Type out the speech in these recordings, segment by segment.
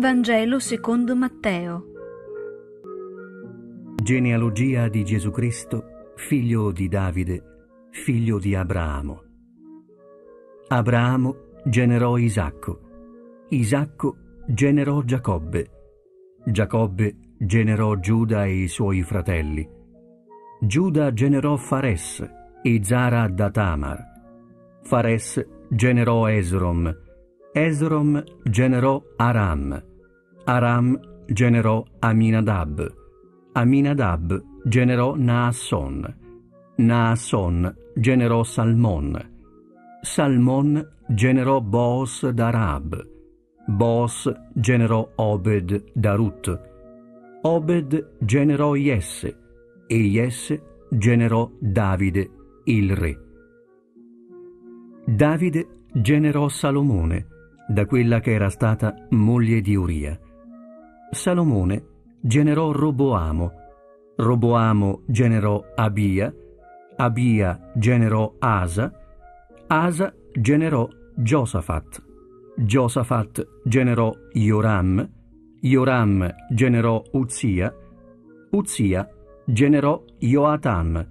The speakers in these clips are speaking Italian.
Vangelo secondo Matteo. Genealogia di Gesù Cristo, figlio di Davide, figlio di Abramo. Abramo generò Isacco, Isacco generò Giacobbe, Giacobbe generò Giuda e i suoi fratelli, Giuda generò Fares e Zara da Tamar, Fares generò Esrom, Esrom generò Aram, Aram generò Aminadab, Aminadab generò Naasson, Naasson generò Salmon, Salmon generò Boos d'Arab, Boos generò Obed da Rut, Obed generò Jesse e Jesse generò Davide, il re. Davide generò Salomone, da quella che era stata moglie di Uria, Salomone generò Roboamo, Roboamo generò Abia, Abia generò Asa, Asa generò Giosafat, Giosafat generò Ioram, Ioram generò Uzia, Uzia generò Ioatam,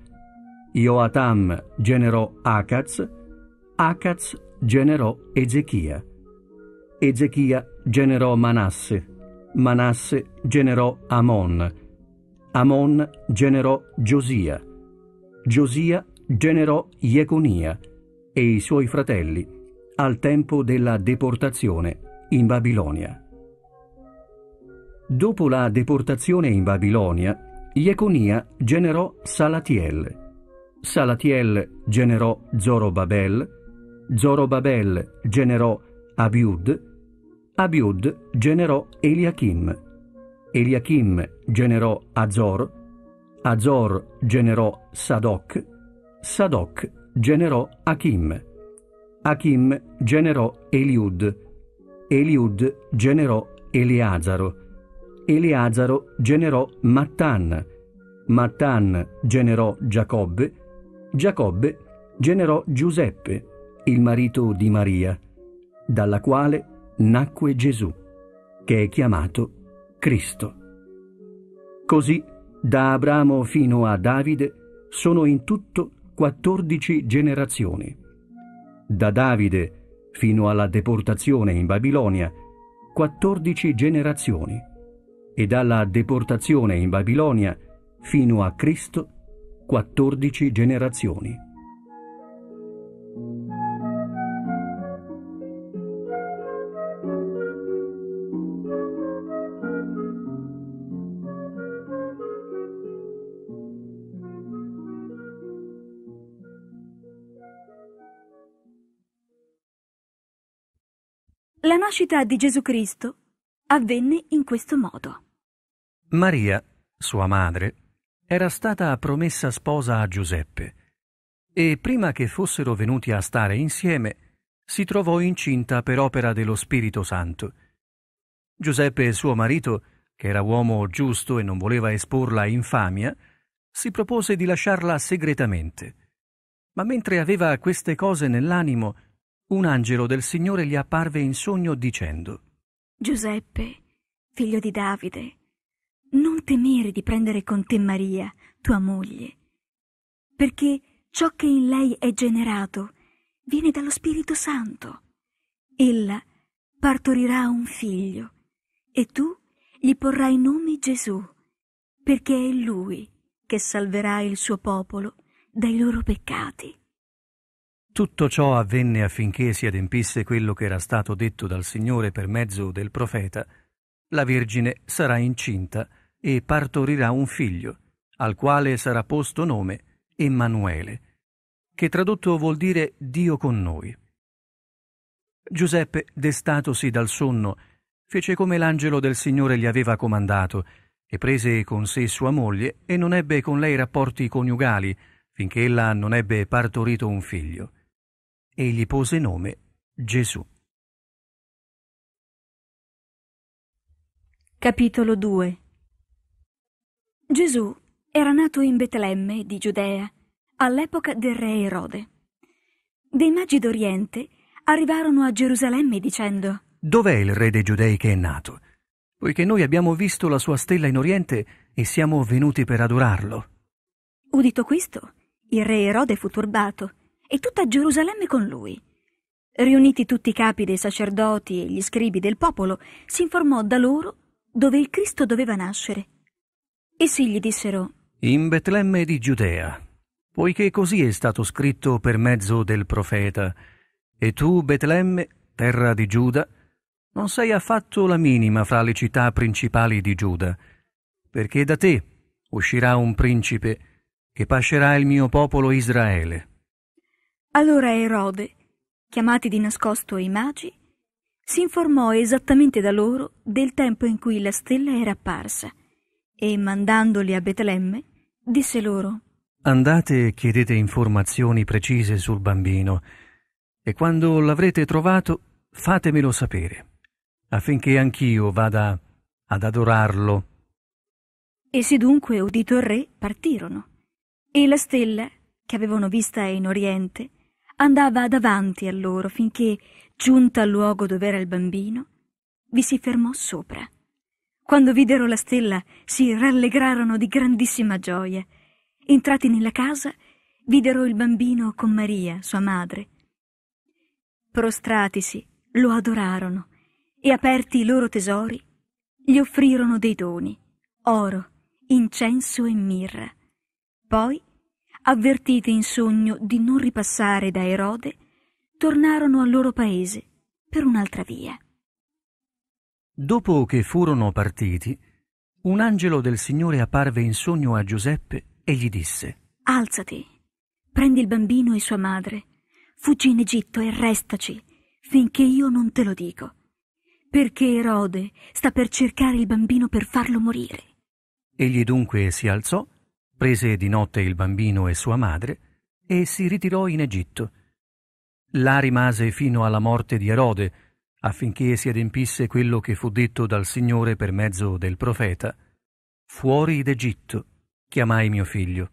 Ioatam generò Akaz, Akaz generò Ezechia, Ezechia generò Manasse, Manasse generò Amon, Amon generò Giosia, Giosia generò Jeconia e i suoi fratelli al tempo della deportazione in Babilonia. Dopo la deportazione in Babilonia, Jeconia generò Salatiel, Salatiel generò Zorobabel, Zorobabel generò Abiud, Abiud generò Eliachim, Eliachim generò Azor, Azor generò Sadoc, Sadoc generò Achim, Achim generò Eliud, Eliud generò Eleazaro, Eleazaro generò Mattan, Mattan generò Giacobbe, Giacobbe generò Giuseppe, il marito di Maria, dalla quale nacque Gesù, che è chiamato Cristo. Così da Abramo fino a Davide sono in tutto 14 generazioni. Da Davide fino alla deportazione in Babilonia 14 generazioni e dalla deportazione in Babilonia fino a Cristo 14 generazioni. La nascita di Gesù Cristo avvenne in questo modo. Maria, sua madre, era stata promessa sposa a Giuseppe e prima che fossero venuti a stare insieme si trovò incinta per opera dello Spirito Santo. Giuseppe, suo marito, che era uomo giusto e non voleva esporla a infamia, si propose di lasciarla segretamente. Ma mentre aveva queste cose nell'animo, un angelo del Signore gli apparve in sogno dicendo Giuseppe, figlio di Davide, non temere di prendere con te Maria, tua moglie, perché ciò che in lei è generato viene dallo Spirito Santo. Ella partorirà un figlio e tu gli porrai nome Gesù, perché è lui che salverà il suo popolo dai loro peccati. Tutto ciò avvenne affinché si adempisse quello che era stato detto dal Signore per mezzo del profeta, la Vergine sarà incinta e partorirà un figlio, al quale sarà posto nome Emanuele, che tradotto vuol dire Dio con noi. Giuseppe, destatosi dal sonno, fece come l'angelo del Signore gli aveva comandato, e prese con sé sua moglie e non ebbe con lei rapporti coniugali, finché ella non ebbe partorito un figlio e gli pose nome Gesù. Capitolo 2 Gesù era nato in Betlemme di Giudea all'epoca del re Erode. Dei magi d'Oriente arrivarono a Gerusalemme dicendo Dov'è il re dei Giudei che è nato? Poiché noi abbiamo visto la sua stella in Oriente e siamo venuti per adorarlo. Udito questo, il re Erode fu turbato e tutta Gerusalemme con lui. Riuniti tutti i capi dei sacerdoti e gli scribi del popolo, si informò da loro dove il Cristo doveva nascere. Essi gli dissero: In Betlemme di Giudea, poiché così è stato scritto per mezzo del profeta. E tu, Betlemme, terra di Giuda, non sei affatto la minima fra le città principali di Giuda, perché da te uscirà un principe che pascerà il mio popolo Israele. Allora Erode, chiamati di nascosto i magi, si informò esattamente da loro del tempo in cui la stella era apparsa e, mandandoli a Betlemme, disse loro Andate e chiedete informazioni precise sul bambino e quando l'avrete trovato fatemelo sapere, affinché anch'io vada ad adorarlo. Essi dunque, udito il re, partirono e la stella, che avevano vista in oriente, andava davanti a loro finché, giunta al luogo dove era il bambino, vi si fermò sopra. Quando videro la stella si rallegrarono di grandissima gioia. Entrati nella casa, videro il bambino con Maria, sua madre. Prostratisi, lo adorarono e aperti i loro tesori, gli offrirono dei doni, oro, incenso e mirra. Poi avvertite in sogno di non ripassare da Erode, tornarono al loro paese per un'altra via. Dopo che furono partiti, un angelo del Signore apparve in sogno a Giuseppe e gli disse Alzati, prendi il bambino e sua madre, fuggi in Egitto e restaci finché io non te lo dico, perché Erode sta per cercare il bambino per farlo morire. Egli dunque si alzò prese di notte il bambino e sua madre e si ritirò in Egitto. Là rimase fino alla morte di Erode, affinché si adempisse quello che fu detto dal Signore per mezzo del profeta. Fuori d'Egitto chiamai mio figlio.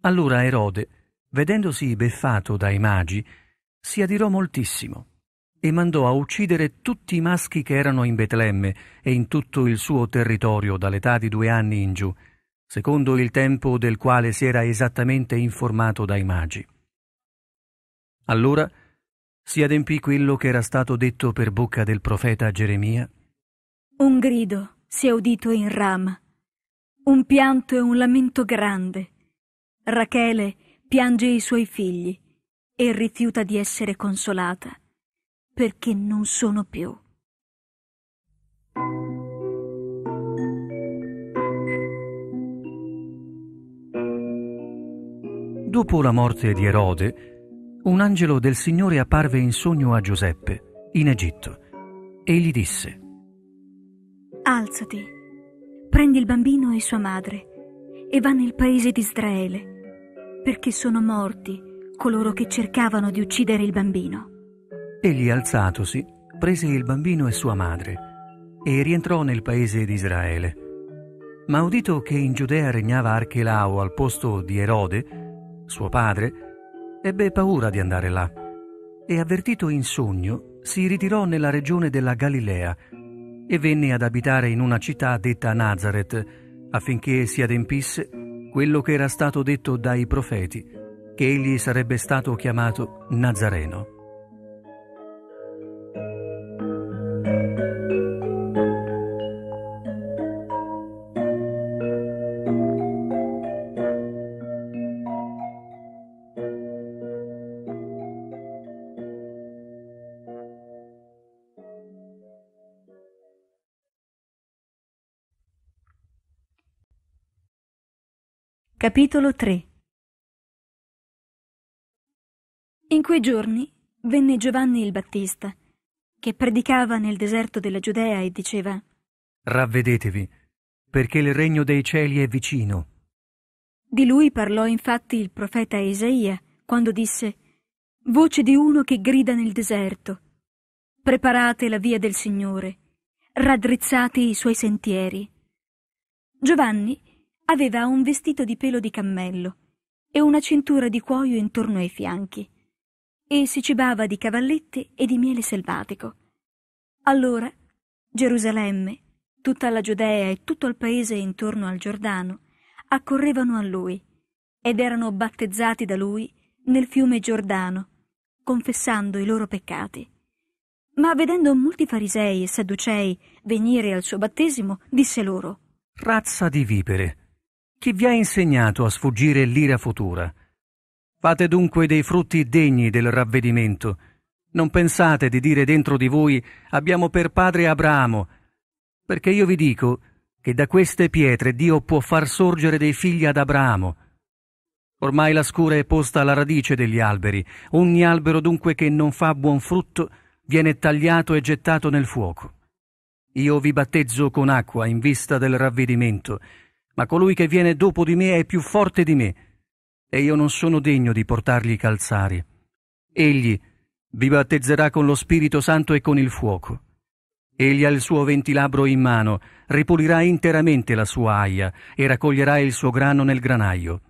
Allora Erode, vedendosi beffato dai magi, si adirò moltissimo e mandò a uccidere tutti i maschi che erano in Betlemme e in tutto il suo territorio dall'età di due anni in giù, secondo il tempo del quale si era esattamente informato dai magi. Allora si adempì quello che era stato detto per bocca del profeta Geremia. Un grido si è udito in Rama, un pianto e un lamento grande. Rachele piange i suoi figli e rifiuta di essere consolata perché non sono più. Dopo la morte di Erode, un angelo del Signore apparve in sogno a Giuseppe, in Egitto, e gli disse, Alzati, prendi il bambino e sua madre, e va nel paese di Israele, perché sono morti coloro che cercavano di uccidere il bambino. Egli alzatosi, prese il bambino e sua madre e rientrò nel paese di Israele. Ma udito che in Giudea regnava Archelao al posto di Erode, suo padre, ebbe paura di andare là e avvertito in sogno si ritirò nella regione della Galilea e venne ad abitare in una città detta Nazareth affinché si adempisse quello che era stato detto dai profeti, che egli sarebbe stato chiamato Nazareno. Capitolo 3 In quei giorni venne Giovanni il Battista, che predicava nel deserto della Giudea e diceva Ravvedetevi, perché il regno dei cieli è vicino. Di lui parlò infatti il profeta Isaia, quando disse Voce di uno che grida nel deserto. Preparate la via del Signore, raddrizzate i suoi sentieri. Giovanni Aveva un vestito di pelo di cammello e una cintura di cuoio intorno ai fianchi e si cibava di cavallette e di miele selvatico. Allora Gerusalemme, tutta la Giudea e tutto il paese intorno al Giordano accorrevano a lui ed erano battezzati da lui nel fiume Giordano, confessando i loro peccati. Ma vedendo molti farisei e sadducei venire al suo battesimo, disse loro Razza di vipere, chi vi ha insegnato a sfuggire l'ira futura? Fate dunque dei frutti degni del ravvedimento. Non pensate di dire dentro di voi abbiamo per padre Abramo, perché io vi dico che da queste pietre Dio può far sorgere dei figli ad Abramo. Ormai la scura è posta alla radice degli alberi. Ogni albero dunque che non fa buon frutto viene tagliato e gettato nel fuoco. Io vi battezzo con acqua in vista del ravvedimento, ma colui che viene dopo di me è più forte di me, e io non sono degno di portargli i calzari. Egli vi battezzerà con lo Spirito Santo e con il fuoco. Egli ha il suo ventilabro in mano, ripulirà interamente la sua aia e raccoglierà il suo grano nel granaio,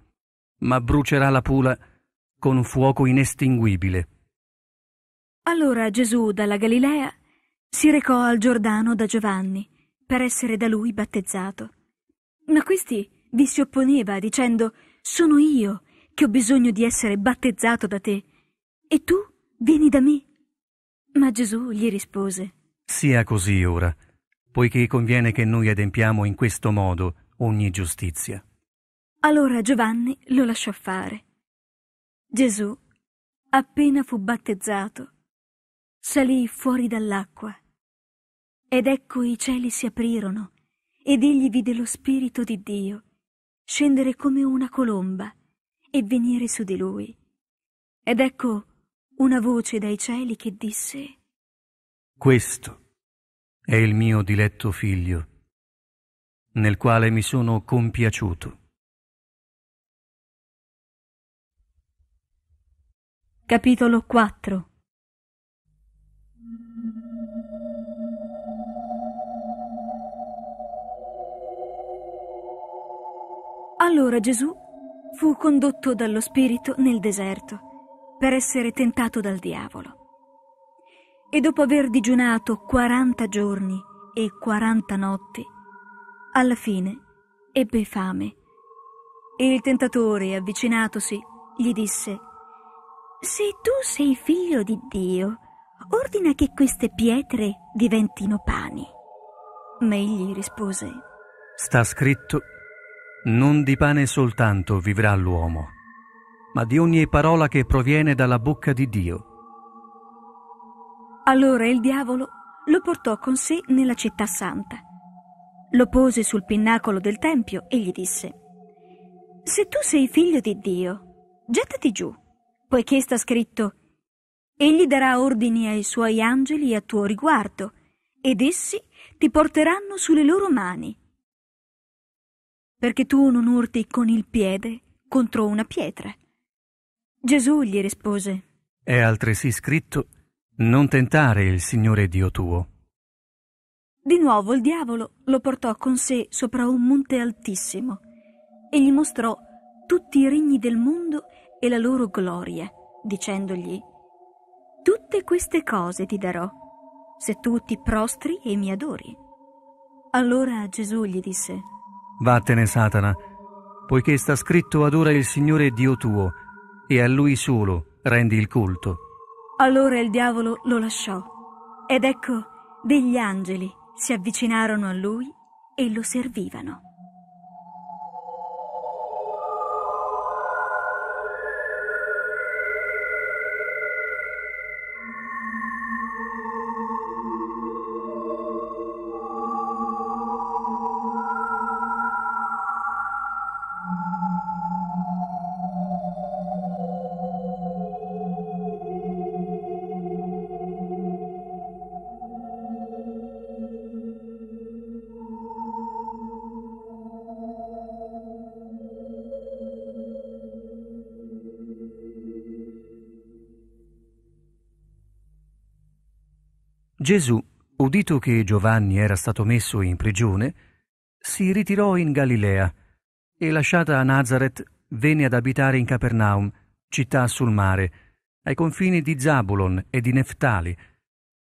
ma brucerà la pula con fuoco inestinguibile. Allora Gesù dalla Galilea si recò al Giordano da Giovanni per essere da lui battezzato. Ma questi vi si opponeva dicendo Sono io che ho bisogno di essere battezzato da te, e tu vieni da me. Ma Gesù gli rispose Sia così ora, poiché conviene che noi adempiamo in questo modo ogni giustizia. Allora Giovanni lo lasciò fare. Gesù, appena fu battezzato, salì fuori dall'acqua, ed ecco i cieli si aprirono ed egli vide lo Spirito di Dio scendere come una colomba e venire su di lui. Ed ecco una voce dai cieli che disse Questo è il mio diletto figlio, nel quale mi sono compiaciuto. Capitolo 4 Allora Gesù fu condotto dallo Spirito nel deserto per essere tentato dal diavolo. E dopo aver digiunato 40 giorni e 40 notti, alla fine ebbe fame. E il tentatore, avvicinatosi, gli disse, Se tu sei figlio di Dio, ordina che queste pietre diventino pani. Ma egli rispose, Sta scritto non di pane soltanto vivrà l'uomo, ma di ogni parola che proviene dalla bocca di Dio. Allora il diavolo lo portò con sé nella città santa. Lo pose sul pinnacolo del tempio e gli disse, Se tu sei figlio di Dio, gettati giù, poiché sta scritto, Egli darà ordini ai suoi angeli a tuo riguardo, ed essi ti porteranno sulle loro mani perché tu non urti con il piede contro una pietra. Gesù gli rispose, È altresì scritto, non tentare il Signore Dio tuo. Di nuovo il diavolo lo portò con sé sopra un monte altissimo e gli mostrò tutti i regni del mondo e la loro gloria, dicendogli, Tutte queste cose ti darò, se tu ti prostri e mi adori. Allora Gesù gli disse, Vattene Satana, poiché sta scritto adora il Signore Dio tuo, e a Lui solo rendi il culto. Allora il diavolo lo lasciò, ed ecco degli angeli si avvicinarono a lui e lo servivano. Gesù, udito che Giovanni era stato messo in prigione, si ritirò in Galilea e lasciata a Nazareth venne ad abitare in Capernaum, città sul mare, ai confini di Zabulon e di Neftali,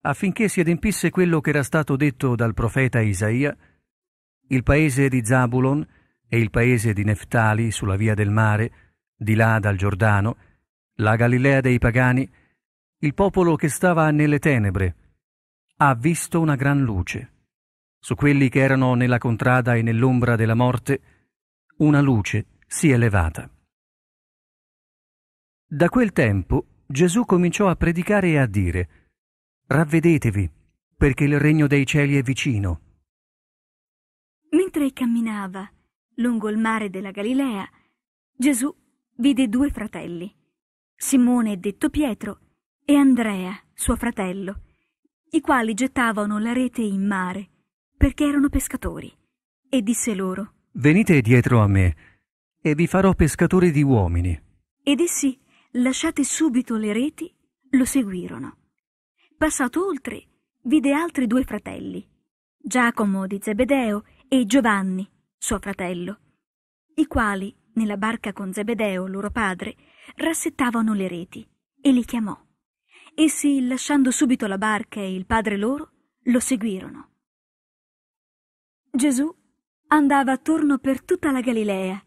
affinché si adempisse quello che era stato detto dal profeta Isaia, il paese di Zabulon e il paese di Neftali sulla via del mare, di là dal Giordano, la Galilea dei pagani, il popolo che stava nelle tenebre ha visto una gran luce. Su quelli che erano nella contrada e nell'ombra della morte, una luce si è levata. Da quel tempo Gesù cominciò a predicare e a dire, Ravvedetevi, perché il regno dei cieli è vicino. Mentre camminava lungo il mare della Galilea, Gesù vide due fratelli, Simone detto Pietro e Andrea, suo fratello, i quali gettavano la rete in mare perché erano pescatori, e disse loro Venite dietro a me, e vi farò pescatori di uomini. Ed essi, lasciate subito le reti, lo seguirono. Passato oltre, vide altri due fratelli, Giacomo di Zebedeo e Giovanni, suo fratello, i quali, nella barca con Zebedeo, loro padre, rassettavano le reti, e li chiamò. Essi, lasciando subito la barca e il padre loro, lo seguirono. Gesù andava attorno per tutta la Galilea,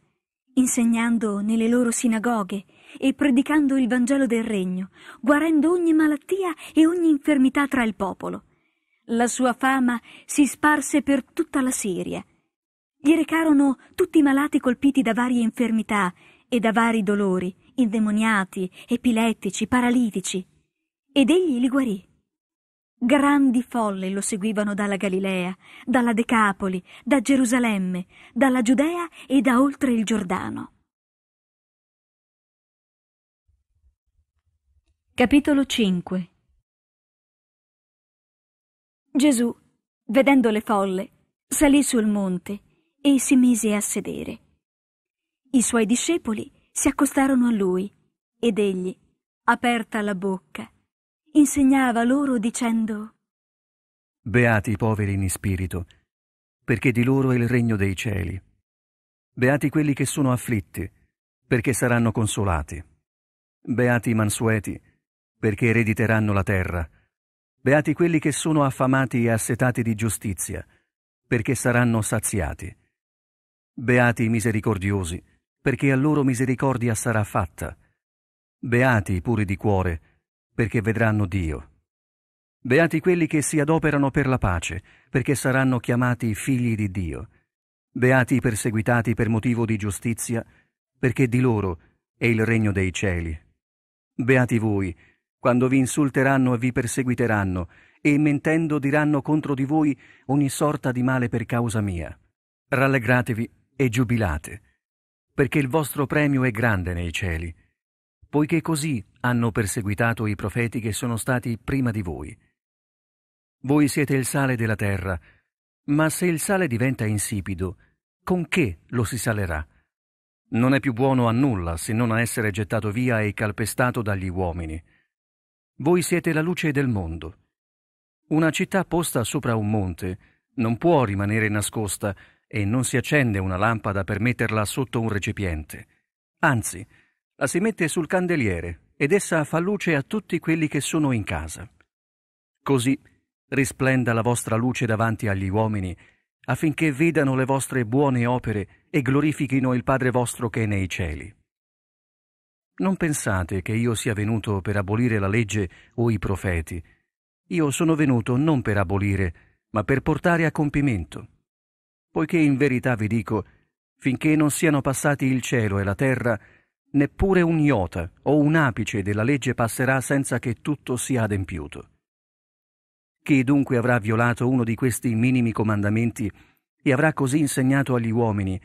insegnando nelle loro sinagoghe e predicando il Vangelo del Regno, guarendo ogni malattia e ogni infermità tra il popolo. La sua fama si sparse per tutta la Siria. Gli recarono tutti i malati colpiti da varie infermità e da vari dolori, indemoniati, epilettici, paralitici ed egli li guarì. Grandi folle lo seguivano dalla Galilea, dalla Decapoli, da Gerusalemme, dalla Giudea e da oltre il Giordano. Capitolo 5 Gesù, vedendo le folle, salì sul monte e si mise a sedere. I suoi discepoli si accostarono a lui ed egli, aperta la bocca, insegnava loro dicendo Beati i poveri in spirito, perché di loro è il regno dei cieli. Beati quelli che sono afflitti, perché saranno consolati. Beati i mansueti, perché erediteranno la terra. Beati quelli che sono affamati e assetati di giustizia, perché saranno saziati. Beati i misericordiosi, perché a loro misericordia sarà fatta. Beati i puri di cuore, perché perché vedranno Dio. Beati quelli che si adoperano per la pace, perché saranno chiamati figli di Dio. Beati i perseguitati per motivo di giustizia, perché di loro è il regno dei cieli. Beati voi, quando vi insulteranno e vi perseguiteranno, e mentendo diranno contro di voi ogni sorta di male per causa mia. Rallegratevi e giubilate, perché il vostro premio è grande nei cieli poiché così hanno perseguitato i profeti che sono stati prima di voi. Voi siete il sale della terra, ma se il sale diventa insipido, con che lo si salerà? Non è più buono a nulla se non a essere gettato via e calpestato dagli uomini. Voi siete la luce del mondo. Una città posta sopra un monte non può rimanere nascosta e non si accende una lampada per metterla sotto un recipiente. Anzi, la si mette sul candeliere ed essa fa luce a tutti quelli che sono in casa. Così risplenda la vostra luce davanti agli uomini, affinché vedano le vostre buone opere e glorifichino il Padre vostro che è nei cieli. Non pensate che io sia venuto per abolire la legge o i profeti. Io sono venuto non per abolire, ma per portare a compimento. Poiché in verità vi dico, finché non siano passati il cielo e la terra, neppure un iota o un apice della legge passerà senza che tutto sia adempiuto. Chi dunque avrà violato uno di questi minimi comandamenti e avrà così insegnato agli uomini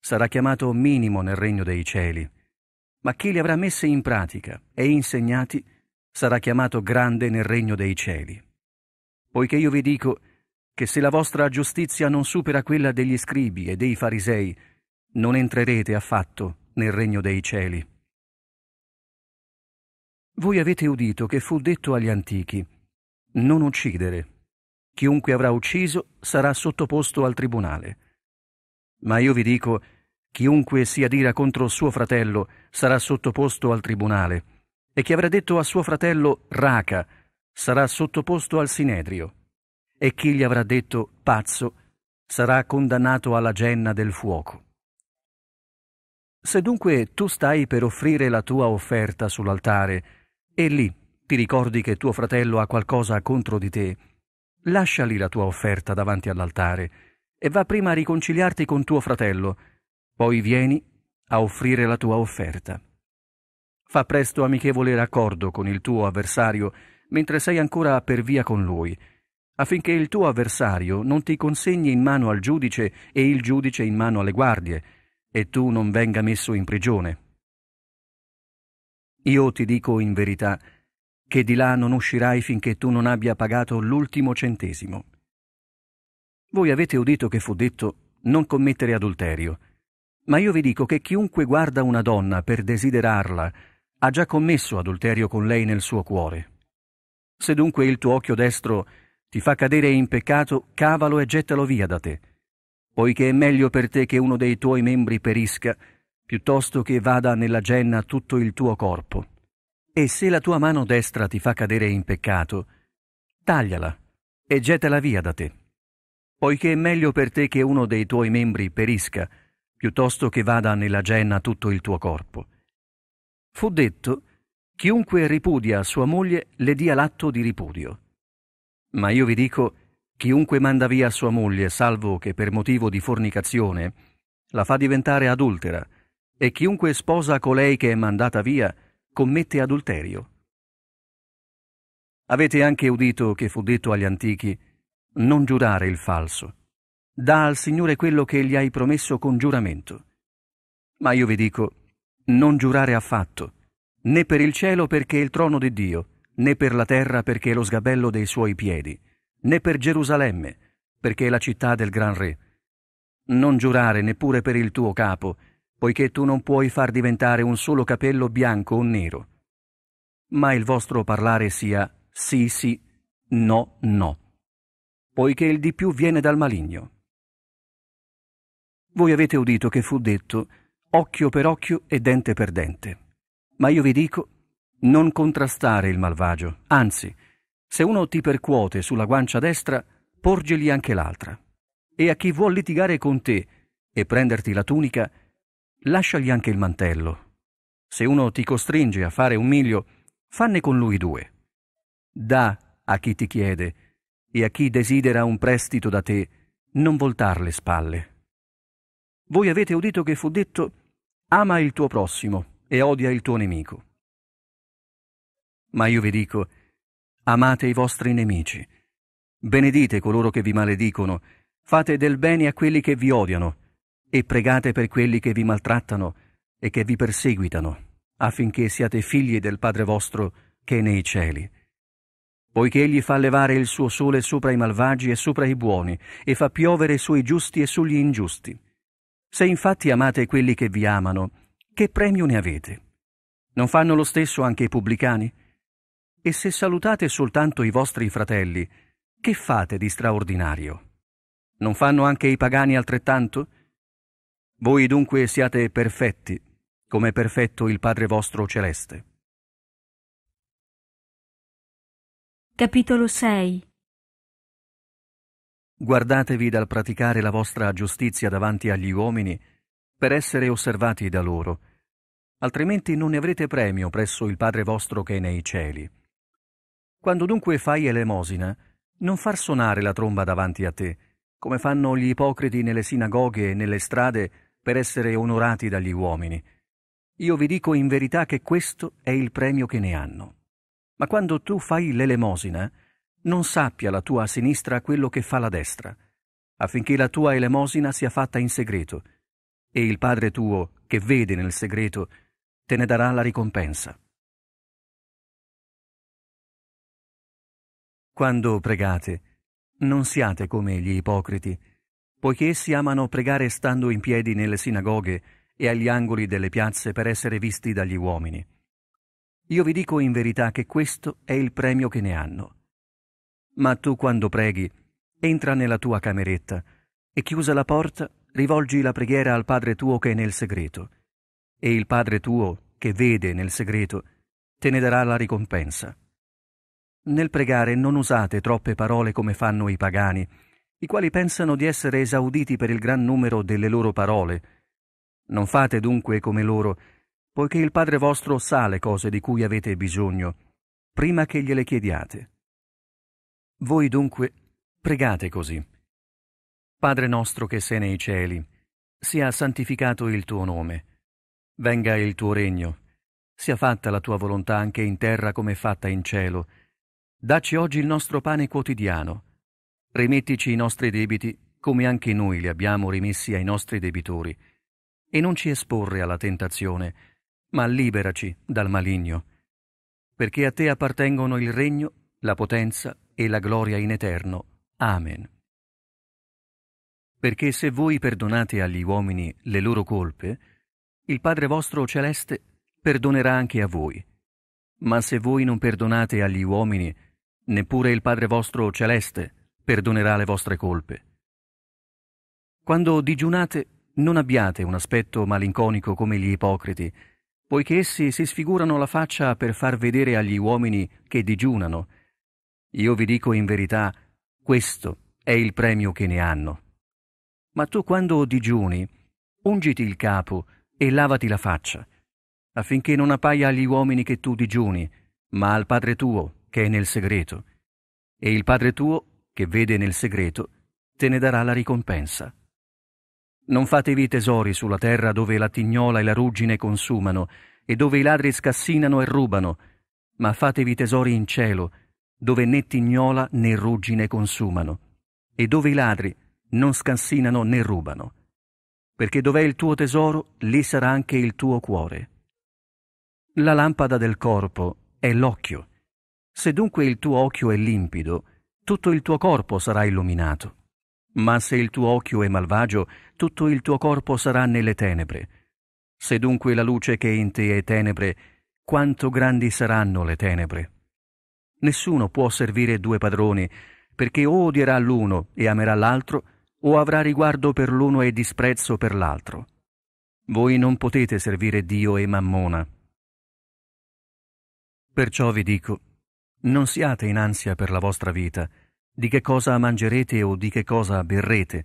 sarà chiamato minimo nel regno dei cieli, ma chi li avrà messi in pratica e insegnati sarà chiamato grande nel regno dei cieli. Poiché io vi dico che se la vostra giustizia non supera quella degli scribi e dei farisei, non entrerete affatto nel regno dei cieli. Voi avete udito che fu detto agli antichi, non uccidere. Chiunque avrà ucciso sarà sottoposto al tribunale. Ma io vi dico, chiunque si adira contro suo fratello sarà sottoposto al tribunale, e chi avrà detto a suo fratello raca sarà sottoposto al sinedrio, e chi gli avrà detto pazzo sarà condannato alla genna del fuoco. Se dunque tu stai per offrire la tua offerta sull'altare e lì ti ricordi che tuo fratello ha qualcosa contro di te, lasciali la tua offerta davanti all'altare e va prima a riconciliarti con tuo fratello, poi vieni a offrire la tua offerta. Fa presto amichevole raccordo con il tuo avversario mentre sei ancora per via con lui, affinché il tuo avversario non ti consegni in mano al giudice e il giudice in mano alle guardie, e tu non venga messo in prigione. Io ti dico in verità che di là non uscirai finché tu non abbia pagato l'ultimo centesimo. Voi avete udito che fu detto non commettere adulterio, ma io vi dico che chiunque guarda una donna per desiderarla ha già commesso adulterio con lei nel suo cuore. Se dunque il tuo occhio destro ti fa cadere in peccato, cavalo e gettalo via da te poiché è meglio per te che uno dei tuoi membri perisca, piuttosto che vada nella genna tutto il tuo corpo. E se la tua mano destra ti fa cadere in peccato, tagliala e gettala via da te, poiché è meglio per te che uno dei tuoi membri perisca, piuttosto che vada nella genna tutto il tuo corpo. Fu detto, chiunque ripudia sua moglie le dia l'atto di ripudio. Ma io vi dico, Chiunque manda via sua moglie, salvo che per motivo di fornicazione, la fa diventare adultera, e chiunque sposa colei che è mandata via, commette adulterio. Avete anche udito che fu detto agli antichi, non giurare il falso. Dà al Signore quello che gli hai promesso con giuramento. Ma io vi dico, non giurare affatto, né per il cielo perché è il trono di Dio, né per la terra perché è lo sgabello dei suoi piedi, né per Gerusalemme, perché è la città del gran re. Non giurare neppure per il tuo capo, poiché tu non puoi far diventare un solo capello bianco o nero. Ma il vostro parlare sia sì sì, no no, poiché il di più viene dal maligno. Voi avete udito che fu detto occhio per occhio e dente per dente. Ma io vi dico, non contrastare il malvagio, anzi, se uno ti percuote sulla guancia destra, porgeli anche l'altra. E a chi vuol litigare con te e prenderti la tunica, lasciagli anche il mantello. Se uno ti costringe a fare un miglio, fanne con lui due. Da a chi ti chiede e a chi desidera un prestito da te, non voltar le spalle. Voi avete udito che fu detto, ama il tuo prossimo e odia il tuo nemico. Ma io vi dico, amate i vostri nemici, benedite coloro che vi maledicono, fate del bene a quelli che vi odiano, e pregate per quelli che vi maltrattano e che vi perseguitano, affinché siate figli del Padre vostro che è nei cieli. Poiché egli fa levare il suo sole sopra i malvagi e sopra i buoni, e fa piovere sui giusti e sugli ingiusti. Se infatti amate quelli che vi amano, che premio ne avete? Non fanno lo stesso anche i pubblicani? E se salutate soltanto i vostri fratelli, che fate di straordinario? Non fanno anche i pagani altrettanto? Voi dunque siate perfetti, come è perfetto il Padre vostro celeste. Capitolo 6 Guardatevi dal praticare la vostra giustizia davanti agli uomini per essere osservati da loro, altrimenti non ne avrete premio presso il Padre vostro che è nei cieli. Quando dunque fai elemosina, non far suonare la tromba davanti a te, come fanno gli ipocriti nelle sinagoghe e nelle strade per essere onorati dagli uomini. Io vi dico in verità che questo è il premio che ne hanno. Ma quando tu fai l'elemosina, non sappia la tua sinistra quello che fa la destra, affinché la tua elemosina sia fatta in segreto, e il Padre tuo, che vede nel segreto, te ne darà la ricompensa. Quando pregate, non siate come gli ipocriti, poiché essi amano pregare stando in piedi nelle sinagoghe e agli angoli delle piazze per essere visti dagli uomini. Io vi dico in verità che questo è il premio che ne hanno. Ma tu quando preghi, entra nella tua cameretta e chiusa la porta, rivolgi la preghiera al Padre tuo che è nel segreto, e il Padre tuo, che vede nel segreto, te ne darà la ricompensa. Nel pregare non usate troppe parole come fanno i pagani, i quali pensano di essere esauditi per il gran numero delle loro parole. Non fate dunque come loro, poiché il Padre vostro sa le cose di cui avete bisogno, prima che gliele chiediate. Voi dunque pregate così. Padre nostro che sei nei cieli, sia santificato il tuo nome, venga il tuo regno, sia fatta la tua volontà anche in terra come fatta in cielo, Dacci oggi il nostro pane quotidiano. Rimettici i nostri debiti come anche noi li abbiamo rimessi ai nostri debitori. E non ci esporre alla tentazione, ma liberaci dal maligno. Perché a te appartengono il regno, la potenza e la gloria in eterno. Amen. Perché se voi perdonate agli uomini le loro colpe, il Padre vostro celeste perdonerà anche a voi. Ma se voi non perdonate agli uomini neppure il Padre vostro celeste perdonerà le vostre colpe. Quando digiunate, non abbiate un aspetto malinconico come gli ipocriti, poiché essi si sfigurano la faccia per far vedere agli uomini che digiunano. Io vi dico in verità, questo è il premio che ne hanno. Ma tu quando digiuni, ungiti il capo e lavati la faccia, affinché non appaia agli uomini che tu digiuni, ma al Padre tuo, che è nel segreto, e il Padre tuo, che vede nel segreto, te ne darà la ricompensa. Non fatevi tesori sulla terra dove la tignola e la ruggine consumano, e dove i ladri scassinano e rubano, ma fatevi tesori in cielo, dove né tignola né ruggine consumano, e dove i ladri non scassinano né rubano. Perché dov'è il tuo tesoro, lì sarà anche il tuo cuore. La lampada del corpo è l'occhio. Se dunque il tuo occhio è limpido, tutto il tuo corpo sarà illuminato. Ma se il tuo occhio è malvagio, tutto il tuo corpo sarà nelle tenebre. Se dunque la luce che è in te è tenebre, quanto grandi saranno le tenebre. Nessuno può servire due padroni, perché o odierà l'uno e amerà l'altro, o avrà riguardo per l'uno e disprezzo per l'altro. Voi non potete servire Dio e Mammona. Perciò vi dico, non siate in ansia per la vostra vita, di che cosa mangerete o di che cosa berrete,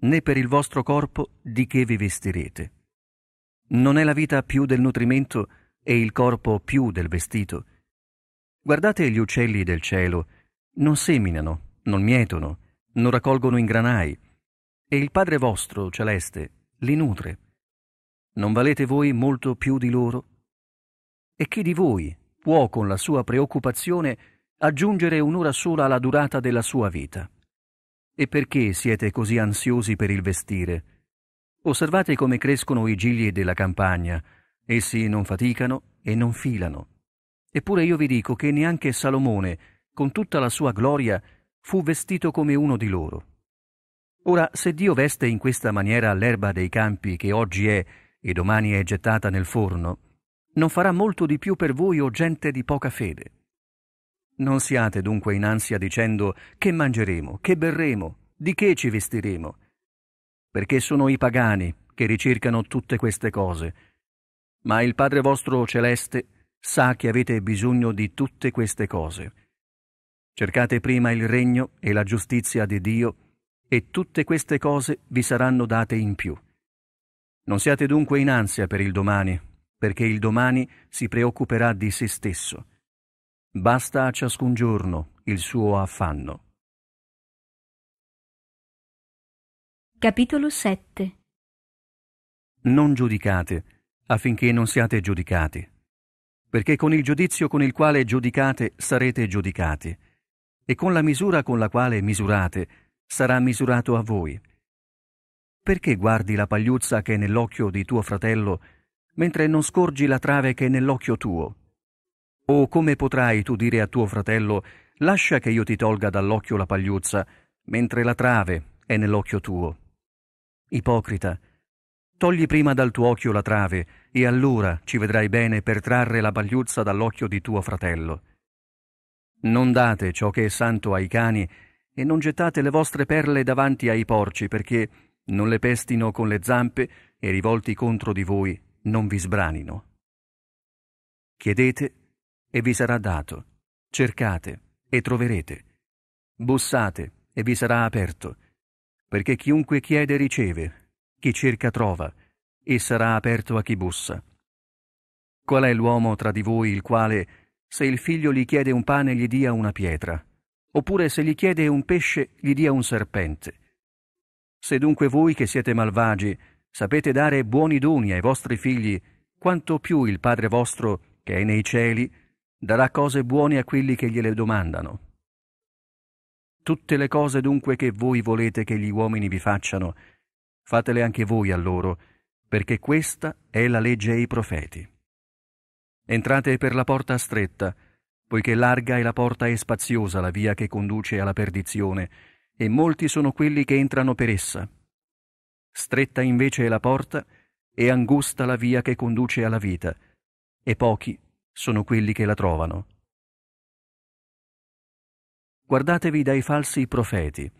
né per il vostro corpo di che vi vestirete. Non è la vita più del nutrimento e il corpo più del vestito. Guardate gli uccelli del cielo, non seminano, non mietono, non raccolgono in granai, e il Padre vostro celeste li nutre. Non valete voi molto più di loro? E chi di voi, può con la sua preoccupazione aggiungere un'ora sola alla durata della sua vita. E perché siete così ansiosi per il vestire? Osservate come crescono i gigli della campagna, essi non faticano e non filano. Eppure io vi dico che neanche Salomone, con tutta la sua gloria, fu vestito come uno di loro. Ora, se Dio veste in questa maniera l'erba dei campi che oggi è e domani è gettata nel forno, non farà molto di più per voi o gente di poca fede. Non siate dunque in ansia dicendo che mangeremo, che berremo, di che ci vestiremo, perché sono i pagani che ricercano tutte queste cose. Ma il Padre vostro celeste sa che avete bisogno di tutte queste cose. Cercate prima il regno e la giustizia di Dio, e tutte queste cose vi saranno date in più. Non siate dunque in ansia per il domani, perché il domani si preoccuperà di se stesso. Basta a ciascun giorno il suo affanno. Capitolo 7 Non giudicate affinché non siate giudicati, perché con il giudizio con il quale giudicate sarete giudicati, e con la misura con la quale misurate sarà misurato a voi. Perché guardi la pagliuzza che è nell'occhio di tuo fratello mentre non scorgi la trave che è nell'occhio tuo? O come potrai tu dire a tuo fratello, lascia che io ti tolga dall'occhio la pagliuzza, mentre la trave è nell'occhio tuo? Ipocrita, togli prima dal tuo occhio la trave, e allora ci vedrai bene per trarre la pagliuzza dall'occhio di tuo fratello. Non date ciò che è santo ai cani, e non gettate le vostre perle davanti ai porci, perché non le pestino con le zampe e rivolti contro di voi non vi sbranino. Chiedete e vi sarà dato, cercate e troverete, bussate e vi sarà aperto, perché chiunque chiede riceve, chi cerca trova, e sarà aperto a chi bussa. Qual è l'uomo tra di voi il quale, se il figlio gli chiede un pane, gli dia una pietra, oppure se gli chiede un pesce, gli dia un serpente? Se dunque voi che siete malvagi, sapete dare buoni doni ai vostri figli, quanto più il Padre vostro, che è nei cieli, darà cose buone a quelli che gliele domandano. Tutte le cose dunque che voi volete che gli uomini vi facciano, fatele anche voi a loro, perché questa è la legge e i profeti. Entrate per la porta stretta, poiché larga è la porta e spaziosa la via che conduce alla perdizione, e molti sono quelli che entrano per essa stretta invece è la porta e angusta la via che conduce alla vita, e pochi sono quelli che la trovano. Guardatevi dai falsi profeti,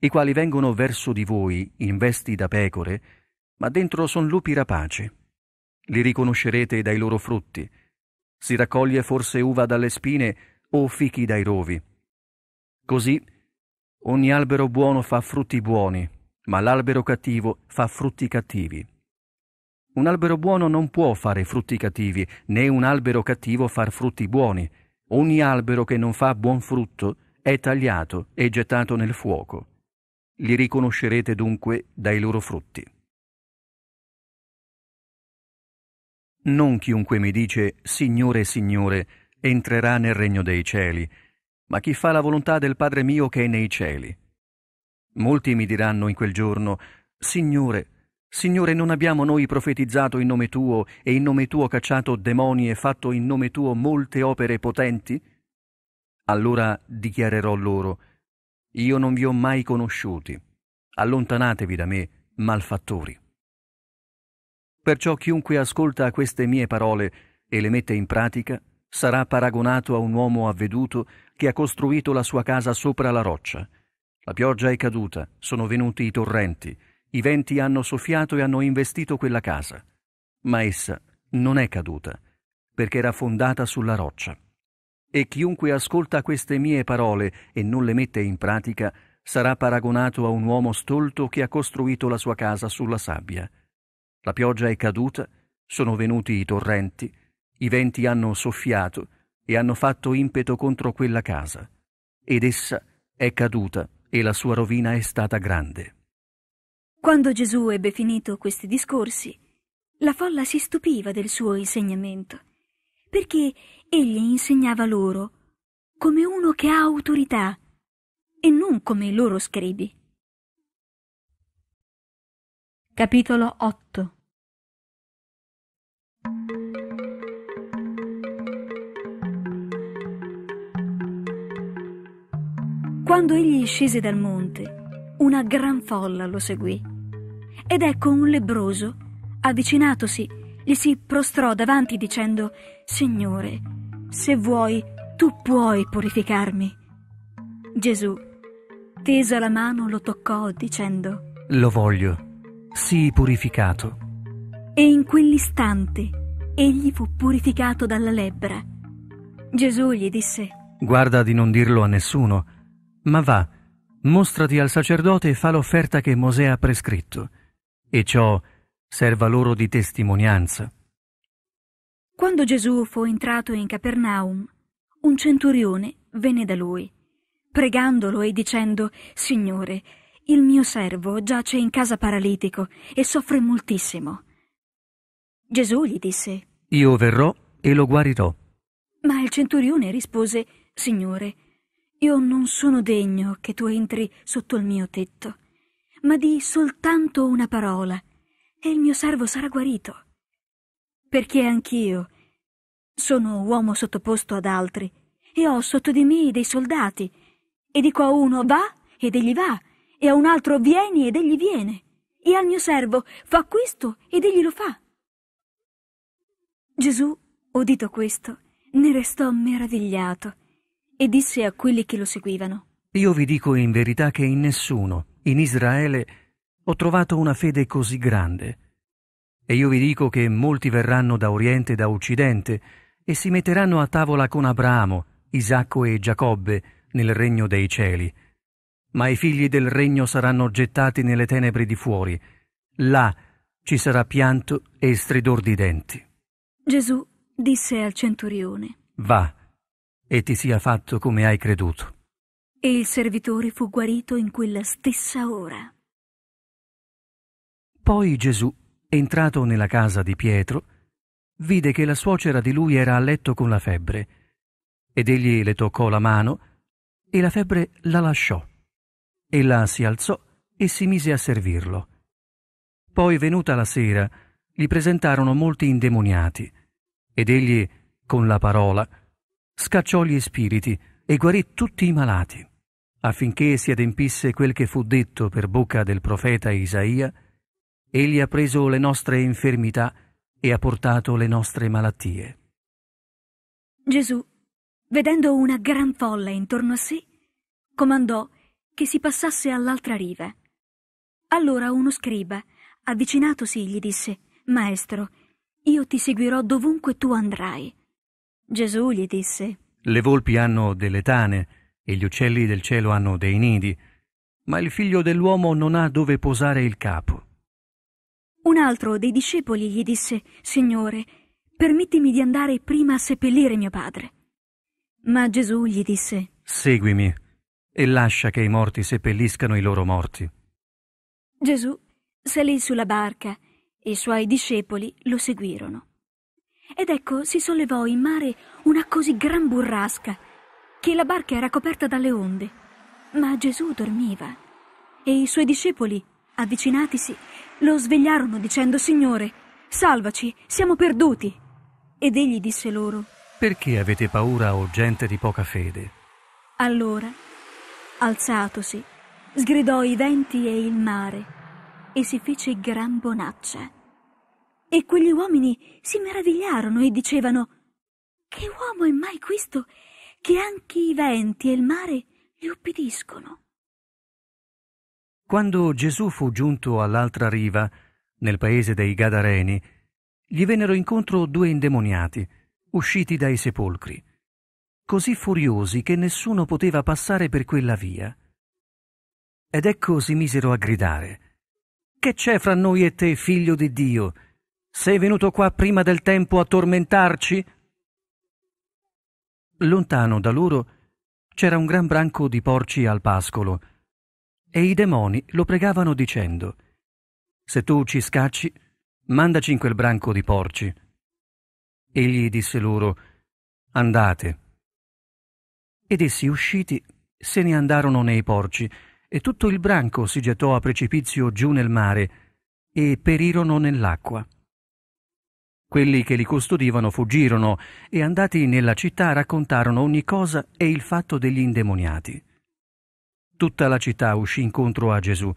i quali vengono verso di voi in vesti da pecore, ma dentro sono lupi rapaci. Li riconoscerete dai loro frutti. Si raccoglie forse uva dalle spine o fichi dai rovi. Così ogni albero buono fa frutti buoni, ma l'albero cattivo fa frutti cattivi. Un albero buono non può fare frutti cattivi, né un albero cattivo far frutti buoni. Ogni albero che non fa buon frutto è tagliato e gettato nel fuoco. Li riconoscerete dunque dai loro frutti. Non chiunque mi dice Signore, Signore, entrerà nel regno dei cieli, ma chi fa la volontà del Padre mio che è nei cieli. Molti mi diranno in quel giorno, Signore, Signore, non abbiamo noi profetizzato in nome tuo e in nome tuo cacciato demoni e fatto in nome tuo molte opere potenti? Allora dichiarerò loro, Io non vi ho mai conosciuti, allontanatevi da me, malfattori. Perciò chiunque ascolta queste mie parole e le mette in pratica, sarà paragonato a un uomo avveduto che ha costruito la sua casa sopra la roccia, la pioggia è caduta, sono venuti i torrenti, i venti hanno soffiato e hanno investito quella casa. Ma essa non è caduta, perché era fondata sulla roccia. E chiunque ascolta queste mie parole e non le mette in pratica, sarà paragonato a un uomo stolto che ha costruito la sua casa sulla sabbia. La pioggia è caduta, sono venuti i torrenti, i venti hanno soffiato e hanno fatto impeto contro quella casa, ed essa è caduta e la sua rovina è stata grande. Quando Gesù ebbe finito questi discorsi, la folla si stupiva del suo insegnamento, perché egli insegnava loro come uno che ha autorità e non come i loro scribi. Capitolo 8 Quando egli scese dal monte, una gran folla lo seguì. Ed ecco un lebbroso, avvicinatosi, gli si prostrò davanti dicendo: Signore, se vuoi, tu puoi purificarmi. Gesù, tesa la mano, lo toccò dicendo: Lo voglio, sii purificato. E in quell'istante egli fu purificato dalla lebbra. Gesù gli disse: Guarda di non dirlo a nessuno, ma va, mostrati al sacerdote e fa l'offerta che Mosè ha prescritto, e ciò serva loro di testimonianza. Quando Gesù fu entrato in Capernaum, un centurione venne da lui, pregandolo e dicendo, Signore, il mio servo giace in casa paralitico e soffre moltissimo. Gesù gli disse, Io verrò e lo guarirò. Ma il centurione rispose, Signore, io non sono degno che tu entri sotto il mio tetto, ma di soltanto una parola e il mio servo sarà guarito. Perché anch'io sono uomo sottoposto ad altri e ho sotto di me dei soldati e dico a uno va ed egli va e a un altro vieni ed egli viene e al mio servo fa questo ed egli lo fa. Gesù, udito questo, ne restò meravigliato e disse a quelli che lo seguivano. Io vi dico in verità che in nessuno, in Israele, ho trovato una fede così grande. E io vi dico che molti verranno da Oriente e da Occidente e si metteranno a tavola con Abramo, Isacco e Giacobbe nel regno dei cieli. Ma i figli del regno saranno gettati nelle tenebre di fuori. Là ci sarà pianto e stridor di denti. Gesù disse al centurione. Va e ti sia fatto come hai creduto. E il servitore fu guarito in quella stessa ora. Poi Gesù, entrato nella casa di Pietro, vide che la suocera di lui era a letto con la febbre, ed egli le toccò la mano, e la febbre la lasciò. Ella si alzò e si mise a servirlo. Poi, venuta la sera, gli presentarono molti indemoniati, ed egli, con la parola, scacciò gli spiriti e guarì tutti i malati, affinché si adempisse quel che fu detto per bocca del profeta Isaia, egli ha preso le nostre infermità e ha portato le nostre malattie. Gesù, vedendo una gran folla intorno a sé, comandò che si passasse all'altra riva. Allora uno scriba, avvicinatosi, gli disse, Maestro, io ti seguirò dovunque tu andrai. Gesù gli disse, Le volpi hanno delle tane e gli uccelli del cielo hanno dei nidi, ma il figlio dell'uomo non ha dove posare il capo. Un altro dei discepoli gli disse, Signore, permettimi di andare prima a seppellire mio padre. Ma Gesù gli disse, Seguimi e lascia che i morti seppelliscano i loro morti. Gesù salì sulla barca e i suoi discepoli lo seguirono. Ed ecco si sollevò in mare una così gran burrasca che la barca era coperta dalle onde. Ma Gesù dormiva e i suoi discepoli, avvicinatisi, lo svegliarono dicendo Signore, salvaci, siamo perduti. Ed egli disse loro Perché avete paura o gente di poca fede? Allora, alzatosi, sgridò i venti e il mare e si fece gran bonaccia e quegli uomini si meravigliarono e dicevano Che uomo è mai questo che anche i venti e il mare gli ubbidiscono? Quando Gesù fu giunto all'altra riva, nel paese dei Gadareni, gli vennero incontro due indemoniati, usciti dai sepolcri, così furiosi che nessuno poteva passare per quella via. Ed ecco si misero a gridare, Che c'è fra noi e te, figlio di Dio? Sei venuto qua prima del tempo a tormentarci? Lontano da loro c'era un gran branco di porci al pascolo e i demoni lo pregavano dicendo Se tu ci scacci, mandaci in quel branco di porci. Egli disse loro Andate. Ed essi usciti se ne andarono nei porci e tutto il branco si gettò a precipizio giù nel mare e perirono nell'acqua. Quelli che li custodivano fuggirono e andati nella città raccontarono ogni cosa e il fatto degli indemoniati. Tutta la città uscì incontro a Gesù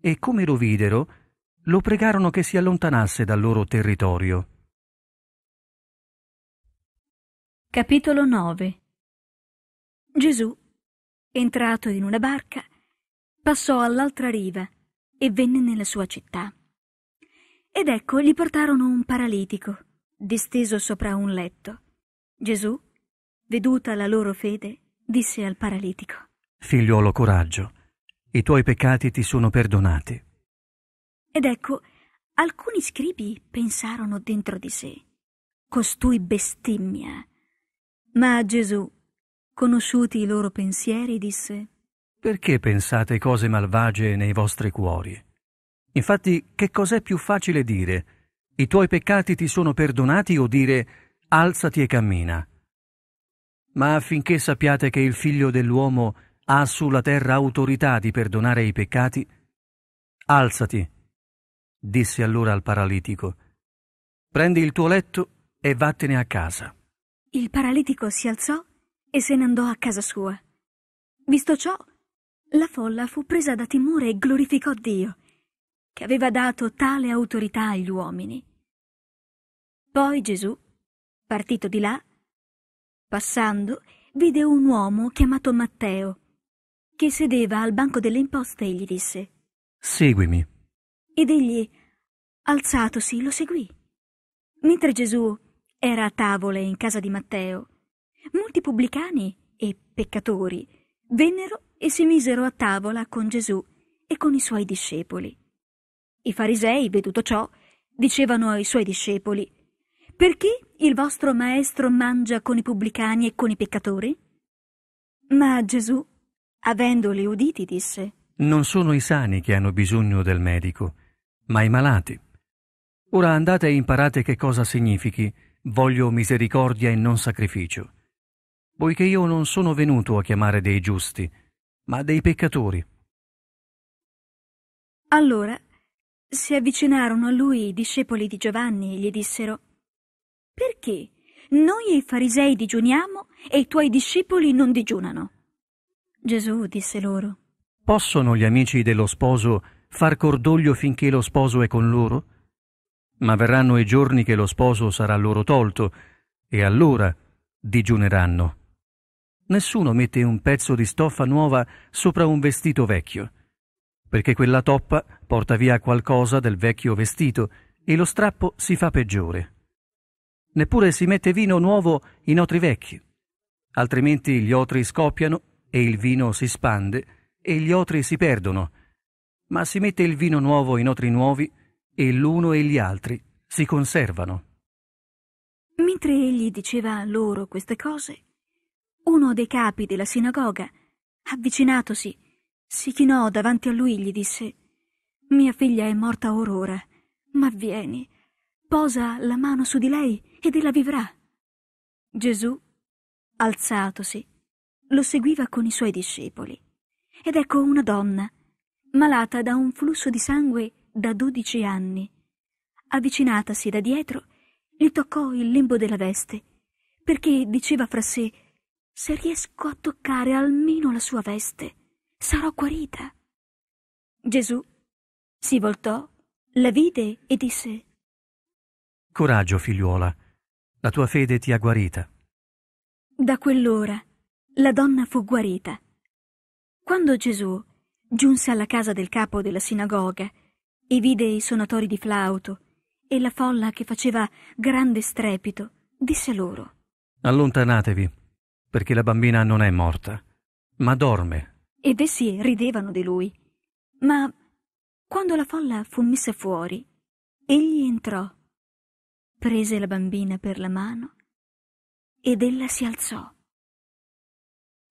e come lo videro, lo pregarono che si allontanasse dal loro territorio. Capitolo 9 Gesù, entrato in una barca, passò all'altra riva e venne nella sua città ed ecco gli portarono un paralitico, disteso sopra un letto. Gesù, veduta la loro fede, disse al paralitico: Figliuolo, coraggio, i tuoi peccati ti sono perdonati. Ed ecco, alcuni scribi pensarono dentro di sé: Costui bestemmia. Ma Gesù, conosciuti i loro pensieri, disse: Perché pensate cose malvagie nei vostri cuori? Infatti, che cos'è più facile dire? I tuoi peccati ti sono perdonati o dire alzati e cammina? Ma affinché sappiate che il figlio dell'uomo ha sulla terra autorità di perdonare i peccati, alzati, disse allora al paralitico, prendi il tuo letto e vattene a casa. Il paralitico si alzò e se ne andò a casa sua. Visto ciò, la folla fu presa da timore e glorificò Dio che aveva dato tale autorità agli uomini. Poi Gesù, partito di là, passando, vide un uomo chiamato Matteo, che sedeva al banco delle imposte e gli disse Seguimi. Ed egli, alzatosi, lo seguì. Mentre Gesù era a tavola in casa di Matteo, molti pubblicani e peccatori vennero e si misero a tavola con Gesù e con i suoi discepoli. I farisei, veduto ciò, dicevano ai suoi discepoli Perché il vostro maestro mangia con i pubblicani e con i peccatori? Ma Gesù, avendoli uditi, disse Non sono i sani che hanno bisogno del medico, ma i malati. Ora andate e imparate che cosa significhi voglio misericordia e non sacrificio, poiché io non sono venuto a chiamare dei giusti, ma dei peccatori. Allora si avvicinarono a lui i discepoli di Giovanni e gli dissero Perché noi e i farisei digiuniamo e i tuoi discepoli non digiunano? Gesù disse loro Possono gli amici dello sposo far cordoglio finché lo sposo è con loro? Ma verranno i giorni che lo sposo sarà loro tolto, e allora digiuneranno. Nessuno mette un pezzo di stoffa nuova sopra un vestito vecchio, perché quella toppa porta via qualcosa del vecchio vestito e lo strappo si fa peggiore. Neppure si mette vino nuovo in otri vecchi, altrimenti gli otri scoppiano e il vino si spande e gli otri si perdono, ma si mette il vino nuovo in otri nuovi e l'uno e gli altri si conservano. Mentre egli diceva loro queste cose, uno dei capi della sinagoga, avvicinatosi, si chinò davanti a lui e gli disse mia figlia è morta or ora, ma vieni, posa la mano su di lei ed ella vivrà. Gesù, alzatosi, lo seguiva con i suoi discepoli. Ed ecco una donna, malata da un flusso di sangue da dodici anni. Avvicinatasi da dietro, gli toccò il lembo della veste, perché diceva fra sé se riesco a toccare almeno la sua veste, sarò guarita. Gesù si voltò, la vide e disse Coraggio, figliuola, la tua fede ti ha guarita. Da quell'ora la donna fu guarita. Quando Gesù giunse alla casa del capo della sinagoga e vide i suonatori di flauto e la folla che faceva grande strepito, disse loro Allontanatevi, perché la bambina non è morta, ma dorme. Ed essi ridevano di lui. Ma quando la folla fu messa fuori, egli entrò, prese la bambina per la mano ed ella si alzò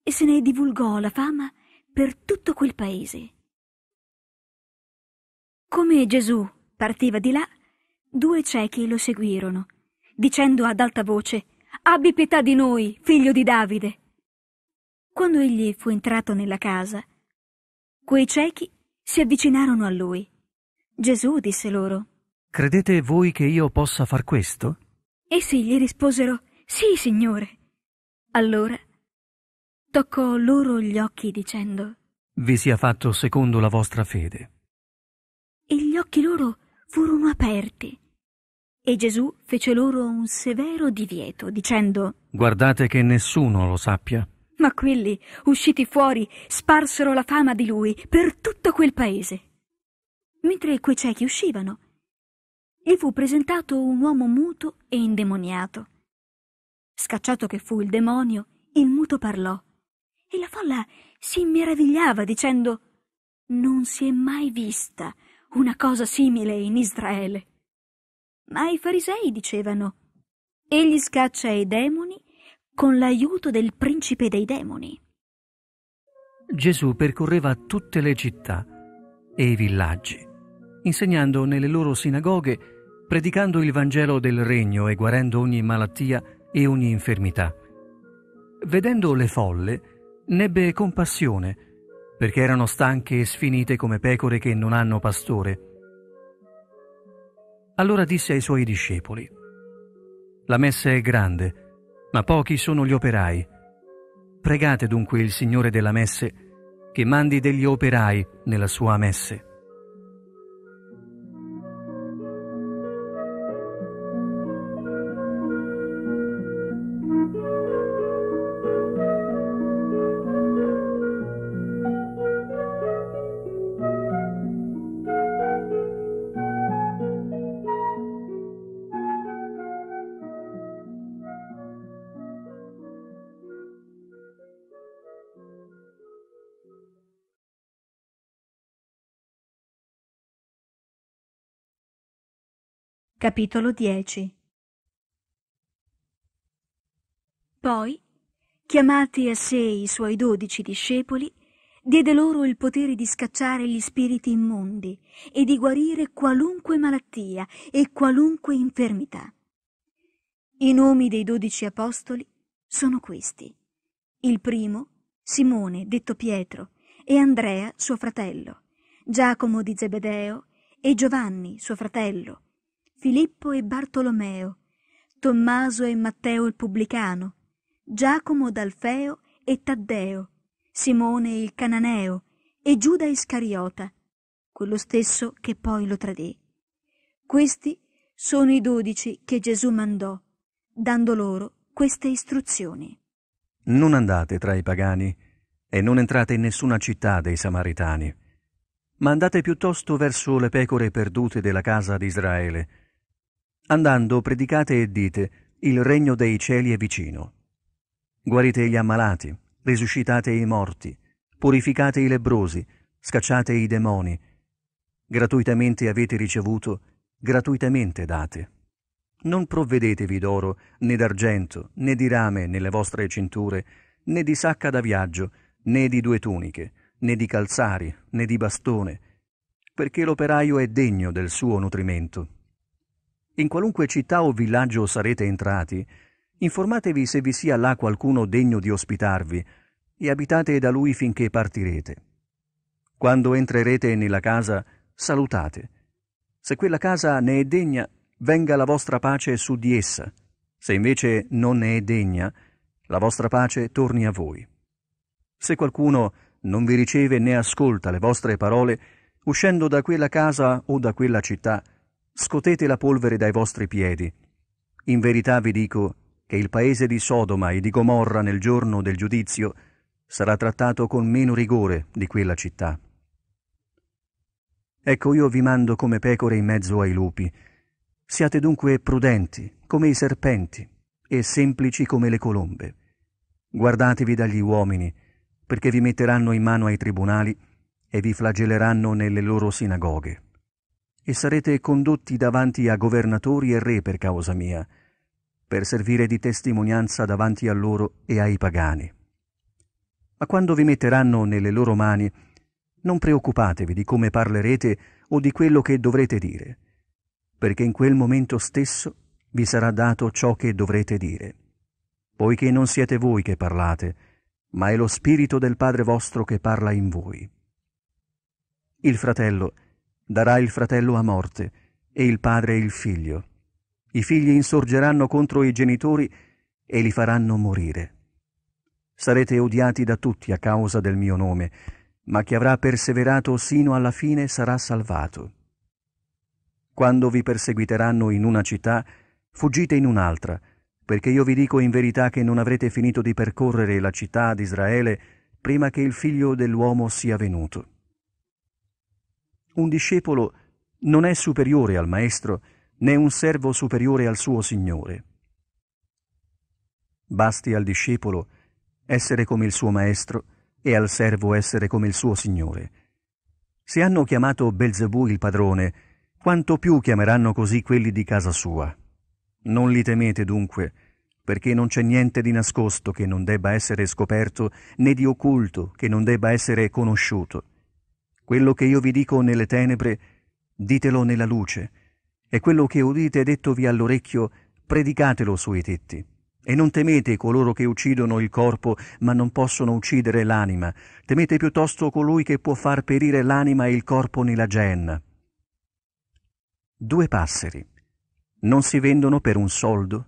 e se ne divulgò la fama per tutto quel paese. Come Gesù partiva di là, due ciechi lo seguirono, dicendo ad alta voce Abbi pietà di noi, figlio di Davide. Quando egli fu entrato nella casa, quei ciechi si avvicinarono a lui. Gesù disse loro, Credete voi che io possa far questo? Essi gli risposero, Sì, Signore. Allora toccò loro gli occhi dicendo, Vi sia fatto secondo la vostra fede. E gli occhi loro furono aperti. E Gesù fece loro un severo divieto, dicendo, Guardate che nessuno lo sappia. Ma quelli, usciti fuori, sparsero la fama di lui per tutto quel paese. Mentre quei ciechi uscivano, gli fu presentato un uomo muto e indemoniato. Scacciato che fu il demonio, il muto parlò, e la folla si meravigliava dicendo Non si è mai vista una cosa simile in Israele. Ma i farisei dicevano Egli scaccia i demoni con l'aiuto del principe dei demoni. Gesù percorreva tutte le città e i villaggi, insegnando nelle loro sinagoghe, predicando il Vangelo del Regno e guarendo ogni malattia e ogni infermità. Vedendo le folle, n'ebbe compassione, perché erano stanche e sfinite come pecore che non hanno pastore. Allora disse ai suoi discepoli, La messa è grande, ma pochi sono gli operai. Pregate dunque il Signore della messe che mandi degli operai nella sua messe. Capitolo 10 Poi, chiamati a sé i suoi dodici discepoli, diede loro il potere di scacciare gli spiriti immondi e di guarire qualunque malattia e qualunque infermità. I nomi dei dodici apostoli sono questi. Il primo, Simone, detto Pietro, e Andrea, suo fratello, Giacomo di Zebedeo, e Giovanni, suo fratello, Filippo e Bartolomeo, Tommaso e Matteo il pubblicano, Giacomo d'Alfeo e Taddeo, Simone il cananeo e Giuda Iscariota, quello stesso che poi lo tradì. Questi sono i dodici che Gesù mandò, dando loro queste istruzioni. Non andate tra i pagani e non entrate in nessuna città dei samaritani, ma andate piuttosto verso le pecore perdute della casa di Israele andando predicate e dite, il regno dei cieli è vicino. Guarite gli ammalati, risuscitate i morti, purificate i lebrosi, scacciate i demoni. Gratuitamente avete ricevuto, gratuitamente date. Non provvedetevi d'oro, né d'argento, né di rame nelle vostre cinture, né di sacca da viaggio, né di due tuniche, né di calzari, né di bastone, perché l'operaio è degno del suo nutrimento. In qualunque città o villaggio sarete entrati, informatevi se vi sia là qualcuno degno di ospitarvi e abitate da lui finché partirete. Quando entrerete nella casa, salutate. Se quella casa ne è degna, venga la vostra pace su di essa. Se invece non ne è degna, la vostra pace torni a voi. Se qualcuno non vi riceve né ascolta le vostre parole, uscendo da quella casa o da quella città, Scotete la polvere dai vostri piedi. In verità vi dico che il paese di Sodoma e di Gomorra nel giorno del giudizio sarà trattato con meno rigore di quella città. Ecco io vi mando come pecore in mezzo ai lupi. Siate dunque prudenti come i serpenti e semplici come le colombe. Guardatevi dagli uomini, perché vi metteranno in mano ai tribunali e vi flagelleranno nelle loro sinagoghe e sarete condotti davanti a governatori e re per causa mia, per servire di testimonianza davanti a loro e ai pagani. Ma quando vi metteranno nelle loro mani, non preoccupatevi di come parlerete o di quello che dovrete dire, perché in quel momento stesso vi sarà dato ciò che dovrete dire, poiché non siete voi che parlate, ma è lo Spirito del Padre vostro che parla in voi. Il fratello darà il fratello a morte e il padre il figlio. I figli insorgeranno contro i genitori e li faranno morire. Sarete odiati da tutti a causa del mio nome, ma chi avrà perseverato sino alla fine sarà salvato. Quando vi perseguiteranno in una città, fuggite in un'altra, perché io vi dico in verità che non avrete finito di percorrere la città d'Israele prima che il figlio dell'uomo sia venuto un discepolo non è superiore al Maestro, né un servo superiore al suo Signore. Basti al discepolo essere come il suo Maestro e al servo essere come il suo Signore. Se hanno chiamato Belzebù il padrone, quanto più chiameranno così quelli di casa sua. Non li temete dunque, perché non c'è niente di nascosto che non debba essere scoperto, né di occulto che non debba essere conosciuto quello che io vi dico nelle tenebre, ditelo nella luce, e quello che udite dettovi all'orecchio, predicatelo sui tetti. E non temete coloro che uccidono il corpo, ma non possono uccidere l'anima. Temete piuttosto colui che può far perire l'anima e il corpo nella genna. Due passeri non si vendono per un soldo,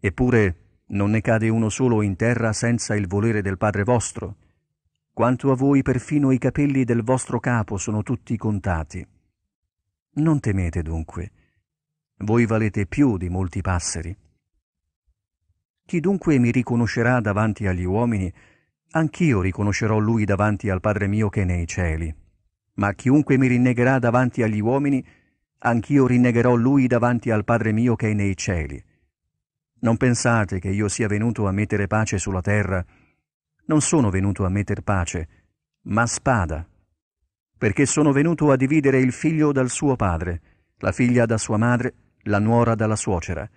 eppure non ne cade uno solo in terra senza il volere del Padre vostro. Quanto a voi perfino i capelli del vostro capo sono tutti contati. Non temete dunque, voi valete più di molti passeri. Chi dunque mi riconoscerà davanti agli uomini, anch'io riconoscerò lui davanti al Padre mio che è nei cieli. Ma chiunque mi rinnegherà davanti agli uomini, anch'io rinnegherò lui davanti al Padre mio che è nei cieli. Non pensate che io sia venuto a mettere pace sulla terra, non sono venuto a metter pace, ma spada, perché sono venuto a dividere il figlio dal suo padre, la figlia da sua madre, la nuora dalla suocera,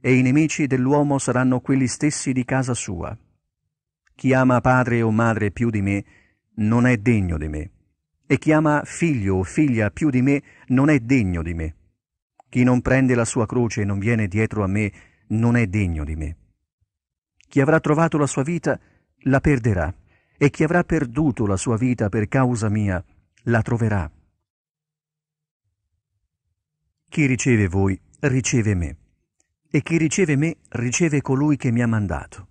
e i nemici dell'uomo saranno quelli stessi di casa sua. Chi ama padre o madre più di me non è degno di me, e chi ama figlio o figlia più di me non è degno di me. Chi non prende la sua croce e non viene dietro a me non è degno di me. Chi avrà trovato la sua vita la perderà e chi avrà perduto la sua vita per causa mia la troverà. Chi riceve voi riceve me e chi riceve me riceve colui che mi ha mandato.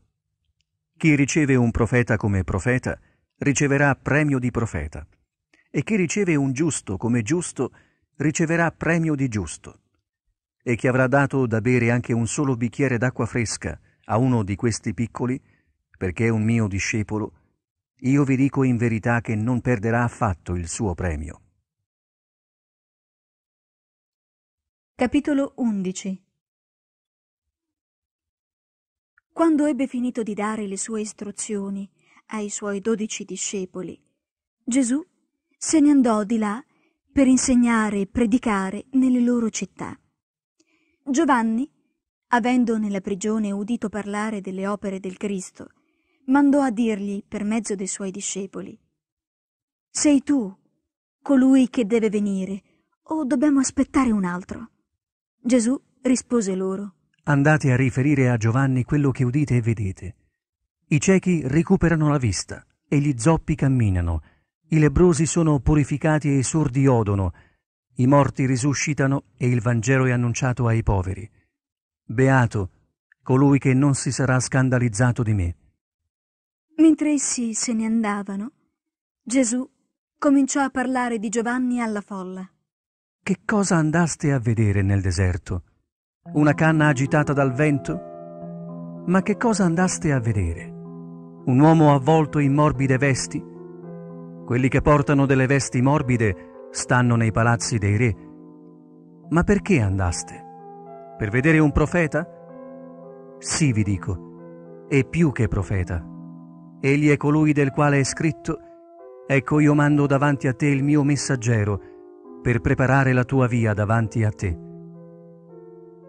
Chi riceve un profeta come profeta riceverà premio di profeta e chi riceve un giusto come giusto riceverà premio di giusto. E chi avrà dato da bere anche un solo bicchiere d'acqua fresca a uno di questi piccoli perché è un mio discepolo, io vi dico in verità che non perderà affatto il suo premio. Capitolo 11 Quando ebbe finito di dare le sue istruzioni ai suoi dodici discepoli, Gesù se ne andò di là per insegnare e predicare nelle loro città. Giovanni, avendo nella prigione udito parlare delle opere del Cristo, mandò a dirgli per mezzo dei suoi discepoli Sei tu colui che deve venire o dobbiamo aspettare un altro? Gesù rispose loro Andate a riferire a Giovanni quello che udite e vedete. I ciechi recuperano la vista e gli zoppi camminano, i lebrosi sono purificati e i sordi odono, i morti risuscitano e il Vangelo è annunciato ai poveri. Beato colui che non si sarà scandalizzato di me. Mentre essi se ne andavano, Gesù cominciò a parlare di Giovanni alla folla. Che cosa andaste a vedere nel deserto? Una canna agitata dal vento? Ma che cosa andaste a vedere? Un uomo avvolto in morbide vesti? Quelli che portano delle vesti morbide stanno nei palazzi dei re. Ma perché andaste? Per vedere un profeta? Sì, vi dico, e più che profeta Egli è colui del quale è scritto, Ecco io mando davanti a te il mio messaggero, per preparare la tua via davanti a te.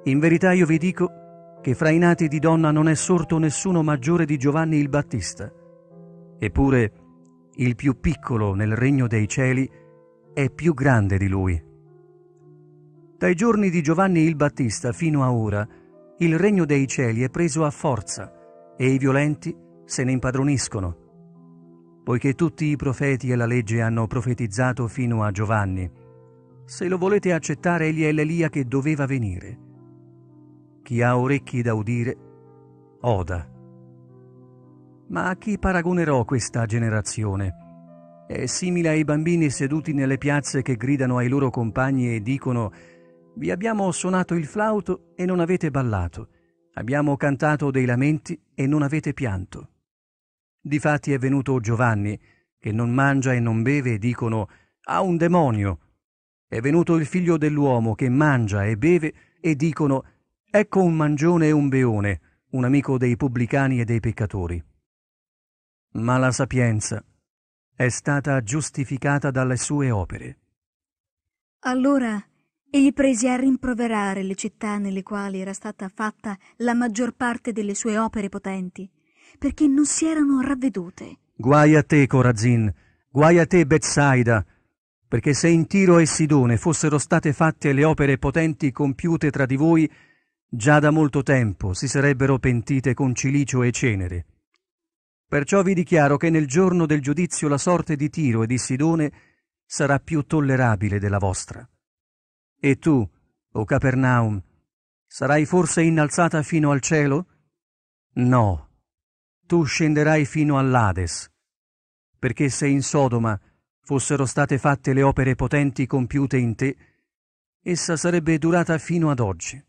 In verità io vi dico che fra i nati di donna non è sorto nessuno maggiore di Giovanni il Battista, eppure il più piccolo nel regno dei cieli è più grande di lui. Dai giorni di Giovanni il Battista fino a ora, il regno dei cieli è preso a forza e i violenti se ne impadroniscono. Poiché tutti i profeti e la legge hanno profetizzato fino a Giovanni, se lo volete accettare, egli è l'Elia che doveva venire. Chi ha orecchi da udire, oda. Ma a chi paragonerò questa generazione? È simile ai bambini seduti nelle piazze che gridano ai loro compagni e dicono Vi abbiamo suonato il flauto e non avete ballato, abbiamo cantato dei lamenti e non avete pianto. Difatti è venuto Giovanni, che non mangia e non beve, e dicono ha un demonio. È venuto il figlio dell'uomo che mangia e beve, e dicono ecco un mangione e un beone, un amico dei pubblicani e dei peccatori. Ma la sapienza è stata giustificata dalle sue opere. Allora egli prese a rimproverare le città nelle quali era stata fatta la maggior parte delle sue opere potenti perché non si erano ravvedute. Guai a te, Corazin, guai a te, Betsaida, perché se in Tiro e Sidone fossero state fatte le opere potenti compiute tra di voi, già da molto tempo si sarebbero pentite con cilicio e cenere. Perciò vi dichiaro che nel giorno del giudizio la sorte di Tiro e di Sidone sarà più tollerabile della vostra. E tu, o Capernaum, sarai forse innalzata fino al cielo? No, tu scenderai fino all'Ades, perché se in Sodoma fossero state fatte le opere potenti compiute in te, essa sarebbe durata fino ad oggi.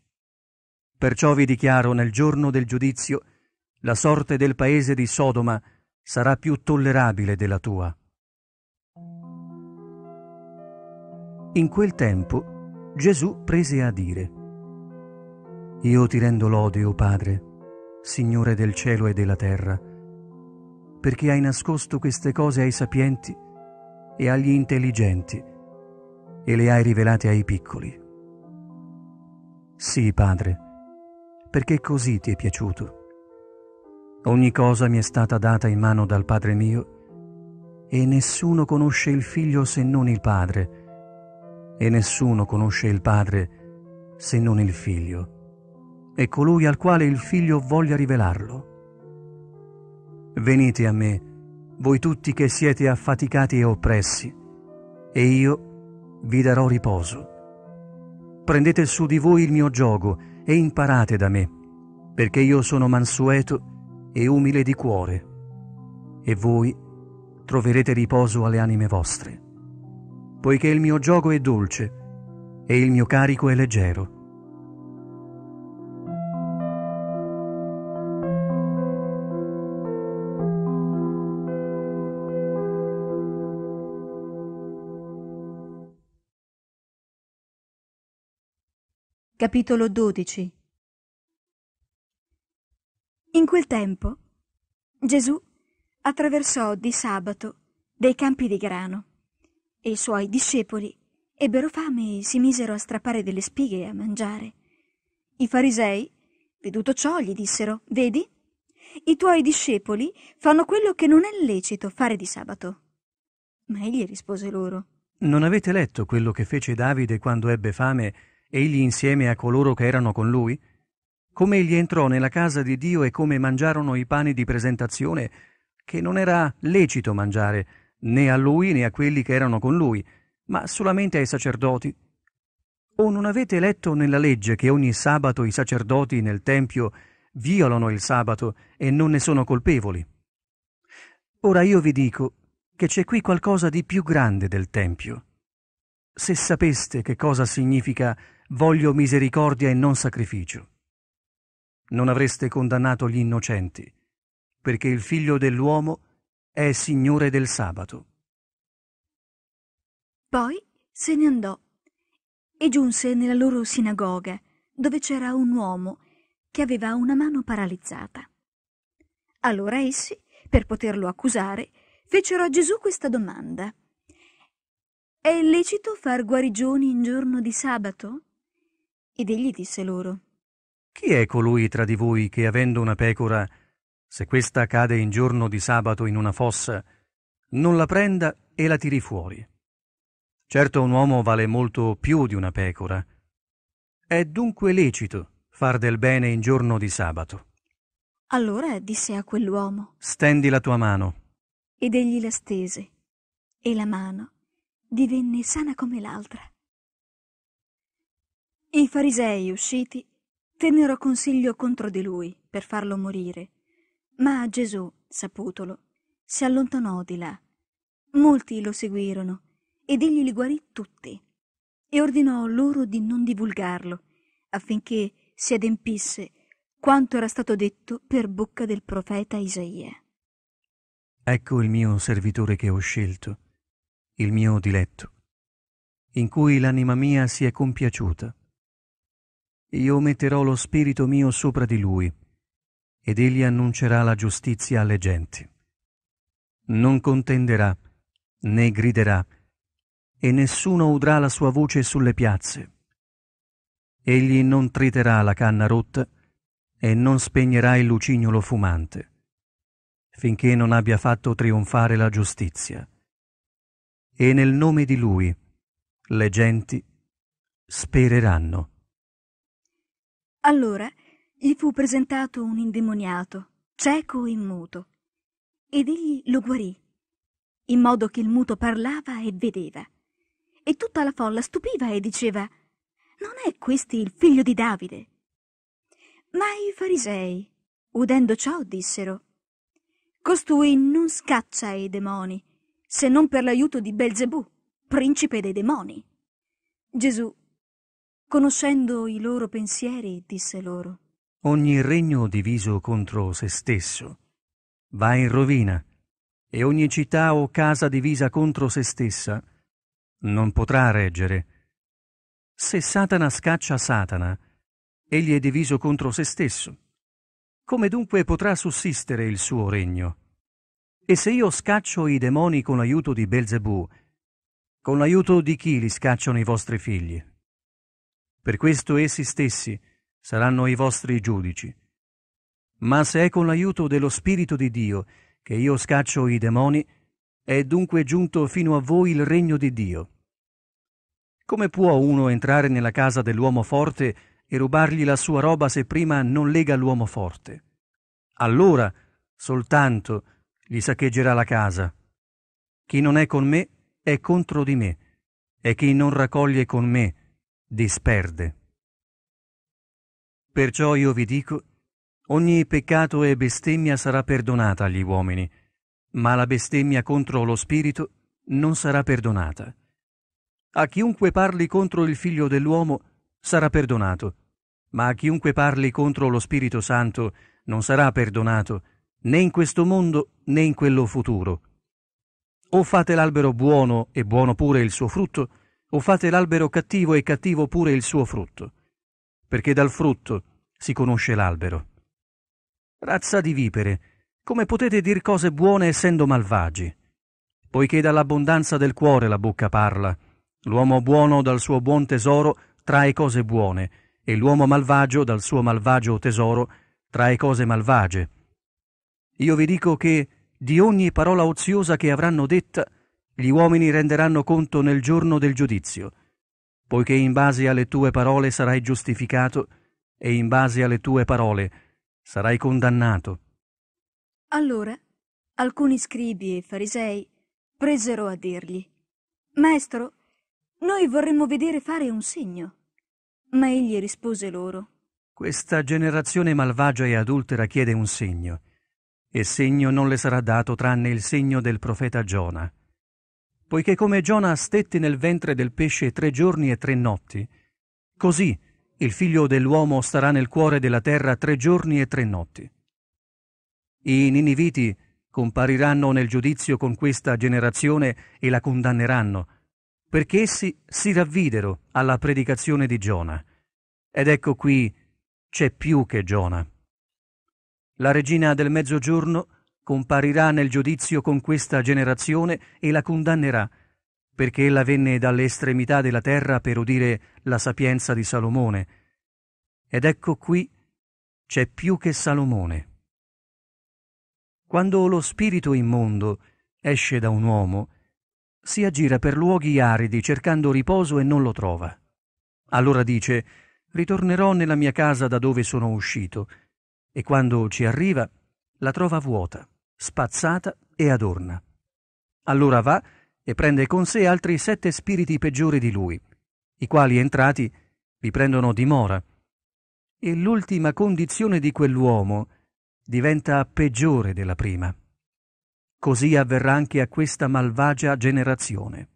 Perciò vi dichiaro nel giorno del giudizio, la sorte del paese di Sodoma sarà più tollerabile della tua. In quel tempo Gesù prese a dire, Io ti rendo lode, o Padre, Signore del cielo e della terra, perché hai nascosto queste cose ai sapienti e agli intelligenti e le hai rivelate ai piccoli. Sì, Padre, perché così ti è piaciuto. Ogni cosa mi è stata data in mano dal Padre mio, e nessuno conosce il Figlio se non il Padre, e nessuno conosce il Padre se non il Figlio, e colui al quale il Figlio voglia rivelarlo. Venite a me, voi tutti che siete affaticati e oppressi, e io vi darò riposo. Prendete su di voi il mio gioco e imparate da me, perché io sono mansueto e umile di cuore, e voi troverete riposo alle anime vostre, poiché il mio gioco è dolce e il mio carico è leggero. Capitolo 12 In quel tempo Gesù attraversò di sabato dei campi di grano e i suoi discepoli ebbero fame e si misero a strappare delle spighe e a mangiare. I farisei, veduto ciò, gli dissero, vedi, i tuoi discepoli fanno quello che non è lecito fare di sabato. Ma egli rispose loro, Non avete letto quello che fece Davide quando ebbe fame? egli insieme a coloro che erano con lui? Come egli entrò nella casa di Dio e come mangiarono i pani di presentazione, che non era lecito mangiare, né a lui né a quelli che erano con lui, ma solamente ai sacerdoti? O non avete letto nella legge che ogni sabato i sacerdoti nel Tempio violano il sabato e non ne sono colpevoli? Ora io vi dico che c'è qui qualcosa di più grande del Tempio. Se sapeste che cosa significa voglio misericordia e non sacrificio. Non avreste condannato gli innocenti, perché il figlio dell'uomo è Signore del sabato. Poi se ne andò e giunse nella loro sinagoga, dove c'era un uomo che aveva una mano paralizzata. Allora essi, per poterlo accusare, fecero a Gesù questa domanda. È lecito far guarigioni in giorno di sabato? Ed egli disse loro, Chi è colui tra di voi che avendo una pecora, se questa cade in giorno di sabato in una fossa, non la prenda e la tiri fuori? Certo un uomo vale molto più di una pecora. È dunque lecito far del bene in giorno di sabato. Allora disse a quell'uomo, Stendi la tua mano. Ed egli la stese, e la mano divenne sana come l'altra. I farisei usciti tennero consiglio contro di lui per farlo morire, ma Gesù, saputolo, si allontanò di là. Molti lo seguirono ed egli li guarì tutti e ordinò loro di non divulgarlo affinché si adempisse quanto era stato detto per bocca del profeta Isaia. Ecco il mio servitore che ho scelto, il mio diletto, in cui l'anima mia si è compiaciuta io metterò lo spirito mio sopra di lui, ed egli annuncerà la giustizia alle genti. Non contenderà, né griderà, e nessuno udrà la sua voce sulle piazze. Egli non triterà la canna rotta e non spegnerà il lucignolo fumante, finché non abbia fatto trionfare la giustizia. E nel nome di lui le genti spereranno. Allora gli fu presentato un indemoniato, cieco e muto, ed egli lo guarì, in modo che il muto parlava e vedeva. E tutta la folla stupiva e diceva Non è questo il figlio di Davide? Ma i farisei, udendo ciò, dissero Costui non scaccia i demoni, se non per l'aiuto di Belzebù, principe dei demoni. Gesù Conoscendo i loro pensieri, disse loro, Ogni regno diviso contro se stesso va in rovina, e ogni città o casa divisa contro se stessa non potrà reggere. Se Satana scaccia Satana, egli è diviso contro se stesso. Come dunque potrà sussistere il suo regno? E se io scaccio i demoni con l'aiuto di Belzebù, con l'aiuto di chi li scacciano i vostri figli? Per questo essi stessi saranno i vostri giudici. Ma se è con l'aiuto dello Spirito di Dio che io scaccio i demoni, è dunque giunto fino a voi il regno di Dio. Come può uno entrare nella casa dell'uomo forte e rubargli la sua roba se prima non lega l'uomo forte? Allora soltanto gli saccheggerà la casa. Chi non è con me è contro di me, e chi non raccoglie con me disperde. Perciò io vi dico, ogni peccato e bestemmia sarà perdonata agli uomini, ma la bestemmia contro lo Spirito non sarà perdonata. A chiunque parli contro il Figlio dell'uomo sarà perdonato, ma a chiunque parli contro lo Spirito Santo non sarà perdonato, né in questo mondo né in quello futuro. O fate l'albero buono e buono pure il suo frutto, o fate l'albero cattivo e cattivo pure il suo frutto, perché dal frutto si conosce l'albero. Razza di vipere, come potete dir cose buone essendo malvagi? Poiché dall'abbondanza del cuore la bocca parla, l'uomo buono dal suo buon tesoro trae cose buone, e l'uomo malvagio dal suo malvagio tesoro trae cose malvagie. Io vi dico che di ogni parola oziosa che avranno detta, gli uomini renderanno conto nel giorno del giudizio, poiché in base alle tue parole sarai giustificato e in base alle tue parole sarai condannato. Allora alcuni scribi e farisei presero a dirgli Maestro, noi vorremmo vedere fare un segno. Ma egli rispose loro Questa generazione malvagia e adultera chiede un segno, e segno non le sarà dato tranne il segno del profeta Giona poiché come Giona stette nel ventre del pesce tre giorni e tre notti, così il figlio dell'uomo starà nel cuore della terra tre giorni e tre notti. I niniviti compariranno nel giudizio con questa generazione e la condanneranno, perché essi si ravvidero alla predicazione di Giona. Ed ecco qui c'è più che Giona. La regina del mezzogiorno comparirà nel giudizio con questa generazione e la condannerà, perché ella venne dalle estremità della terra per udire la sapienza di Salomone. Ed ecco qui c'è più che Salomone. Quando lo spirito immondo esce da un uomo, si aggira per luoghi aridi cercando riposo e non lo trova. Allora dice, ritornerò nella mia casa da dove sono uscito, e quando ci arriva la trova vuota spazzata e adorna. Allora va e prende con sé altri sette spiriti peggiori di lui, i quali entrati vi prendono dimora. E l'ultima condizione di quell'uomo diventa peggiore della prima. Così avverrà anche a questa malvagia generazione.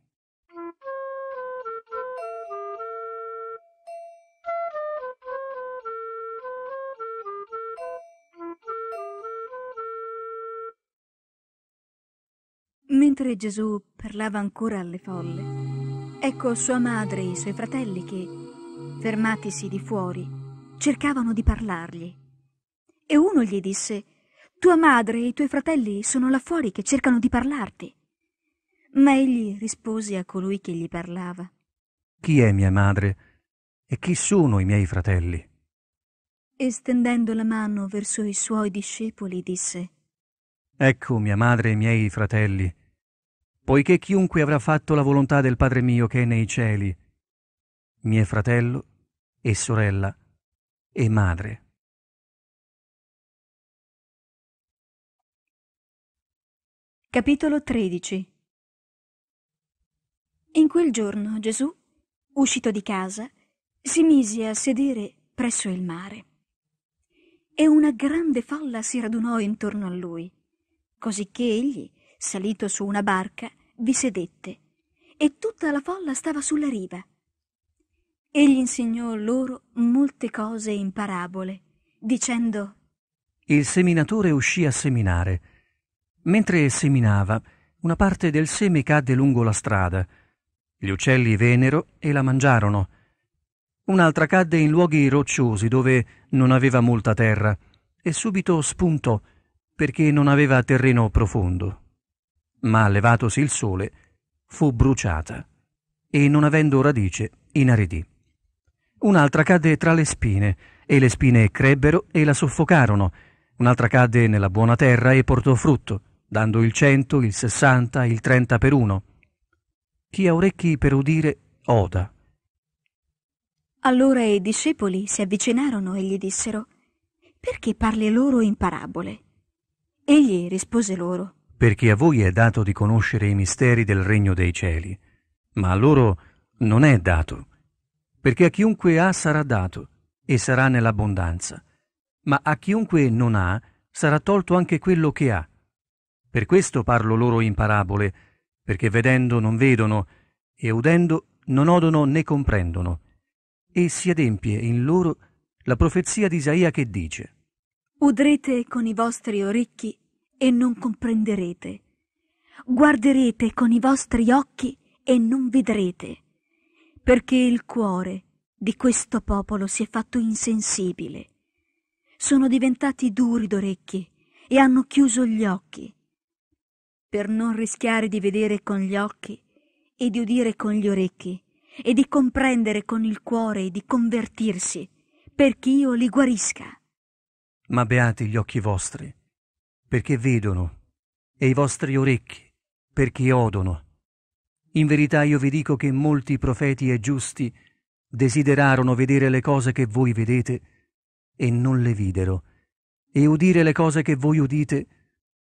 Mentre Gesù parlava ancora alle folle, ecco sua madre e i suoi fratelli che, fermatisi di fuori, cercavano di parlargli. E uno gli disse, Tua madre e i tuoi fratelli sono là fuori che cercano di parlarti. Ma egli rispose a colui che gli parlava, Chi è mia madre e chi sono i miei fratelli? E stendendo la mano verso i suoi discepoli disse, Ecco mia madre e i miei fratelli, poiché chiunque avrà fatto la volontà del Padre mio che è nei cieli, mio fratello e sorella e madre. Capitolo 13 In quel giorno Gesù, uscito di casa, si mise a sedere presso il mare. E una grande folla si radunò intorno a lui, cosicché egli, salito su una barca, vi sedette e tutta la folla stava sulla riva. Egli insegnò loro molte cose in parabole, dicendo Il seminatore uscì a seminare. Mentre seminava, una parte del seme cadde lungo la strada. Gli uccelli vennero e la mangiarono. Un'altra cadde in luoghi rocciosi dove non aveva molta terra e subito spuntò perché non aveva terreno profondo ma levatosi il sole fu bruciata e non avendo radice inaridì. Un'altra cadde tra le spine e le spine crebbero e la soffocarono. Un'altra cadde nella buona terra e portò frutto, dando il cento, il sessanta, il trenta per uno. Chi ha orecchi per udire, oda. Allora i discepoli si avvicinarono e gli dissero, Perché parli loro in parabole? Egli rispose loro, perché a voi è dato di conoscere i misteri del regno dei cieli, ma a loro non è dato, perché a chiunque ha sarà dato e sarà nell'abbondanza, ma a chiunque non ha sarà tolto anche quello che ha. Per questo parlo loro in parabole, perché vedendo non vedono e udendo non odono né comprendono, e si adempie in loro la profezia di Isaia che dice Udrete con i vostri orecchi e non comprenderete. Guarderete con i vostri occhi e non vedrete, perché il cuore di questo popolo si è fatto insensibile. Sono diventati duri d'orecchi e hanno chiuso gli occhi, per non rischiare di vedere con gli occhi e di udire con gli orecchi e di comprendere con il cuore e di convertirsi, perché io li guarisca. Ma beati gli occhi vostri, perché vedono, e i vostri orecchi, perché odono. In verità io vi dico che molti profeti e giusti desiderarono vedere le cose che voi vedete e non le videro, e udire le cose che voi udite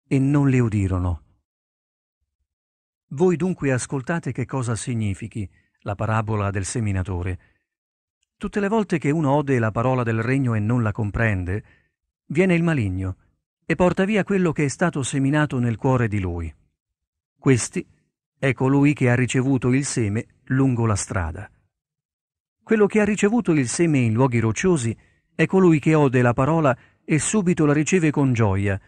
e non le udirono. Voi dunque ascoltate che cosa significhi la parabola del seminatore. Tutte le volte che uno ode la parola del regno e non la comprende, viene il maligno e porta via quello che è stato seminato nel cuore di lui. Questi è colui che ha ricevuto il seme lungo la strada. Quello che ha ricevuto il seme in luoghi rocciosi è colui che ode la parola e subito la riceve con gioia,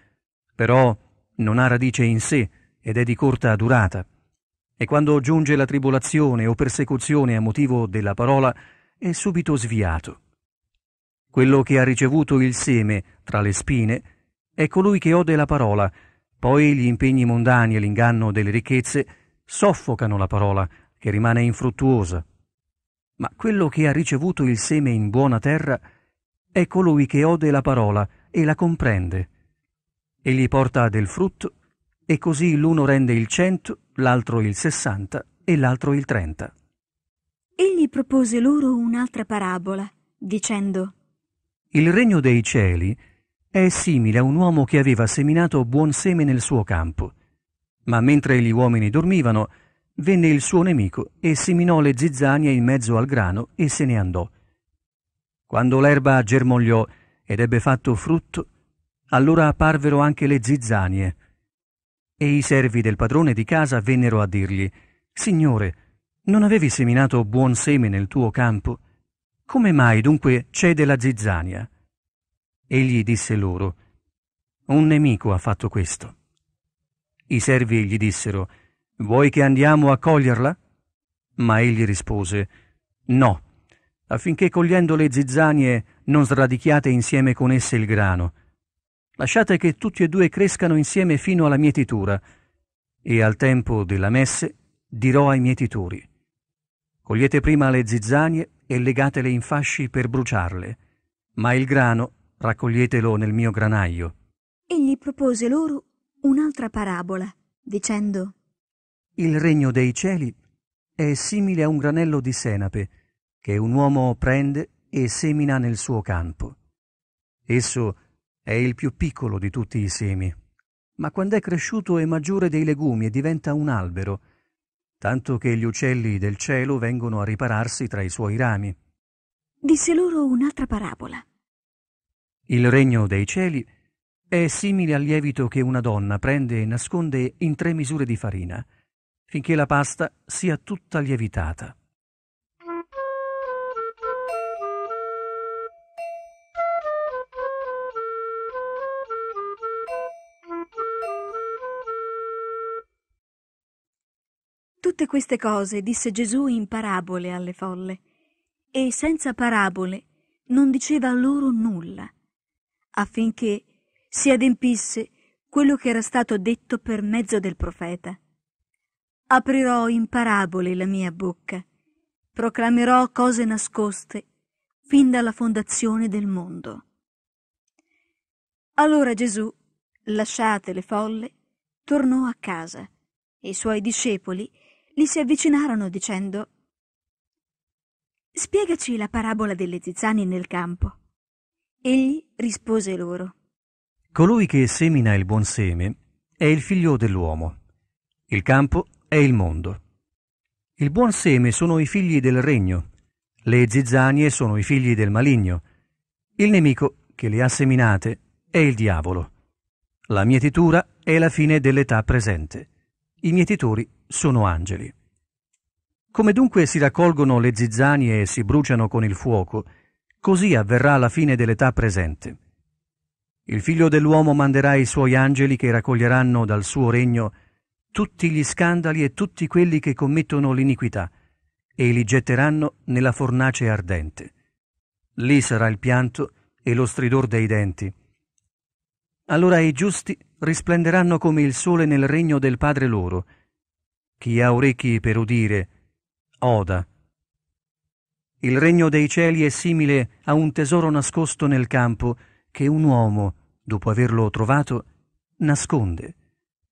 però non ha radice in sé ed è di corta durata. E quando giunge la tribolazione o persecuzione a motivo della parola, è subito sviato. Quello che ha ricevuto il seme tra le spine è colui che ode la parola, poi gli impegni mondani e l'inganno delle ricchezze soffocano la parola, che rimane infruttuosa. Ma quello che ha ricevuto il seme in buona terra è colui che ode la parola e la comprende. Egli porta del frutto, e così l'uno rende il cento, l'altro il sessanta e l'altro il trenta. Egli propose loro un'altra parabola, dicendo Il regno dei cieli è simile a un uomo che aveva seminato buon seme nel suo campo. Ma mentre gli uomini dormivano, venne il suo nemico e seminò le zizzanie in mezzo al grano e se ne andò. Quando l'erba germogliò ed ebbe fatto frutto, allora apparvero anche le zizzanie. E i servi del padrone di casa vennero a dirgli, Signore, non avevi seminato buon seme nel tuo campo? Come mai dunque cede la zizzania? Egli disse loro, Un nemico ha fatto questo. I servi gli dissero, Vuoi che andiamo a coglierla? Ma egli rispose, No, affinché cogliendo le zizzanie non sradichiate insieme con esse il grano. Lasciate che tutti e due crescano insieme fino alla mietitura, e al tempo della messe dirò ai mietitori. Cogliete prima le zizzanie e legatele in fasci per bruciarle, ma il grano raccoglietelo nel mio granaio. Egli propose loro un'altra parabola, dicendo Il regno dei cieli è simile a un granello di senape che un uomo prende e semina nel suo campo. Esso è il più piccolo di tutti i semi, ma quando è cresciuto è maggiore dei legumi e diventa un albero, tanto che gli uccelli del cielo vengono a ripararsi tra i suoi rami. Disse loro un'altra parabola. Il regno dei cieli è simile al lievito che una donna prende e nasconde in tre misure di farina, finché la pasta sia tutta lievitata. Tutte queste cose disse Gesù in parabole alle folle, e senza parabole non diceva loro nulla affinché si adempisse quello che era stato detto per mezzo del profeta. Aprirò in parabole la mia bocca, proclamerò cose nascoste fin dalla fondazione del mondo. Allora Gesù, lasciate le folle, tornò a casa e i suoi discepoli gli si avvicinarono dicendo Spiegaci la parabola delle zizzani nel campo. Egli rispose loro, Colui che semina il buon seme è il figlio dell'uomo, il campo è il mondo. Il buon seme sono i figli del regno, le zizzanie sono i figli del maligno, il nemico che le ha seminate è il diavolo. La mietitura è la fine dell'età presente. I mietitori sono angeli. Come dunque si raccolgono le zizzanie e si bruciano con il fuoco, Così avverrà la fine dell'età presente. Il figlio dell'uomo manderà i suoi angeli che raccoglieranno dal suo regno tutti gli scandali e tutti quelli che commettono l'iniquità, e li getteranno nella fornace ardente. Lì sarà il pianto e lo stridor dei denti. Allora i giusti risplenderanno come il sole nel regno del Padre loro. Chi ha orecchi per udire, oda il regno dei cieli è simile a un tesoro nascosto nel campo che un uomo, dopo averlo trovato, nasconde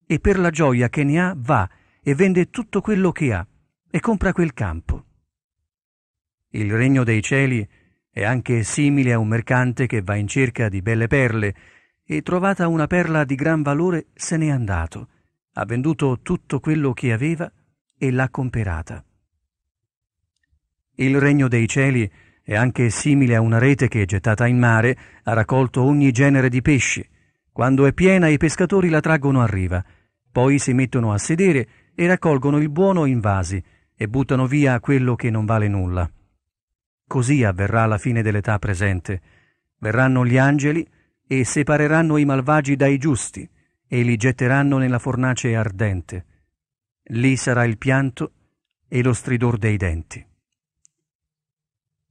e per la gioia che ne ha va e vende tutto quello che ha e compra quel campo. Il regno dei cieli è anche simile a un mercante che va in cerca di belle perle e trovata una perla di gran valore se n'è andato, ha venduto tutto quello che aveva e l'ha comperata. Il regno dei cieli è anche simile a una rete che, gettata in mare, ha raccolto ogni genere di pesci. Quando è piena i pescatori la traggono a riva, poi si mettono a sedere e raccolgono il buono in vasi e buttano via quello che non vale nulla. Così avverrà la fine dell'età presente. Verranno gli angeli e separeranno i malvagi dai giusti e li getteranno nella fornace ardente. Lì sarà il pianto e lo stridor dei denti.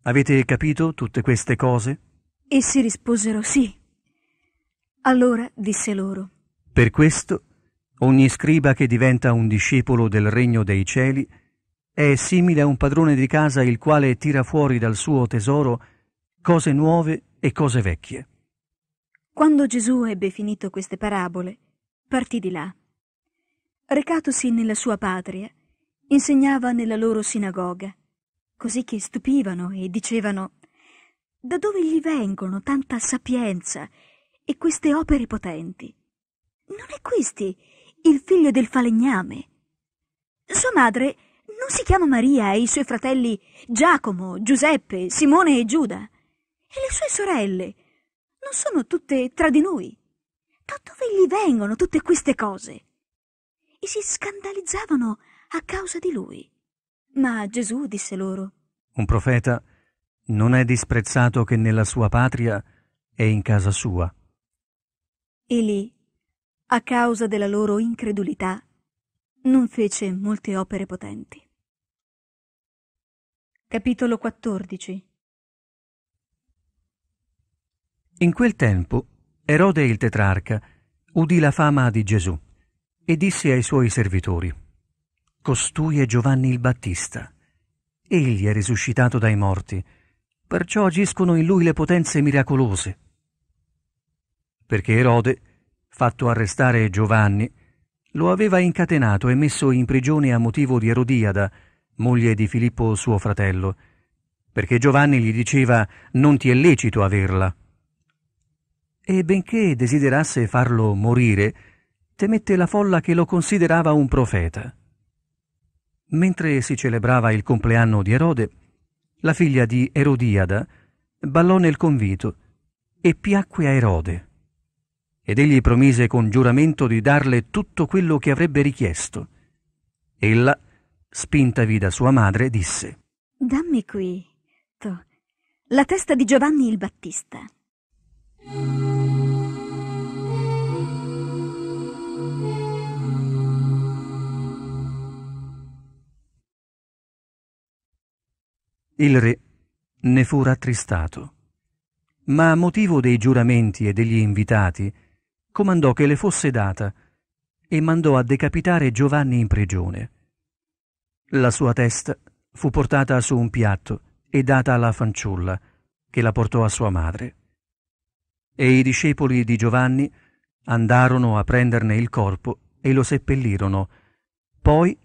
Avete capito tutte queste cose? Essi risposero sì. Allora disse loro. Per questo ogni scriba che diventa un discepolo del regno dei cieli è simile a un padrone di casa il quale tira fuori dal suo tesoro cose nuove e cose vecchie. Quando Gesù ebbe finito queste parabole, partì di là. Recatosi nella sua patria, insegnava nella loro sinagoga così che stupivano e dicevano da dove gli vengono tanta sapienza e queste opere potenti? Non è questi il figlio del falegname? Sua madre non si chiama Maria e i suoi fratelli Giacomo, Giuseppe, Simone e Giuda? E le sue sorelle non sono tutte tra di noi? Da dove gli vengono tutte queste cose? E si scandalizzavano a causa di lui. Ma Gesù disse loro, Un profeta non è disprezzato che nella sua patria e in casa sua. E lì, a causa della loro incredulità, non fece molte opere potenti. Capitolo 14 In quel tempo Erode il tetrarca udì la fama di Gesù e disse ai suoi servitori Costui è Giovanni il Battista. Egli è risuscitato dai morti, perciò agiscono in lui le potenze miracolose. Perché Erode, fatto arrestare Giovanni, lo aveva incatenato e messo in prigione a motivo di Erodiada, moglie di Filippo suo fratello, perché Giovanni gli diceva non ti è lecito averla. E benché desiderasse farlo morire, temette la folla che lo considerava un profeta. Mentre si celebrava il compleanno di Erode, la figlia di Erodiada ballò nel convito e piacque a Erode. Ed egli promise con giuramento di darle tutto quello che avrebbe richiesto. Ella, spintavi da sua madre, disse: Dammi qui, tu, la testa di Giovanni il Battista. Il re ne fu rattristato, ma a motivo dei giuramenti e degli invitati comandò che le fosse data e mandò a decapitare Giovanni in prigione. La sua testa fu portata su un piatto e data alla fanciulla, che la portò a sua madre. E i discepoli di Giovanni andarono a prenderne il corpo e lo seppellirono, poi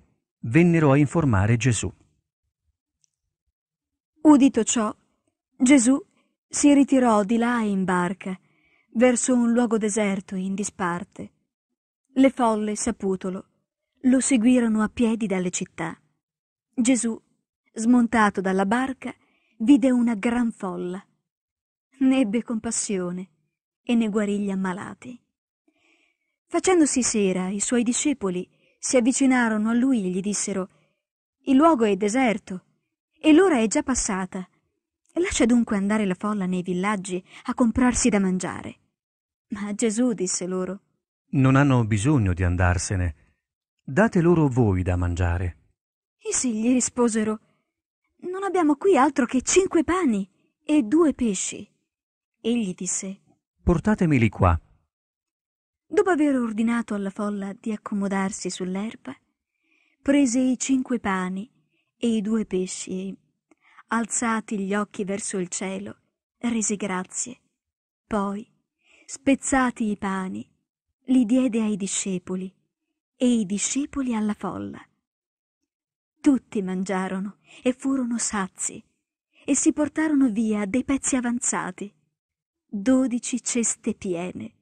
vennero a informare Gesù. Udito ciò, Gesù si ritirò di là in barca, verso un luogo deserto in disparte. Le folle, saputolo, lo seguirono a piedi dalle città. Gesù, smontato dalla barca, vide una gran folla. Ne ebbe compassione e ne guarì gli ammalati. Facendosi sera, i suoi discepoli si avvicinarono a lui e gli dissero Il luogo è deserto e l'ora è già passata. Lascia dunque andare la folla nei villaggi a comprarsi da mangiare. Ma Gesù disse loro: Non hanno bisogno di andarsene. Date loro voi da mangiare. Essi gli risposero: Non abbiamo qui altro che cinque pani e due pesci. Egli disse: Portatemeli qua. Dopo aver ordinato alla folla di accomodarsi sull'erba, prese i cinque pani e i due pesci, alzati gli occhi verso il cielo, rese grazie. Poi, spezzati i pani, li diede ai discepoli e i discepoli alla folla. Tutti mangiarono e furono sazi e si portarono via dei pezzi avanzati, dodici ceste piene,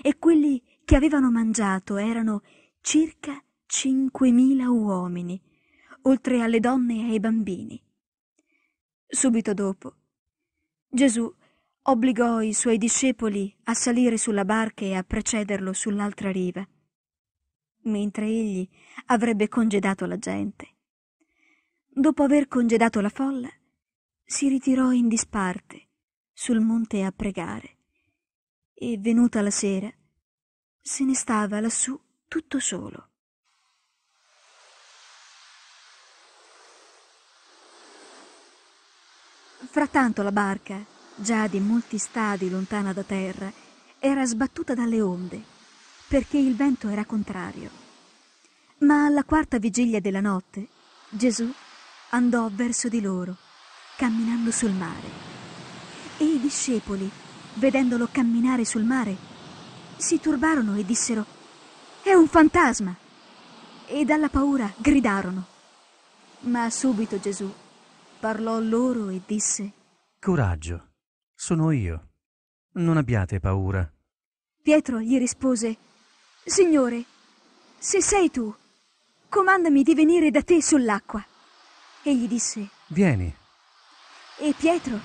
e quelli che avevano mangiato erano circa cinquemila uomini, oltre alle donne e ai bambini. Subito dopo, Gesù obbligò i suoi discepoli a salire sulla barca e a precederlo sull'altra riva, mentre egli avrebbe congedato la gente. Dopo aver congedato la folla, si ritirò in disparte sul monte a pregare e, venuta la sera, se ne stava lassù tutto solo. Frattanto la barca, già di molti stadi lontana da terra, era sbattuta dalle onde, perché il vento era contrario. Ma alla quarta vigilia della notte, Gesù andò verso di loro, camminando sul mare. E i discepoli, vedendolo camminare sul mare, si turbarono e dissero, è un fantasma! E dalla paura gridarono. Ma subito Gesù parlò loro e disse Coraggio, sono io. Non abbiate paura. Pietro gli rispose Signore, se sei tu, comandami di venire da te sull'acqua. Egli disse Vieni. E Pietro,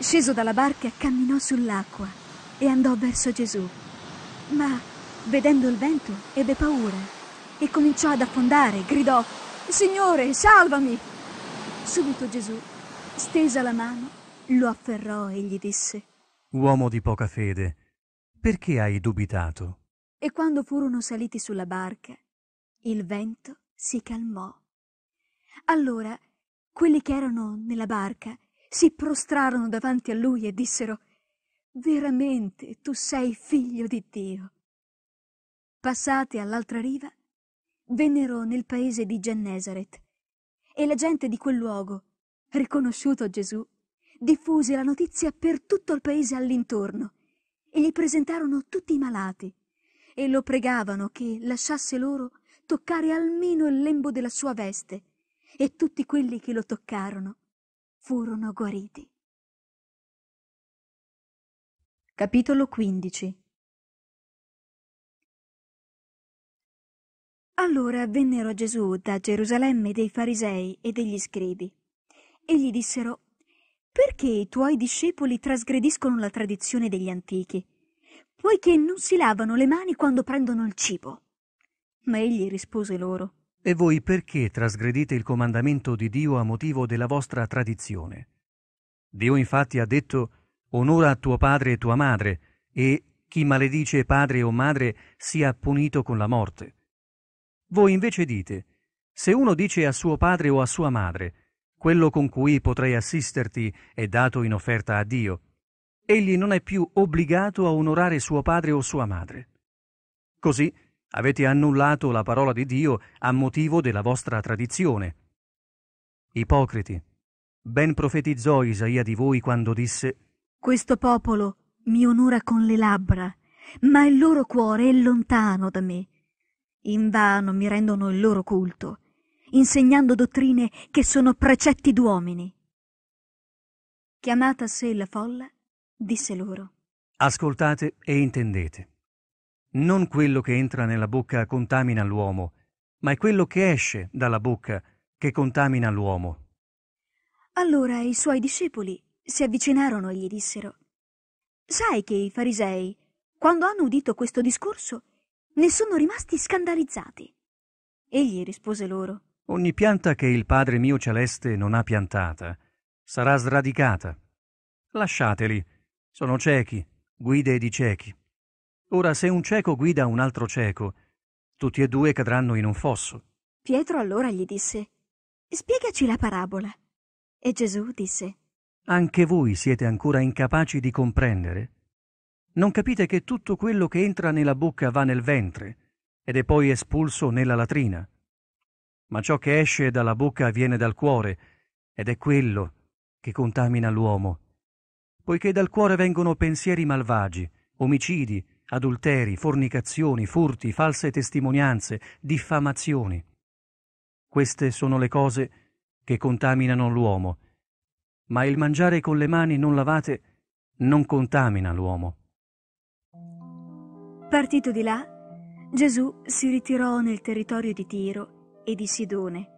sceso dalla barca, camminò sull'acqua e andò verso Gesù. Ma, vedendo il vento, ebbe paura e cominciò ad affondare. Gridò Signore, salvami! Subito Gesù, stesa la mano, lo afferrò e gli disse Uomo di poca fede, perché hai dubitato? E quando furono saliti sulla barca, il vento si calmò. Allora quelli che erano nella barca si prostrarono davanti a lui e dissero Veramente tu sei figlio di Dio. Passate all'altra riva, vennero nel paese di Gennesaret e la gente di quel luogo, riconosciuto Gesù, diffuse la notizia per tutto il paese all'intorno e gli presentarono tutti i malati e lo pregavano che lasciasse loro toccare almeno il lembo della sua veste e tutti quelli che lo toccarono furono guariti. Capitolo 15 Allora vennero a Gesù da Gerusalemme dei farisei e degli scribi e gli dissero Perché i tuoi discepoli trasgrediscono la tradizione degli antichi, poiché non si lavano le mani quando prendono il cibo? Ma egli rispose loro E voi perché trasgredite il comandamento di Dio a motivo della vostra tradizione? Dio infatti ha detto Onora tuo padre e tua madre, e chi maledice padre o madre sia punito con la morte. Voi invece dite, se uno dice a suo padre o a sua madre, quello con cui potrei assisterti è dato in offerta a Dio, egli non è più obbligato a onorare suo padre o sua madre. Così avete annullato la parola di Dio a motivo della vostra tradizione. Ipocriti, ben profetizzò Isaia di voi quando disse Questo popolo mi onora con le labbra, ma il loro cuore è lontano da me in vano mi rendono il loro culto, insegnando dottrine che sono precetti d'uomini. Chiamata a sé la folla, disse loro: Ascoltate e intendete. Non quello che entra nella bocca contamina l'uomo, ma è quello che esce dalla bocca che contamina l'uomo. Allora i suoi discepoli si avvicinarono e gli dissero: Sai che i farisei, quando hanno udito questo discorso, ne sono rimasti scandalizzati. Egli rispose loro: Ogni pianta che il Padre mio celeste non ha piantata sarà sradicata. Lasciateli, sono ciechi, guide di ciechi. Ora, se un cieco guida un altro cieco, tutti e due cadranno in un fosso. Pietro allora gli disse: Spiegaci la parabola. E Gesù disse: Anche voi siete ancora incapaci di comprendere? Non capite che tutto quello che entra nella bocca va nel ventre ed è poi espulso nella latrina? Ma ciò che esce dalla bocca viene dal cuore ed è quello che contamina l'uomo, poiché dal cuore vengono pensieri malvagi, omicidi, adulteri, fornicazioni, furti, false testimonianze, diffamazioni. Queste sono le cose che contaminano l'uomo, ma il mangiare con le mani non lavate non contamina l'uomo. Partito di là, Gesù si ritirò nel territorio di Tiro e di Sidone.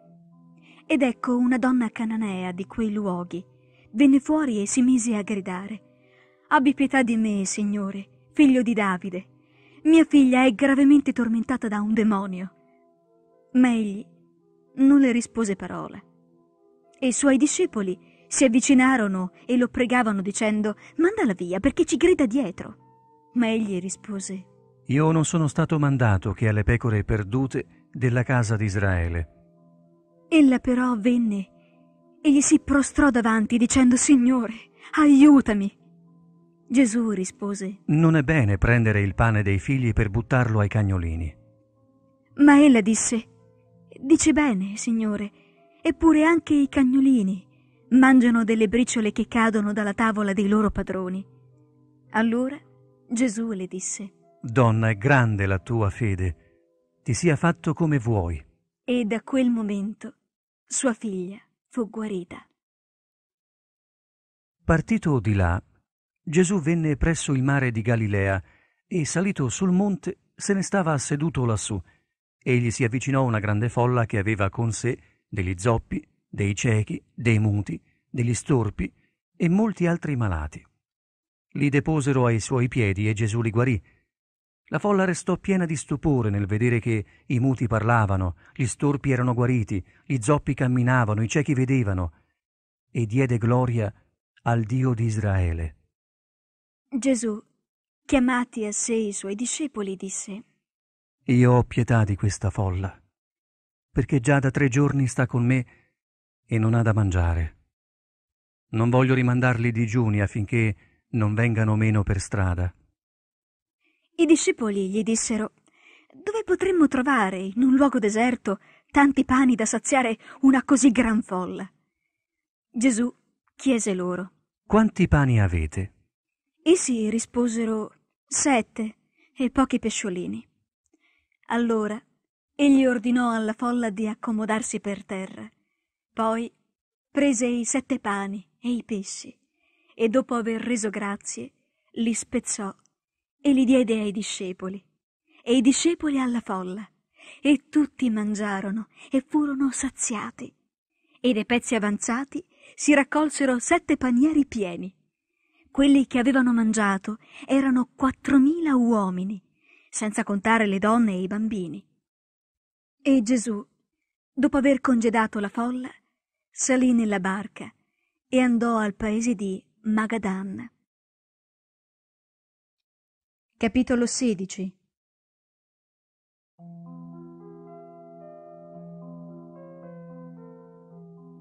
Ed ecco una donna cananea di quei luoghi venne fuori e si mise a gridare: Abbi pietà di me, Signore, figlio di Davide. Mia figlia è gravemente tormentata da un demonio. Ma egli non le rispose parola. E i suoi discepoli si avvicinarono e lo pregavano dicendo: Mandala via perché ci grida dietro. Ma egli rispose: io non sono stato mandato che alle pecore perdute della casa di Israele. Ella però venne e gli si prostrò davanti dicendo Signore, aiutami. Gesù rispose Non è bene prendere il pane dei figli per buttarlo ai cagnolini. Ma ella disse Dice bene, Signore, eppure anche i cagnolini mangiano delle briciole che cadono dalla tavola dei loro padroni. Allora Gesù le disse Donna, è grande la tua fede, ti sia fatto come vuoi. E da quel momento sua figlia fu guarita. Partito di là, Gesù venne presso il mare di Galilea e salito sul monte se ne stava seduto lassù e gli si avvicinò a una grande folla che aveva con sé degli zoppi, dei ciechi, dei muti, degli storpi e molti altri malati. Li deposero ai suoi piedi e Gesù li guarì la folla restò piena di stupore nel vedere che i muti parlavano, gli storpi erano guariti, gli zoppi camminavano, i ciechi vedevano, e diede gloria al Dio di Israele. Gesù, chiamati a sé i suoi discepoli, disse, Io ho pietà di questa folla, perché già da tre giorni sta con me e non ha da mangiare. Non voglio rimandarli digiuni affinché non vengano meno per strada. I discepoli gli dissero Dove potremmo trovare, in un luogo deserto, tanti pani da saziare una così gran folla? Gesù chiese loro Quanti pani avete? Essi risposero Sette e pochi pesciolini. Allora egli ordinò alla folla di accomodarsi per terra. Poi prese i sette pani e i pesci e dopo aver reso grazie li spezzò e li diede ai discepoli, e i discepoli alla folla, e tutti mangiarono e furono saziati, e dei pezzi avanzati si raccolsero sette panieri pieni. Quelli che avevano mangiato erano quattromila uomini, senza contare le donne e i bambini. E Gesù, dopo aver congedato la folla, salì nella barca e andò al paese di Magadan. Capitolo 16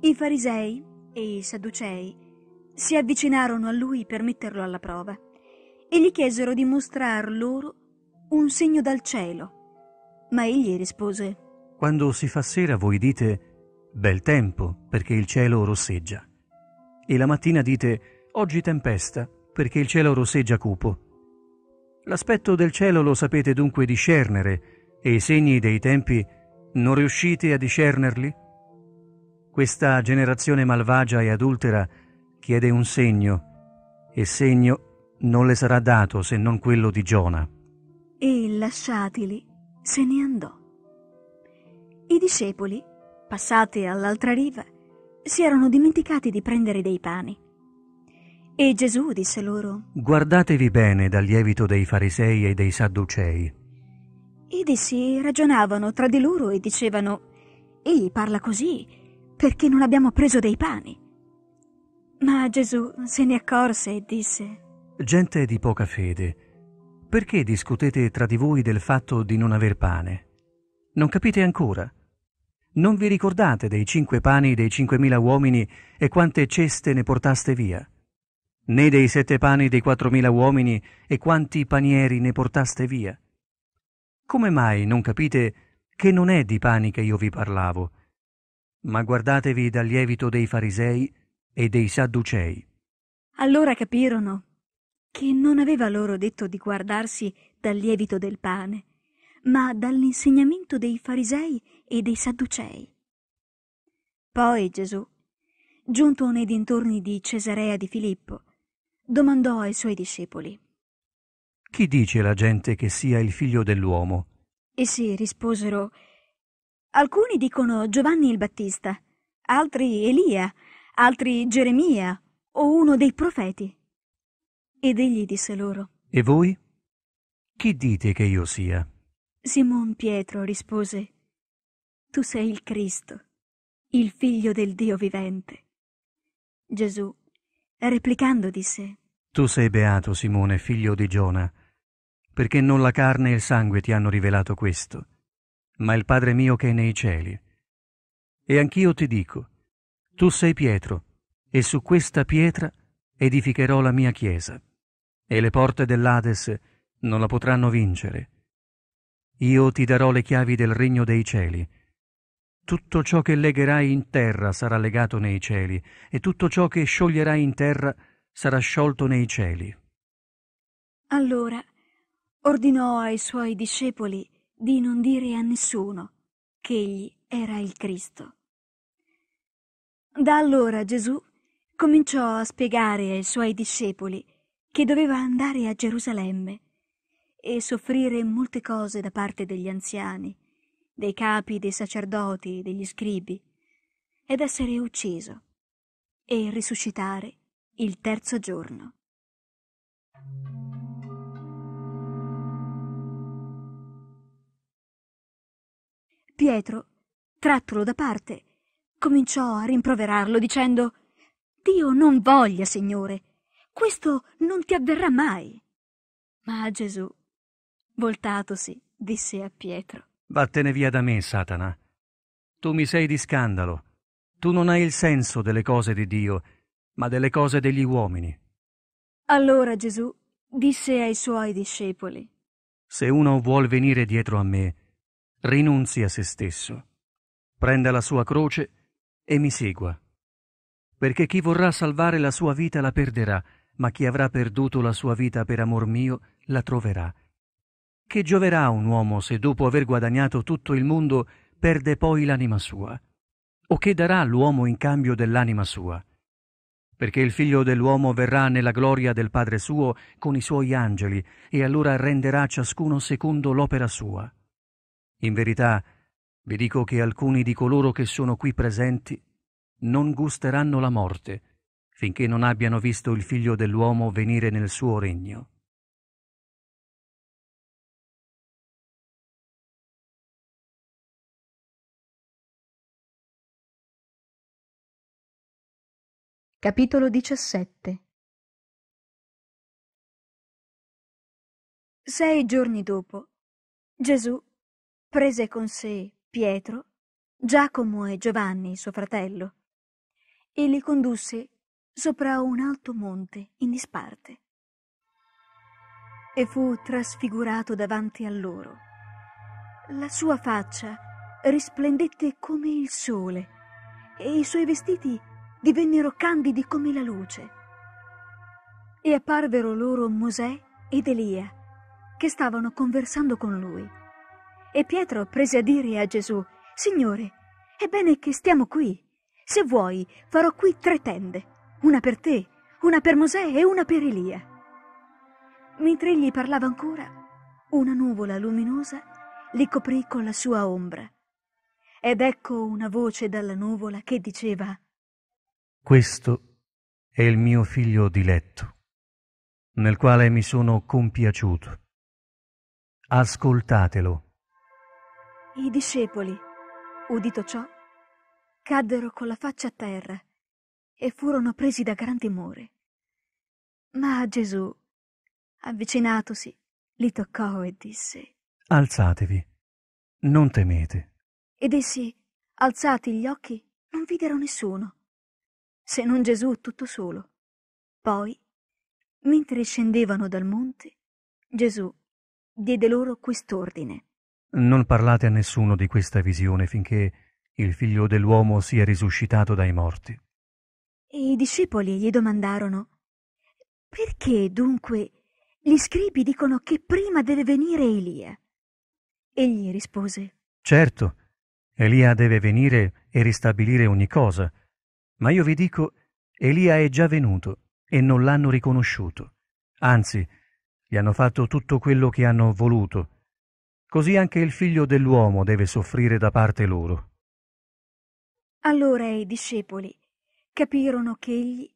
I farisei e i sadducei si avvicinarono a lui per metterlo alla prova e gli chiesero di mostrar loro un segno dal cielo. Ma egli rispose: Quando si fa sera voi dite bel tempo perché il cielo rosseggia. E la mattina dite oggi tempesta perché il cielo rosseggia cupo. L'aspetto del cielo lo sapete dunque discernere e i segni dei tempi non riuscite a discernerli? Questa generazione malvagia e adultera chiede un segno e segno non le sarà dato se non quello di Giona. E lasciateli, se ne andò. I discepoli, passati all'altra riva, si erano dimenticati di prendere dei pani e Gesù disse loro, Guardatevi bene dal lievito dei farisei e dei sadducei. Ed essi ragionavano tra di loro e dicevano, Egli parla così perché non abbiamo preso dei pani. Ma Gesù se ne accorse e disse, Gente di poca fede, perché discutete tra di voi del fatto di non aver pane? Non capite ancora? Non vi ricordate dei cinque pani dei cinquemila uomini e quante ceste ne portaste via? né dei sette pani dei quattromila uomini e quanti panieri ne portaste via. Come mai non capite che non è di pani che io vi parlavo, ma guardatevi dal lievito dei farisei e dei sadducei. Allora capirono che non aveva loro detto di guardarsi dal lievito del pane, ma dall'insegnamento dei farisei e dei sadducei. Poi Gesù, giunto nei dintorni di Cesarea di Filippo, domandò ai suoi discepoli. Chi dice la gente che sia il figlio dell'uomo? Essi risposero Alcuni dicono Giovanni il Battista, altri Elia, altri Geremia o uno dei profeti. Ed egli disse loro E voi? Chi dite che io sia? Simon Pietro rispose Tu sei il Cristo, il figlio del Dio vivente. Gesù, replicando, disse tu sei beato, Simone, figlio di Giona, perché non la carne e il sangue ti hanno rivelato questo, ma il Padre mio che è nei cieli. E anch'io ti dico, tu sei Pietro, e su questa pietra edificherò la mia chiesa, e le porte dell'Ades non la potranno vincere. Io ti darò le chiavi del regno dei cieli. Tutto ciò che legherai in terra sarà legato nei cieli, e tutto ciò che scioglierai in terra sarà sarà sciolto nei cieli. Allora ordinò ai suoi discepoli di non dire a nessuno che egli era il Cristo. Da allora Gesù cominciò a spiegare ai suoi discepoli che doveva andare a Gerusalemme e soffrire molte cose da parte degli anziani, dei capi, dei sacerdoti, degli scribi, ed essere ucciso e risuscitare il terzo giorno. Pietro, trattolo da parte, cominciò a rimproverarlo dicendo Dio non voglia, Signore, questo non ti avverrà mai. Ma Gesù, voltatosi, disse a Pietro Vattene via da me, Satana. Tu mi sei di scandalo. Tu non hai il senso delle cose di Dio ma delle cose degli uomini. Allora Gesù disse ai suoi discepoli, Se uno vuol venire dietro a me, rinunzi a se stesso, prenda la sua croce e mi segua. Perché chi vorrà salvare la sua vita la perderà, ma chi avrà perduto la sua vita per amor mio la troverà. Che gioverà un uomo se dopo aver guadagnato tutto il mondo perde poi l'anima sua? O che darà l'uomo in cambio dell'anima sua? perché il figlio dell'uomo verrà nella gloria del Padre suo con i suoi angeli, e allora renderà ciascuno secondo l'opera sua. In verità, vi dico che alcuni di coloro che sono qui presenti non gusteranno la morte, finché non abbiano visto il figlio dell'uomo venire nel suo regno. Capitolo 17 Sei giorni dopo, Gesù prese con sé Pietro, Giacomo e Giovanni, suo fratello, e li condusse sopra un alto monte in disparte. E fu trasfigurato davanti a loro. La sua faccia risplendette come il sole e i suoi vestiti divennero candidi come la luce e apparvero loro Mosè ed Elia che stavano conversando con lui. E Pietro prese a dire a Gesù, Signore, è bene che stiamo qui. Se vuoi, farò qui tre tende, una per te, una per Mosè e una per Elia. Mentre egli parlava ancora, una nuvola luminosa li coprì con la sua ombra. Ed ecco una voce dalla nuvola che diceva, questo è il mio figlio diletto, nel quale mi sono compiaciuto. Ascoltatelo. I discepoli, udito ciò, caddero con la faccia a terra e furono presi da gran timore. Ma Gesù, avvicinatosi, li toccò e disse: Alzatevi, non temete. Ed essi, alzati gli occhi, non videro nessuno se non Gesù tutto solo. Poi, mentre scendevano dal monte, Gesù diede loro quest'ordine. Non parlate a nessuno di questa visione finché il figlio dell'uomo sia risuscitato dai morti. E i discepoli gli domandarono, perché dunque gli scribi dicono che prima deve venire Elia? Egli rispose, certo, Elia deve venire e ristabilire ogni cosa, ma io vi dico, Elia è già venuto e non l'hanno riconosciuto. Anzi, gli hanno fatto tutto quello che hanno voluto. Così anche il figlio dell'uomo deve soffrire da parte loro. Allora i discepoli capirono che egli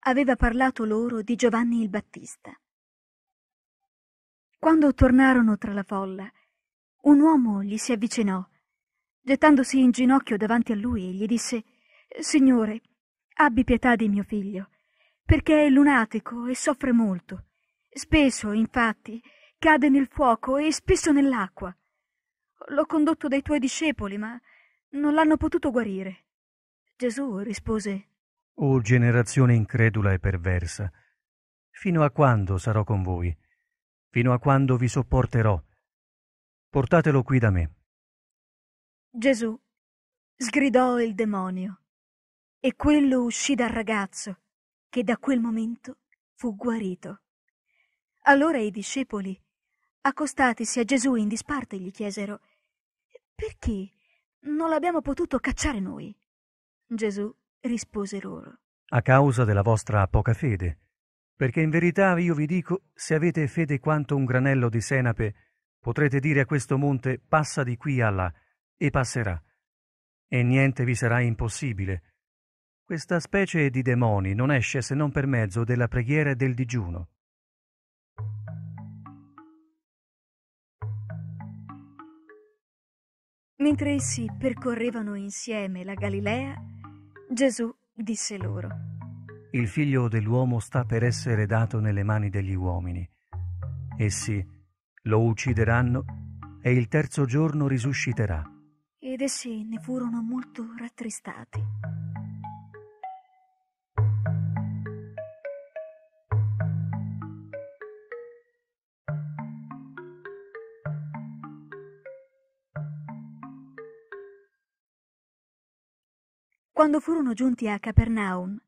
aveva parlato loro di Giovanni il Battista. Quando tornarono tra la folla, un uomo gli si avvicinò, gettandosi in ginocchio davanti a lui e gli disse Signore, abbi pietà di mio figlio, perché è lunatico e soffre molto. Spesso, infatti, cade nel fuoco e spesso nell'acqua. L'ho condotto dai tuoi discepoli, ma non l'hanno potuto guarire. Gesù rispose: O generazione incredula e perversa, fino a quando sarò con voi? Fino a quando vi sopporterò? Portatelo qui da me. Gesù sgridò il demonio e quello uscì dal ragazzo, che da quel momento fu guarito. Allora i discepoli, accostatisi a Gesù in disparte, gli chiesero Perché non l'abbiamo potuto cacciare noi? Gesù rispose loro A causa della vostra poca fede. Perché in verità io vi dico, se avete fede quanto un granello di senape, potrete dire a questo monte passa di qui a là, e passerà. E niente vi sarà impossibile. Questa specie di demoni non esce se non per mezzo della preghiera e del digiuno. Mentre essi percorrevano insieme la Galilea, Gesù disse loro, Il figlio dell'uomo sta per essere dato nelle mani degli uomini. Essi lo uccideranno e il terzo giorno risusciterà. Ed essi ne furono molto rattristati. Quando furono giunti a Capernaum,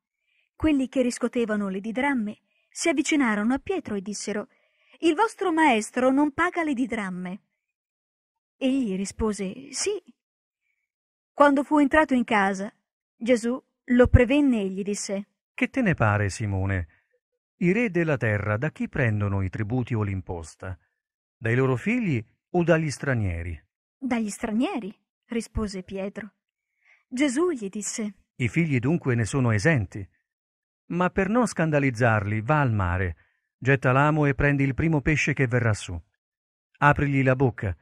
quelli che riscotevano le didramme si avvicinarono a Pietro e dissero Il vostro maestro non paga le didramme. Egli rispose Sì. Quando fu entrato in casa, Gesù lo prevenne e gli disse Che te ne pare, Simone? I re della terra da chi prendono i tributi o l'imposta? Dai loro figli o dagli stranieri? Dagli stranieri, rispose Pietro. Gesù gli disse I figli dunque ne sono esenti. Ma per non scandalizzarli, va al mare, getta l'amo e prendi il primo pesce che verrà su. Aprigli la bocca,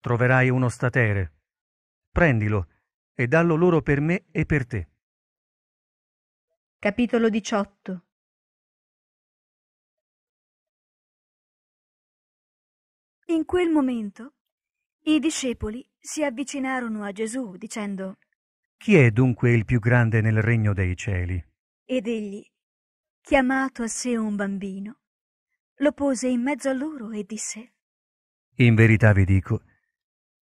troverai uno statere. Prendilo e dallo loro per me e per te. Capitolo 18 In quel momento i discepoli si avvicinarono a Gesù dicendo chi è dunque il più grande nel regno dei cieli? Ed egli, chiamato a sé un bambino, lo pose in mezzo a loro e disse, In verità vi dico,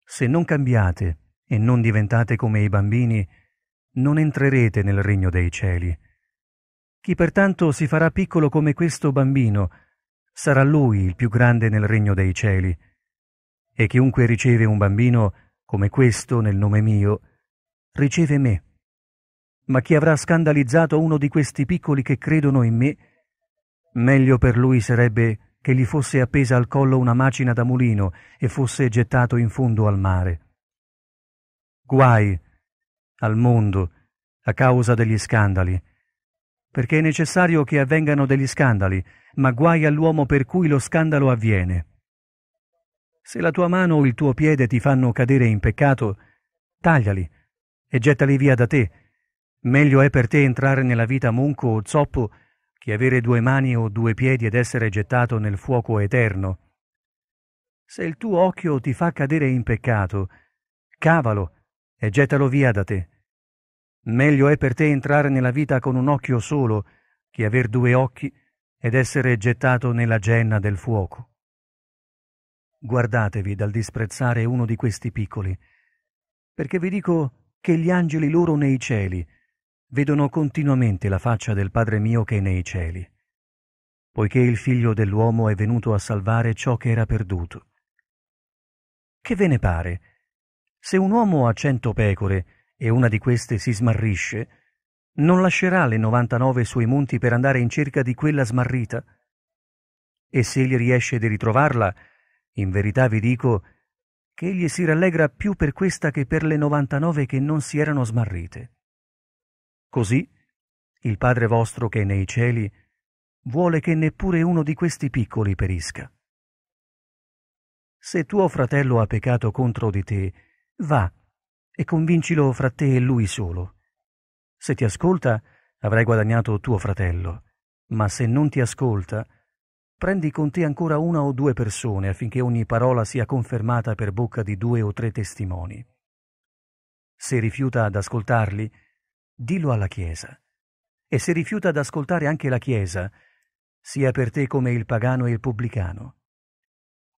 se non cambiate e non diventate come i bambini, non entrerete nel regno dei cieli. Chi pertanto si farà piccolo come questo bambino, sarà lui il più grande nel regno dei cieli. E chiunque riceve un bambino come questo nel nome mio, riceve me. Ma chi avrà scandalizzato uno di questi piccoli che credono in me, meglio per lui sarebbe che gli fosse appesa al collo una macina da mulino e fosse gettato in fondo al mare. Guai al mondo a causa degli scandali, perché è necessario che avvengano degli scandali, ma guai all'uomo per cui lo scandalo avviene. Se la tua mano o il tuo piede ti fanno cadere in peccato, tagliali e gettali via da te. Meglio è per te entrare nella vita munco o zoppo che avere due mani o due piedi ed essere gettato nel fuoco eterno. Se il tuo occhio ti fa cadere in peccato, cavalo e gettalo via da te. Meglio è per te entrare nella vita con un occhio solo che aver due occhi ed essere gettato nella genna del fuoco. Guardatevi dal disprezzare uno di questi piccoli, perché vi dico che gli angeli loro nei cieli vedono continuamente la faccia del Padre mio che è nei cieli, poiché il figlio dell'uomo è venuto a salvare ciò che era perduto. Che ve ne pare? Se un uomo ha cento pecore e una di queste si smarrisce, non lascerà le 99 sui monti per andare in cerca di quella smarrita? E se gli riesce di ritrovarla, in verità vi dico che egli si rallegra più per questa che per le 99 che non si erano smarrite. Così, il Padre vostro che è nei cieli vuole che neppure uno di questi piccoli perisca. Se tuo fratello ha peccato contro di te, va e convincilo fra te e lui solo. Se ti ascolta, avrai guadagnato tuo fratello, ma se non ti ascolta, Prendi con te ancora una o due persone affinché ogni parola sia confermata per bocca di due o tre testimoni. Se rifiuta ad ascoltarli, dillo alla Chiesa. E se rifiuta ad ascoltare anche la Chiesa, sia per te come il pagano e il pubblicano.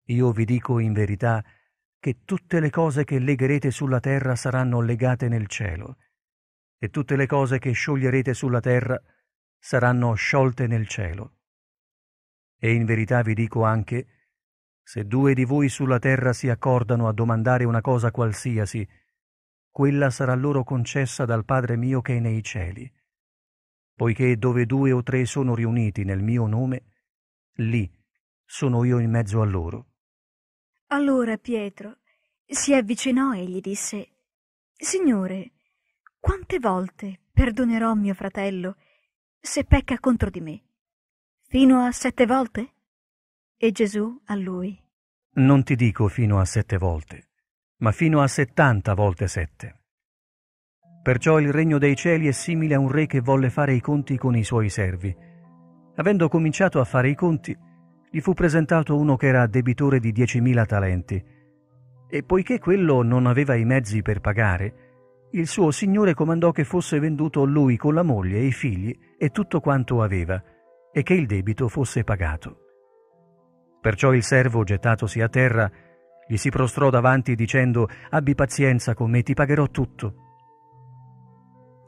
Io vi dico in verità che tutte le cose che legherete sulla terra saranno legate nel cielo, e tutte le cose che scioglierete sulla terra saranno sciolte nel cielo. E in verità vi dico anche, se due di voi sulla terra si accordano a domandare una cosa qualsiasi, quella sarà loro concessa dal Padre mio che è nei cieli. Poiché dove due o tre sono riuniti nel mio nome, lì sono io in mezzo a loro. Allora Pietro si avvicinò e gli disse, Signore, quante volte perdonerò mio fratello se pecca contro di me? Fino a sette volte? E Gesù a lui. Non ti dico fino a sette volte, ma fino a settanta volte sette. Perciò il regno dei cieli è simile a un re che volle fare i conti con i suoi servi. Avendo cominciato a fare i conti, gli fu presentato uno che era debitore di diecimila talenti, e poiché quello non aveva i mezzi per pagare, il suo signore comandò che fosse venduto lui con la moglie e i figli e tutto quanto aveva, e che il debito fosse pagato. Perciò il servo, gettatosi a terra, gli si prostrò davanti dicendo Abbi pazienza con me, ti pagherò tutto.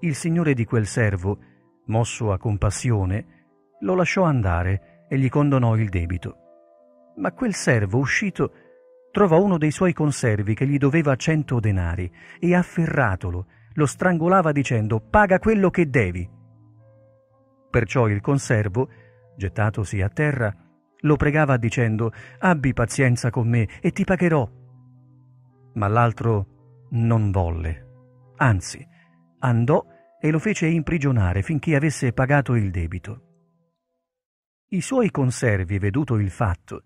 Il signore di quel servo, mosso a compassione, lo lasciò andare e gli condonò il debito. Ma quel servo, uscito, trovò uno dei suoi conservi che gli doveva cento denari e afferratolo, lo strangolava dicendo Paga quello che devi. Perciò il conservo, gettatosi a terra, lo pregava dicendo Abbi pazienza con me e ti pagherò. Ma l'altro non volle, anzi andò e lo fece imprigionare finché avesse pagato il debito. I suoi conservi, veduto il fatto,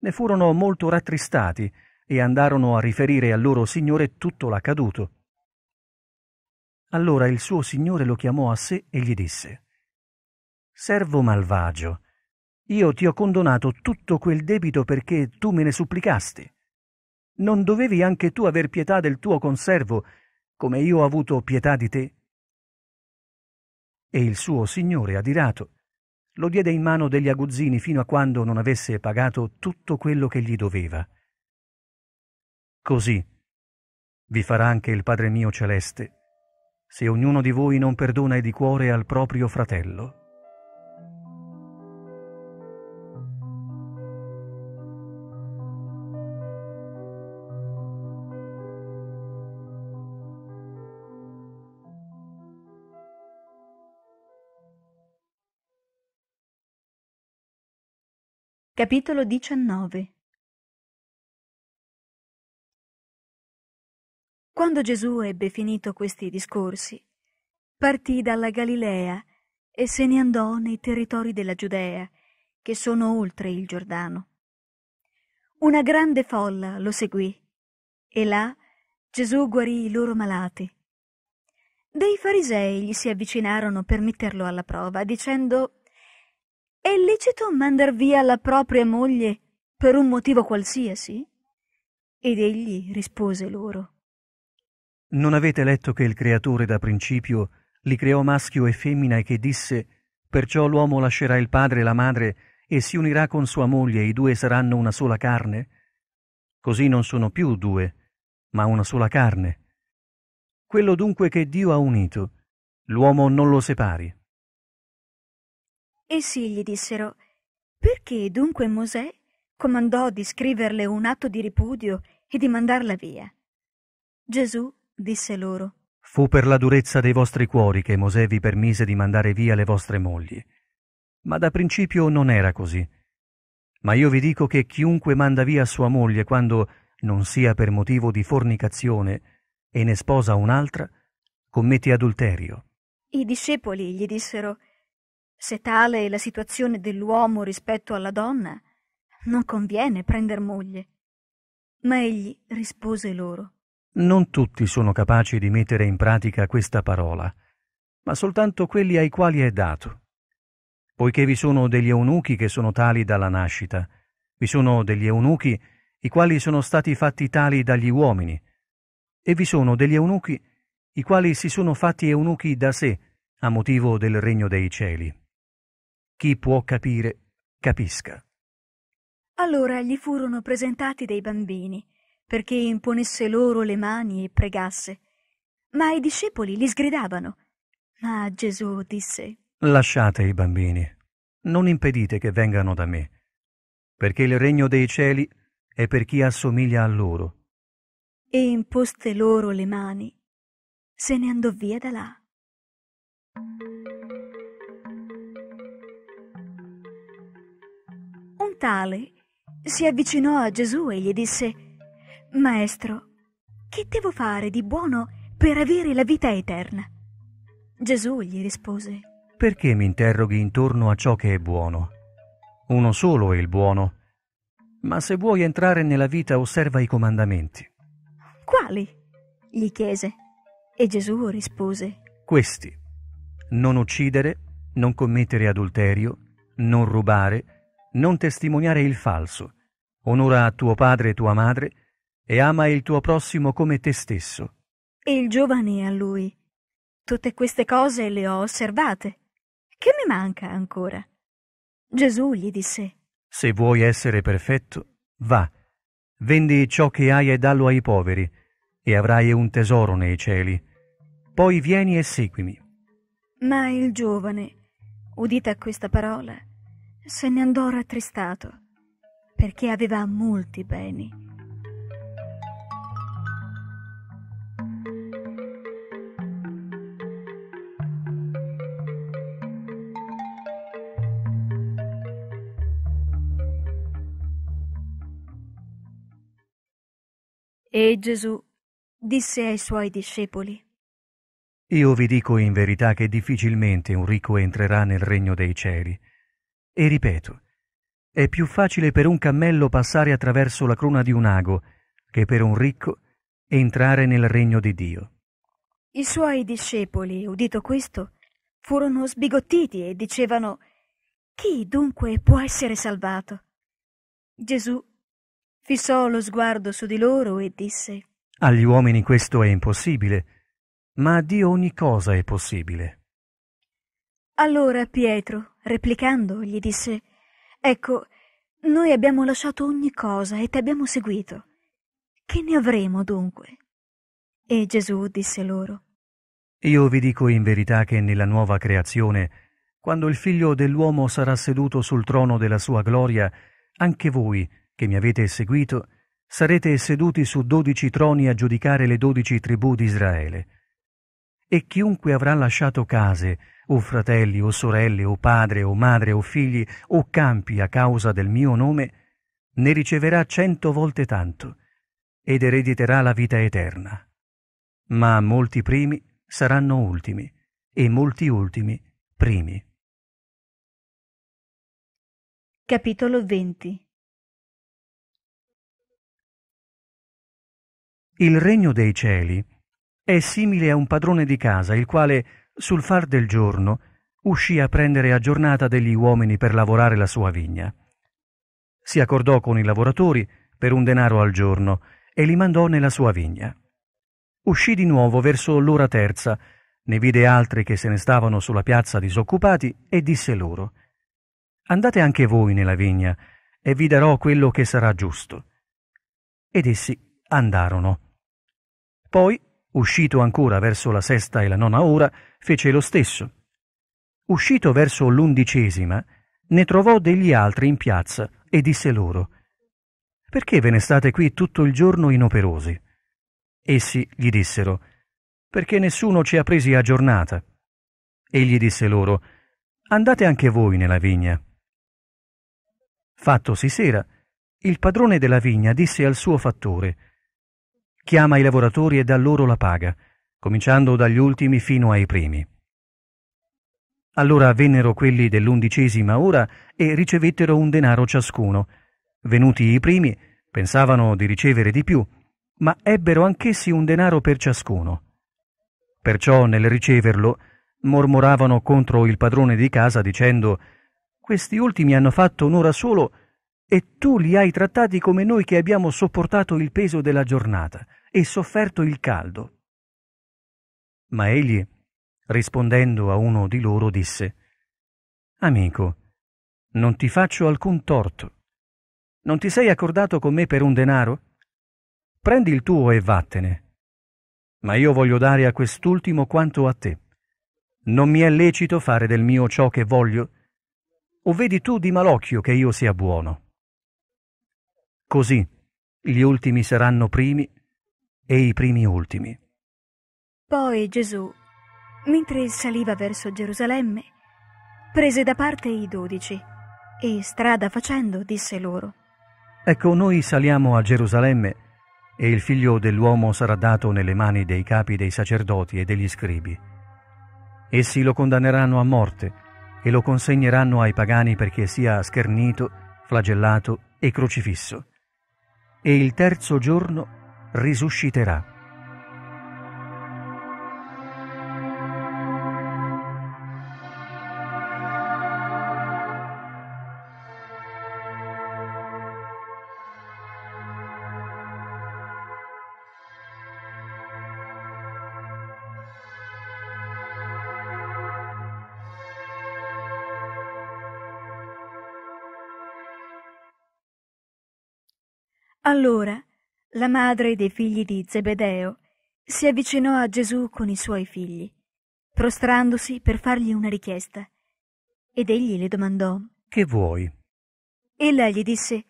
ne furono molto rattristati e andarono a riferire al loro signore tutto l'accaduto. Allora il suo signore lo chiamò a sé e gli disse Servo malvagio, io ti ho condonato tutto quel debito perché tu me ne supplicasti. Non dovevi anche tu aver pietà del tuo conservo, come io ho avuto pietà di te? E il suo signore, adirato, lo diede in mano degli aguzzini fino a quando non avesse pagato tutto quello che gli doveva. Così vi farà anche il Padre mio celeste, se ognuno di voi non perdona di cuore al proprio fratello. Capitolo 19 Quando Gesù ebbe finito questi discorsi, partì dalla Galilea e se ne andò nei territori della Giudea, che sono oltre il Giordano. Una grande folla lo seguì, e là Gesù guarì i loro malati. Dei farisei gli si avvicinarono per metterlo alla prova, dicendo è lecito mandar via la propria moglie per un motivo qualsiasi? Ed egli rispose loro. Non avete letto che il creatore da principio li creò maschio e femmina e che disse Perciò l'uomo lascerà il padre e la madre e si unirà con sua moglie e i due saranno una sola carne? Così non sono più due, ma una sola carne. Quello dunque che Dio ha unito, l'uomo non lo separi. Essi gli dissero Perché dunque Mosè comandò di scriverle un atto di ripudio e di mandarla via? Gesù disse loro Fu per la durezza dei vostri cuori che Mosè vi permise di mandare via le vostre mogli. Ma da principio non era così. Ma io vi dico che chiunque manda via sua moglie quando non sia per motivo di fornicazione e ne sposa un'altra, commette adulterio. I discepoli gli dissero se tale è la situazione dell'uomo rispetto alla donna, non conviene prender moglie. Ma egli rispose loro. Non tutti sono capaci di mettere in pratica questa parola, ma soltanto quelli ai quali è dato. Poiché vi sono degli eunuchi che sono tali dalla nascita, vi sono degli eunuchi i quali sono stati fatti tali dagli uomini, e vi sono degli eunuchi i quali si sono fatti eunuchi da sé a motivo del regno dei cieli. Chi può capire, capisca. Allora gli furono presentati dei bambini, perché imponesse loro le mani e pregasse. Ma i discepoli li sgridavano. Ma Gesù disse Lasciate i bambini, non impedite che vengano da me, perché il regno dei cieli è per chi assomiglia a loro. E imposte loro le mani, se ne andò via da là. Natale si avvicinò a Gesù e gli disse Maestro, che devo fare di buono per avere la vita eterna? Gesù gli rispose Perché mi interroghi intorno a ciò che è buono? Uno solo è il buono. Ma se vuoi entrare nella vita osserva i comandamenti. Quali? gli chiese. E Gesù rispose Questi. Non uccidere, non commettere adulterio, non rubare, non testimoniare il falso, onora tuo padre e tua madre, e ama il tuo prossimo come te stesso. E il giovane a lui. Tutte queste cose le ho osservate. Che mi manca ancora? Gesù gli disse, Se vuoi essere perfetto, va, vendi ciò che hai e dallo ai poveri, e avrai un tesoro nei cieli. Poi vieni e seguimi. Ma il giovane, udita questa parola, se ne andò rattristato perché aveva molti beni. E Gesù disse ai suoi discepoli, Io vi dico in verità che difficilmente un ricco entrerà nel regno dei cieli. E ripeto, è più facile per un cammello passare attraverso la cruna di un ago che per un ricco entrare nel regno di Dio. I suoi discepoli, udito questo, furono sbigottiti e dicevano Chi dunque può essere salvato? Gesù fissò lo sguardo su di loro e disse Agli uomini questo è impossibile, ma a Dio ogni cosa è possibile. Allora Pietro Replicando, gli disse Ecco, noi abbiamo lasciato ogni cosa e ti abbiamo seguito. Che ne avremo dunque? E Gesù disse loro Io vi dico in verità che nella nuova creazione, quando il figlio dell'uomo sarà seduto sul trono della sua gloria, anche voi, che mi avete seguito, sarete seduti su dodici troni a giudicare le dodici tribù di Israele. E chiunque avrà lasciato case, o fratelli, o sorelle, o padre, o madre, o figli, o campi a causa del mio nome, ne riceverà cento volte tanto ed erediterà la vita eterna. Ma molti primi saranno ultimi e molti ultimi primi. Capitolo 20 Il regno dei cieli è simile a un padrone di casa il quale sul far del giorno uscì a prendere a giornata degli uomini per lavorare la sua vigna. Si accordò con i lavoratori per un denaro al giorno e li mandò nella sua vigna. Uscì di nuovo verso l'ora terza, ne vide altri che se ne stavano sulla piazza disoccupati e disse loro Andate anche voi nella vigna e vi darò quello che sarà giusto. Ed essi andarono. Poi uscito ancora verso la sesta e la nona ora, fece lo stesso. Uscito verso l'undicesima, ne trovò degli altri in piazza e disse loro Perché ve ne state qui tutto il giorno inoperosi? Essi gli dissero Perché nessuno ci ha presi a giornata. Egli disse loro Andate anche voi nella vigna. Fattosi sera, il padrone della vigna disse al suo fattore chiama i lavoratori e dà loro la paga, cominciando dagli ultimi fino ai primi. Allora vennero quelli dell'undicesima ora e ricevettero un denaro ciascuno. Venuti i primi, pensavano di ricevere di più, ma ebbero anch'essi un denaro per ciascuno. Perciò nel riceverlo mormoravano contro il padrone di casa dicendo Questi ultimi hanno fatto un'ora solo e tu li hai trattati come noi che abbiamo sopportato il peso della giornata e sofferto il caldo. Ma egli, rispondendo a uno di loro, disse Amico, non ti faccio alcun torto. Non ti sei accordato con me per un denaro? Prendi il tuo e vattene. Ma io voglio dare a quest'ultimo quanto a te. Non mi è lecito fare del mio ciò che voglio, o vedi tu di malocchio che io sia buono. Così gli ultimi saranno primi e i primi ultimi. Poi Gesù, mentre saliva verso Gerusalemme, prese da parte i dodici e strada facendo disse loro Ecco, noi saliamo a Gerusalemme e il figlio dell'uomo sarà dato nelle mani dei capi dei sacerdoti e degli scribi. Essi lo condanneranno a morte e lo consegneranno ai pagani perché sia schernito, flagellato e crocifisso. E il terzo giorno risusciterà. Allora la madre dei figli di Zebedeo, si avvicinò a Gesù con i suoi figli, prostrandosi per fargli una richiesta. Ed egli le domandò: Che vuoi? Ella gli disse: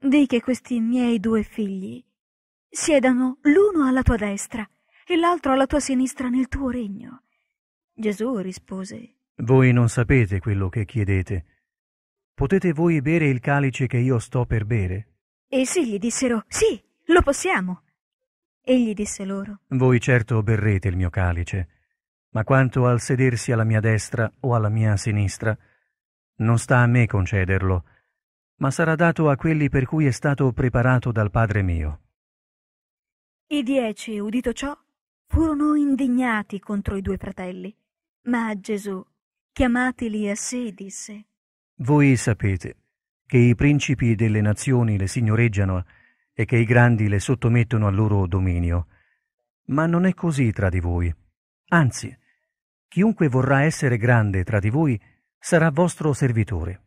Dì che questi miei due figli siedano l'uno alla tua destra e l'altro alla tua sinistra nel tuo regno. Gesù rispose: Voi non sapete quello che chiedete. Potete voi bere il calice che io sto per bere? Essi gli dissero: Sì. Lo possiamo. Egli disse loro. Voi certo berrete il mio calice, ma quanto al sedersi alla mia destra o alla mia sinistra, non sta a me concederlo, ma sarà dato a quelli per cui è stato preparato dal Padre mio. I dieci, udito ciò, furono indignati contro i due fratelli, ma Gesù, chiamateli a sé, disse Voi sapete che i principi delle nazioni le signoreggiano e che i grandi le sottomettono al loro dominio. Ma non è così tra di voi. Anzi, chiunque vorrà essere grande tra di voi sarà vostro servitore,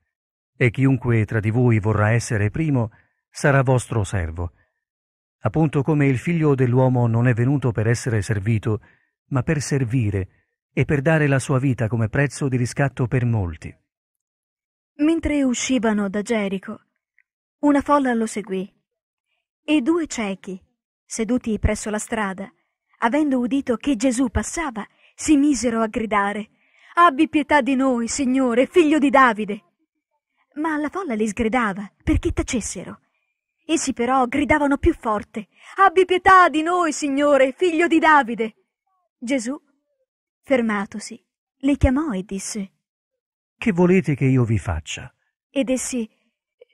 e chiunque tra di voi vorrà essere primo sarà vostro servo. Appunto come il figlio dell'uomo non è venuto per essere servito, ma per servire e per dare la sua vita come prezzo di riscatto per molti. Mentre uscivano da Gerico, una folla lo seguì e due ciechi, seduti presso la strada, avendo udito che Gesù passava, si misero a gridare Abbi pietà di noi, Signore, figlio di Davide. Ma la folla li sgridava perché tacessero. Essi però gridavano più forte Abbi pietà di noi, Signore, figlio di Davide. Gesù, fermatosi, le chiamò e disse Che volete che io vi faccia? Ed essi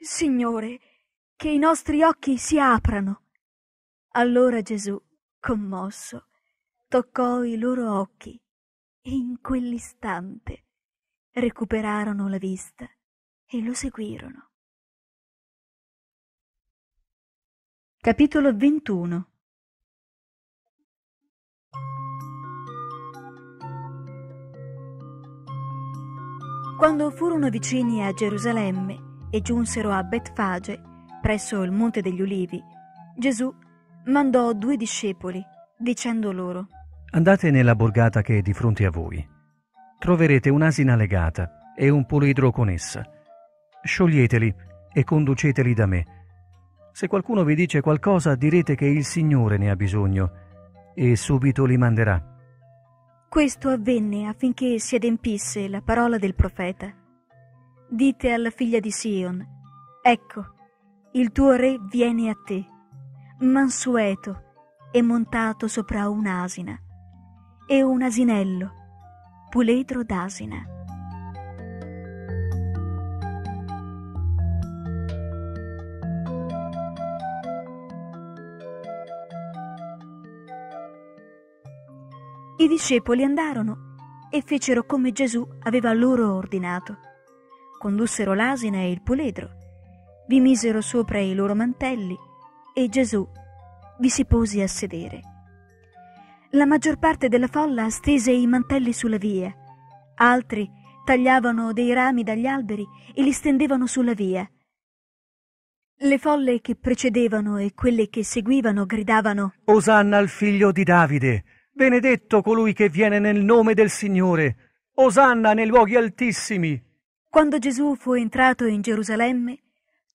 Signore, che i nostri occhi si aprano. Allora Gesù, commosso, toccò i loro occhi e in quell'istante recuperarono la vista e lo seguirono. Capitolo 21 Quando furono vicini a Gerusalemme e giunsero a Betfage, presso il Monte degli Ulivi, Gesù mandò due discepoli, dicendo loro Andate nella borgata che è di fronte a voi. Troverete un'asina legata e un polidro con essa. Scioglieteli e conduceteli da me. Se qualcuno vi dice qualcosa, direte che il Signore ne ha bisogno e subito li manderà. Questo avvenne affinché si adempisse la parola del profeta. Dite alla figlia di Sion, ecco, il tuo re viene a te, mansueto e montato sopra un'asina, e un asinello, puledro d'asina. I discepoli andarono e fecero come Gesù aveva loro ordinato. Condussero l'asina e il puledro vi misero sopra i loro mantelli e Gesù vi si pose a sedere. La maggior parte della folla stese i mantelli sulla via, altri tagliavano dei rami dagli alberi e li stendevano sulla via. Le folle che precedevano e quelle che seguivano gridavano Osanna al figlio di Davide, benedetto colui che viene nel nome del Signore, Osanna nei luoghi altissimi. Quando Gesù fu entrato in Gerusalemme,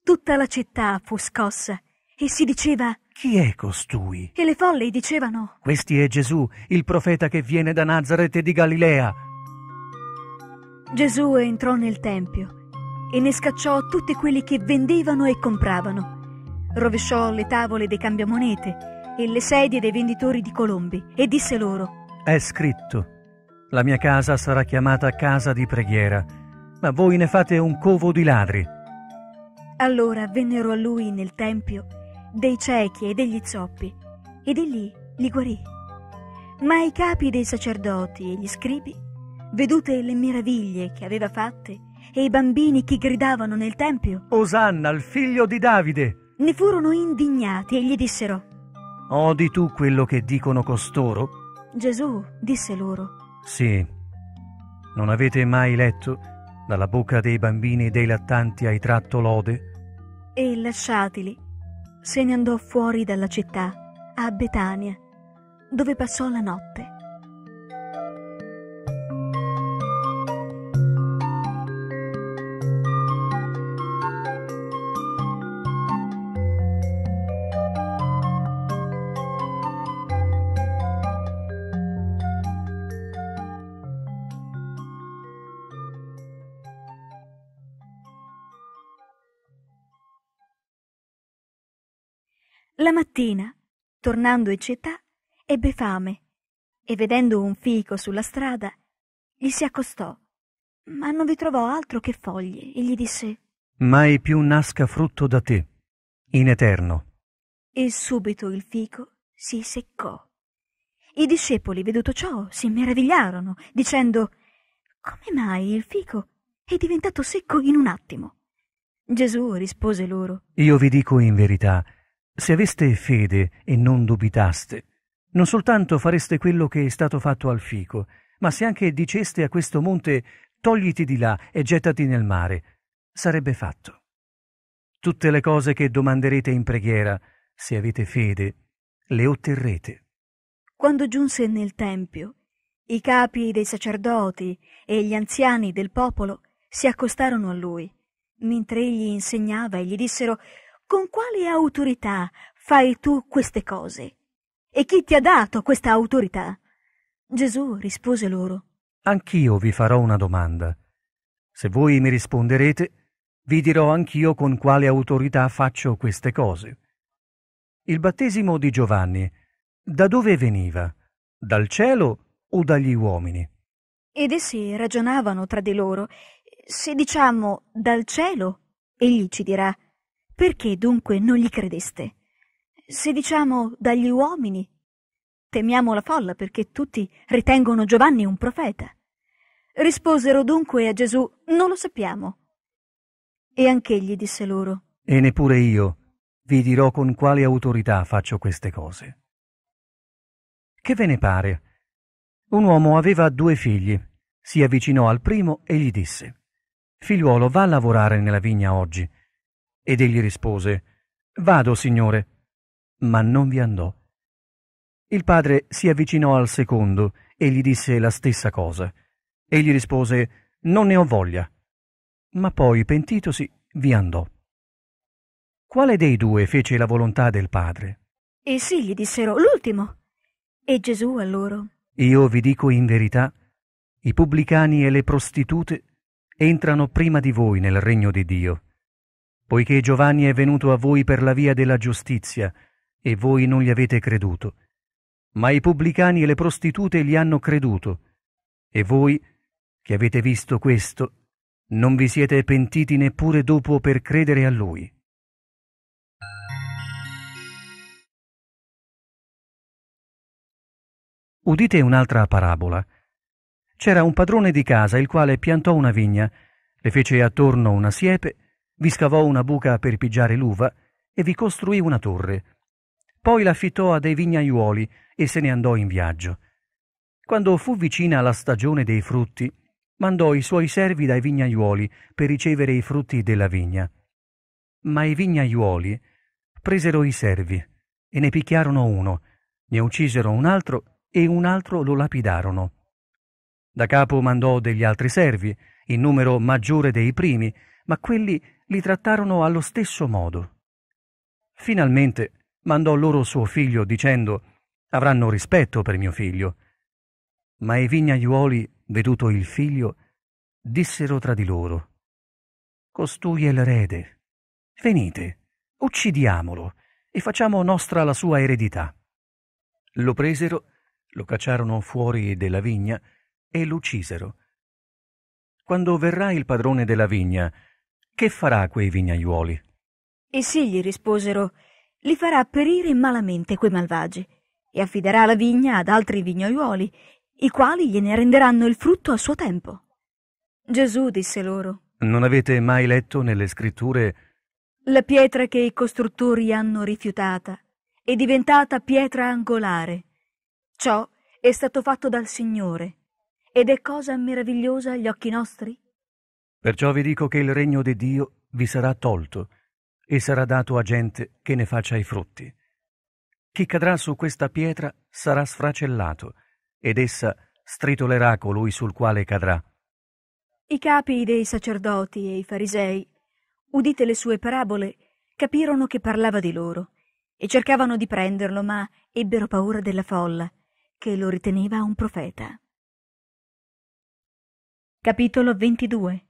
Tutta la città fu scossa e si diceva Chi è costui? E le folle dicevano Questi è Gesù, il profeta che viene da Nazareth e di Galilea. Gesù entrò nel Tempio e ne scacciò tutti quelli che vendevano e compravano. Rovesciò le tavole dei cambiamonete e le sedie dei venditori di colombi e disse loro È scritto, la mia casa sarà chiamata casa di preghiera, ma voi ne fate un covo di ladri. Allora vennero a lui nel tempio dei ciechi e degli zoppi, ed egli li guarì. Ma i capi dei sacerdoti e gli scribi, vedute le meraviglie che aveva fatte e i bambini che gridavano nel tempio, Osanna, il figlio di Davide, ne furono indignati e gli dissero, Odi tu quello che dicono costoro? Gesù disse loro, Sì, non avete mai letto dalla bocca dei bambini e dei lattanti hai tratto lode? e lasciatili, se ne andò fuori dalla città, a Betania, dove passò la notte. La mattina, tornando in città, ebbe fame e vedendo un fico sulla strada, gli si accostò, ma non vi trovò altro che foglie e gli disse Mai più nasca frutto da te, in eterno. E subito il fico si seccò. I discepoli, veduto ciò, si meravigliarono, dicendo Come mai il fico è diventato secco in un attimo? Gesù rispose loro Io vi dico in verità se aveste fede e non dubitaste, non soltanto fareste quello che è stato fatto al fico, ma se anche diceste a questo monte togliti di là e gettati nel mare, sarebbe fatto. Tutte le cose che domanderete in preghiera, se avete fede, le otterrete. Quando giunse nel Tempio, i capi dei sacerdoti e gli anziani del popolo si accostarono a lui, mentre egli insegnava e gli dissero con quale autorità fai tu queste cose? E chi ti ha dato questa autorità? Gesù rispose loro. Anch'io vi farò una domanda. Se voi mi risponderete, vi dirò anch'io con quale autorità faccio queste cose. Il battesimo di Giovanni da dove veniva? Dal cielo o dagli uomini? Ed essi ragionavano tra di loro. Se diciamo dal cielo, egli ci dirà perché dunque non gli credeste? Se diciamo dagli uomini, temiamo la folla perché tutti ritengono Giovanni un profeta. Risposero dunque a Gesù, non lo sappiamo. E anch'egli disse loro, E neppure io vi dirò con quale autorità faccio queste cose. Che ve ne pare? Un uomo aveva due figli, si avvicinò al primo e gli disse, Figliuolo, va a lavorare nella vigna oggi. Ed egli rispose, Vado, signore. Ma non vi andò. Il padre si avvicinò al secondo e gli disse la stessa cosa. Egli rispose, Non ne ho voglia. Ma poi, pentitosi, vi andò. Quale dei due fece la volontà del padre? Essi gli dissero, L'ultimo. E Gesù a loro, Io vi dico in verità, i pubblicani e le prostitute entrano prima di voi nel regno di Dio poiché Giovanni è venuto a voi per la via della giustizia, e voi non gli avete creduto. Ma i pubblicani e le prostitute gli hanno creduto, e voi, che avete visto questo, non vi siete pentiti neppure dopo per credere a lui. Udite un'altra parabola. C'era un padrone di casa il quale piantò una vigna, le fece attorno una siepe, vi scavò una buca per pigiare l'uva e vi costruì una torre. Poi l'affittò a dei vignaiuoli e se ne andò in viaggio. Quando fu vicina la stagione dei frutti, mandò i suoi servi dai vignaiuoli per ricevere i frutti della vigna. Ma i vignaiuoli presero i servi e ne picchiarono uno, ne uccisero un altro e un altro lo lapidarono. Da capo mandò degli altri servi, in numero maggiore dei primi, ma quelli li trattarono allo stesso modo. Finalmente mandò loro suo figlio dicendo avranno rispetto per mio figlio. Ma i vignaiuoli, veduto il figlio, dissero tra di loro Costui è l'erede. Venite, uccidiamolo e facciamo nostra la sua eredità. Lo presero, lo cacciarono fuori della vigna e lo uccisero. Quando verrà il padrone della vigna che farà quei vignaiuoli? Essi gli risposero, li farà perire malamente quei malvagi e affiderà la vigna ad altri vignaiuoli, i quali gliene renderanno il frutto a suo tempo. Gesù disse loro, Non avete mai letto nelle scritture la pietra che i costruttori hanno rifiutata è diventata pietra angolare. Ciò è stato fatto dal Signore ed è cosa meravigliosa agli occhi nostri? Perciò vi dico che il regno di Dio vi sarà tolto e sarà dato a gente che ne faccia i frutti. Chi cadrà su questa pietra sarà sfracellato, ed essa stritolerà colui sul quale cadrà. I capi dei sacerdoti e i farisei, udite le sue parabole, capirono che parlava di loro e cercavano di prenderlo, ma ebbero paura della folla, che lo riteneva un profeta. Capitolo 22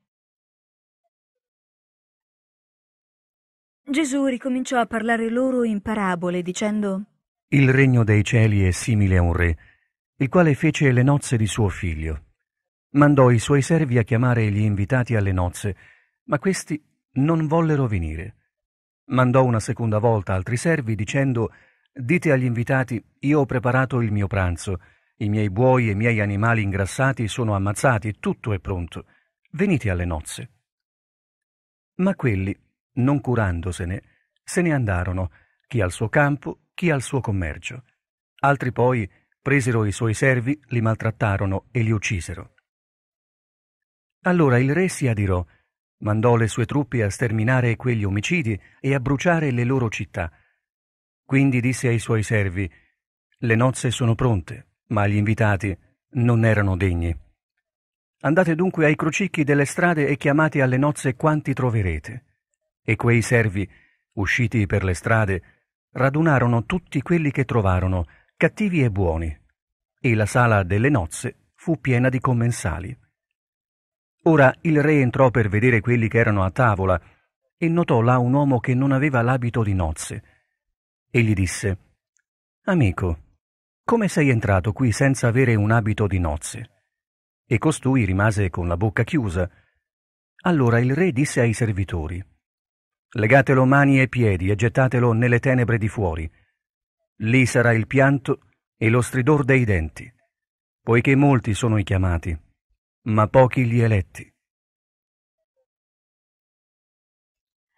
Gesù ricominciò a parlare loro in parabole, dicendo Il regno dei cieli è simile a un re, il quale fece le nozze di suo figlio. Mandò i suoi servi a chiamare gli invitati alle nozze, ma questi non vollero venire. Mandò una seconda volta altri servi, dicendo Dite agli invitati, io ho preparato il mio pranzo, i miei buoi e i miei animali ingrassati sono ammazzati, tutto è pronto, venite alle nozze. Ma quelli non curandosene, se ne andarono, chi al suo campo, chi al suo commercio. Altri poi presero i suoi servi, li maltrattarono e li uccisero. Allora il re si adirò, mandò le sue truppe a sterminare quegli omicidi e a bruciare le loro città. Quindi disse ai suoi servi, le nozze sono pronte, ma gli invitati non erano degni. Andate dunque ai crocicchi delle strade e chiamate alle nozze quanti troverete e quei servi, usciti per le strade, radunarono tutti quelli che trovarono, cattivi e buoni, e la sala delle nozze fu piena di commensali. Ora il re entrò per vedere quelli che erano a tavola e notò là un uomo che non aveva l'abito di nozze. E gli disse, Amico, come sei entrato qui senza avere un abito di nozze? E costui rimase con la bocca chiusa. Allora il re disse ai servitori, Legatelo mani e piedi e gettatelo nelle tenebre di fuori. Lì sarà il pianto e lo stridor dei denti, poiché molti sono i chiamati, ma pochi gli eletti.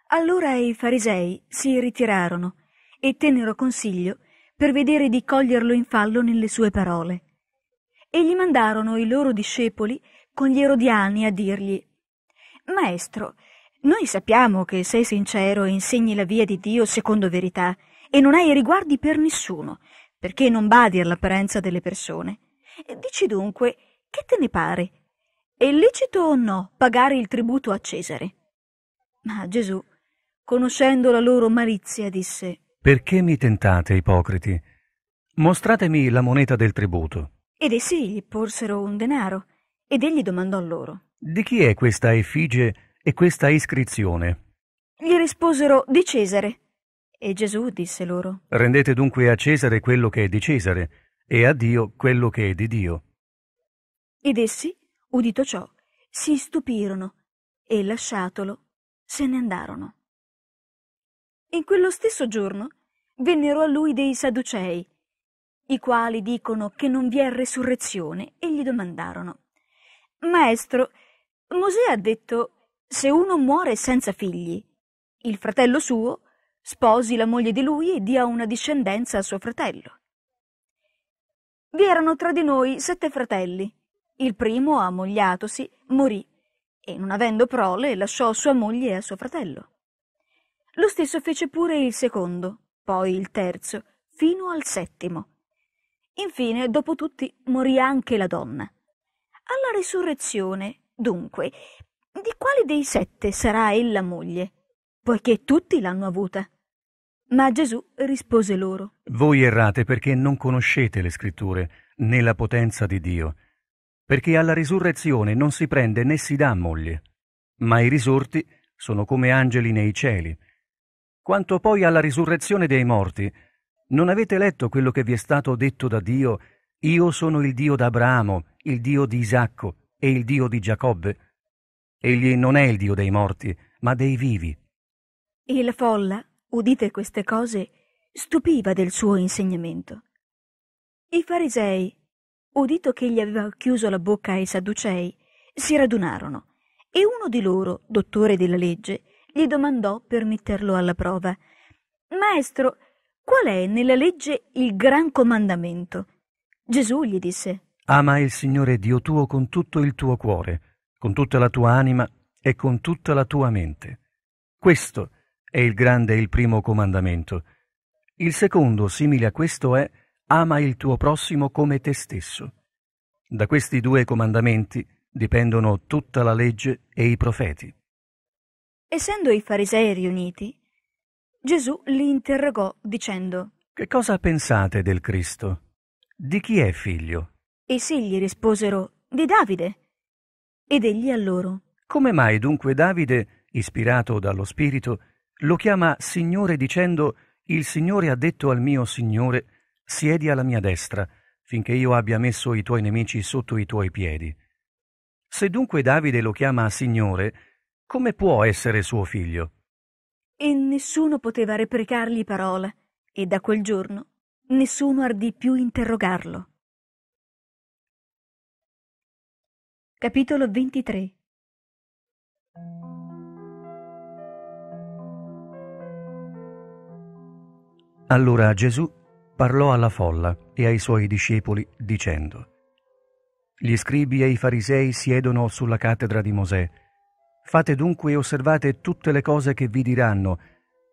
Allora i farisei si ritirarono e tennero consiglio per vedere di coglierlo in fallo nelle sue parole. E gli mandarono i loro discepoli con gli erodiani a dirgli Maestro, noi sappiamo che sei sincero e insegni la via di Dio secondo verità e non hai riguardi per nessuno, perché non badi all'apparenza delle persone. Dici dunque, che te ne pare? È lecito o no pagare il tributo a Cesare? Ma Gesù, conoscendo la loro malizia, disse Perché mi tentate, ipocriti? Mostratemi la moneta del tributo. Ed essi gli porsero un denaro, ed egli domandò loro Di chi è questa effigie e questa iscrizione? Gli risposero di Cesare. E Gesù disse loro, Rendete dunque a Cesare quello che è di Cesare e a Dio quello che è di Dio. Ed essi, udito ciò, si stupirono e lasciatolo se ne andarono. In quello stesso giorno vennero a lui dei Sadducei, i quali dicono che non vi è resurrezione, e gli domandarono, Maestro, Mosè ha detto se uno muore senza figli, il fratello suo sposi la moglie di lui e dia una discendenza a suo fratello. Vi erano tra di noi sette fratelli. Il primo, ammogliatosi, morì e non avendo prole lasciò sua moglie a suo fratello. Lo stesso fece pure il secondo, poi il terzo, fino al settimo. Infine, dopo tutti, morì anche la donna. Alla risurrezione, dunque, di quale dei sette sarà ella moglie? Poiché tutti l'hanno avuta. Ma Gesù rispose loro: Voi errate perché non conoscete le scritture né la potenza di Dio, perché alla risurrezione non si prende né si dà moglie, ma i risorti sono come angeli nei cieli. Quanto poi alla risurrezione dei morti, non avete letto quello che vi è stato detto da Dio? Io sono il Dio d'Abramo, il Dio di Isacco e il Dio di Giacobbe. Egli non è il Dio dei morti, ma dei vivi. E la folla, udite queste cose, stupiva del suo insegnamento. I farisei, udito che gli aveva chiuso la bocca ai sadducei, si radunarono e uno di loro, dottore della legge, gli domandò per metterlo alla prova: Maestro, qual è nella legge il gran comandamento? Gesù gli disse: Ama il Signore Dio tuo con tutto il tuo cuore con tutta la tua anima e con tutta la tua mente. Questo è il grande e il primo comandamento. Il secondo, simile a questo, è ama il tuo prossimo come te stesso. Da questi due comandamenti dipendono tutta la legge e i profeti. Essendo i farisei riuniti, Gesù li interrogò dicendo Che cosa pensate del Cristo? Di chi è figlio? Essi gli risposero Di Davide. Ed egli a loro. Come mai dunque Davide, ispirato dallo Spirito, lo chiama Signore dicendo Il Signore ha detto al mio Signore, siedi alla mia destra, finché io abbia messo i tuoi nemici sotto i tuoi piedi. Se dunque Davide lo chiama Signore, come può essere suo figlio? E nessuno poteva replicargli parola, e da quel giorno nessuno ardì più interrogarlo. Capitolo 23 Allora Gesù parlò alla folla e ai suoi discepoli dicendo Gli scribi e i farisei siedono sulla cattedra di Mosè. Fate dunque e osservate tutte le cose che vi diranno,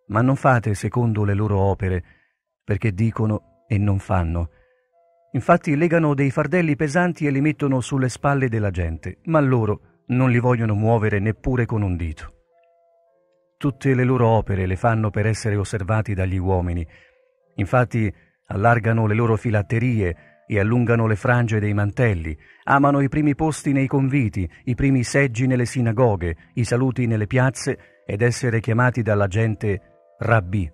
ma non fate secondo le loro opere, perché dicono e non fanno Infatti legano dei fardelli pesanti e li mettono sulle spalle della gente, ma loro non li vogliono muovere neppure con un dito. Tutte le loro opere le fanno per essere osservati dagli uomini. Infatti allargano le loro filatterie e allungano le frange dei mantelli, amano i primi posti nei conviti, i primi seggi nelle sinagoghe, i saluti nelle piazze ed essere chiamati dalla gente rabbì.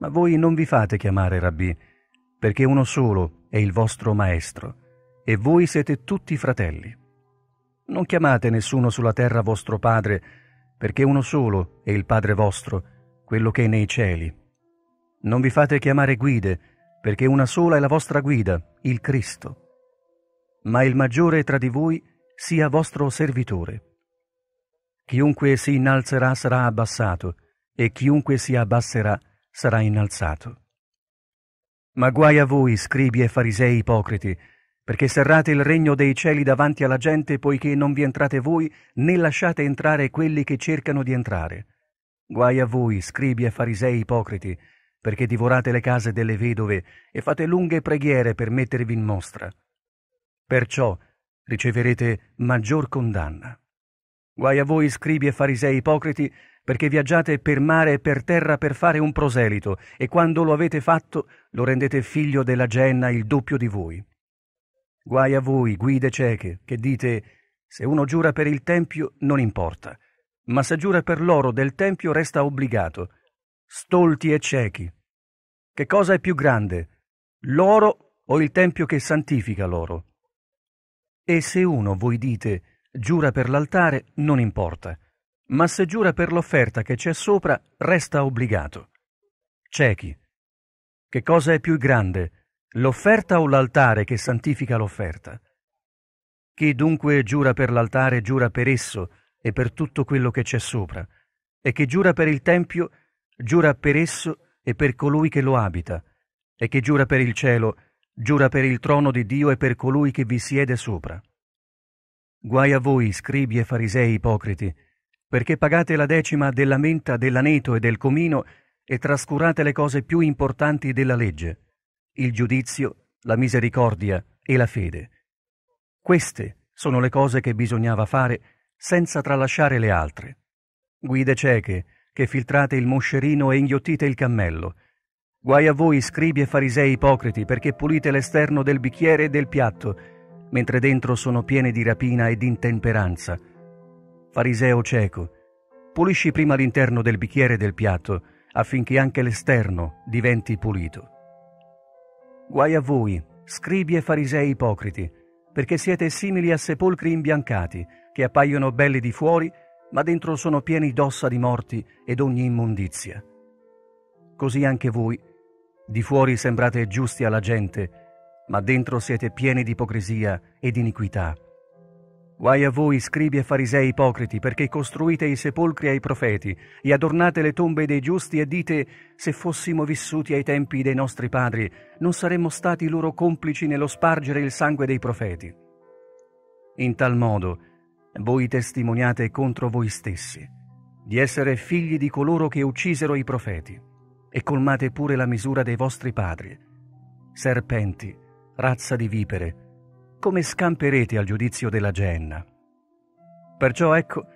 Ma voi non vi fate chiamare rabbì, perché uno solo è il vostro Maestro, e voi siete tutti fratelli. Non chiamate nessuno sulla terra vostro Padre, perché uno solo è il Padre vostro, quello che è nei cieli. Non vi fate chiamare guide, perché una sola è la vostra guida, il Cristo. Ma il maggiore tra di voi sia vostro servitore. Chiunque si innalzerà sarà abbassato, e chiunque si abbasserà sarà innalzato. Ma guai a voi, scribi e farisei ipocriti, perché serrate il regno dei cieli davanti alla gente, poiché non vi entrate voi, né lasciate entrare quelli che cercano di entrare. Guai a voi, scribi e farisei ipocriti, perché divorate le case delle vedove e fate lunghe preghiere per mettervi in mostra. Perciò riceverete maggior condanna. Guai a voi, scribi e farisei ipocriti, perché viaggiate per mare e per terra per fare un proselito, e quando lo avete fatto lo rendete figlio della genna il doppio di voi. Guai a voi, guide cieche, che dite, se uno giura per il Tempio non importa, ma se giura per l'oro del Tempio resta obbligato. Stolti e ciechi. Che cosa è più grande, l'oro o il Tempio che santifica l'oro? E se uno, voi dite, giura per l'altare, non importa ma se giura per l'offerta che c'è sopra, resta obbligato. Ciechi. Che cosa è più grande, l'offerta o l'altare che santifica l'offerta? Chi dunque giura per l'altare giura per esso e per tutto quello che c'è sopra, e chi giura per il Tempio giura per esso e per colui che lo abita, e chi giura per il cielo giura per il trono di Dio e per colui che vi siede sopra. Guai a voi, scribi e farisei ipocriti, perché pagate la decima della menta, dell'aneto e del comino e trascurate le cose più importanti della legge, il giudizio, la misericordia e la fede. Queste sono le cose che bisognava fare senza tralasciare le altre. Guide cieche, che filtrate il moscerino e inghiottite il cammello. Guai a voi, scribi e farisei ipocriti, perché pulite l'esterno del bicchiere e del piatto, mentre dentro sono piene di rapina e di intemperanza fariseo cieco, pulisci prima l'interno del bicchiere e del piatto, affinché anche l'esterno diventi pulito. Guai a voi, scribi e farisei ipocriti, perché siete simili a sepolcri imbiancati, che appaiono belli di fuori, ma dentro sono pieni d'ossa di morti ed ogni immondizia. Così anche voi, di fuori sembrate giusti alla gente, ma dentro siete pieni di ipocrisia ed iniquità. Guai a voi, scribi e farisei ipocriti, perché costruite i sepolcri ai profeti e adornate le tombe dei giusti e dite, se fossimo vissuti ai tempi dei nostri padri, non saremmo stati loro complici nello spargere il sangue dei profeti. In tal modo, voi testimoniate contro voi stessi, di essere figli di coloro che uccisero i profeti, e colmate pure la misura dei vostri padri. Serpenti, razza di vipere, come scamperete al giudizio della Genna? Perciò ecco,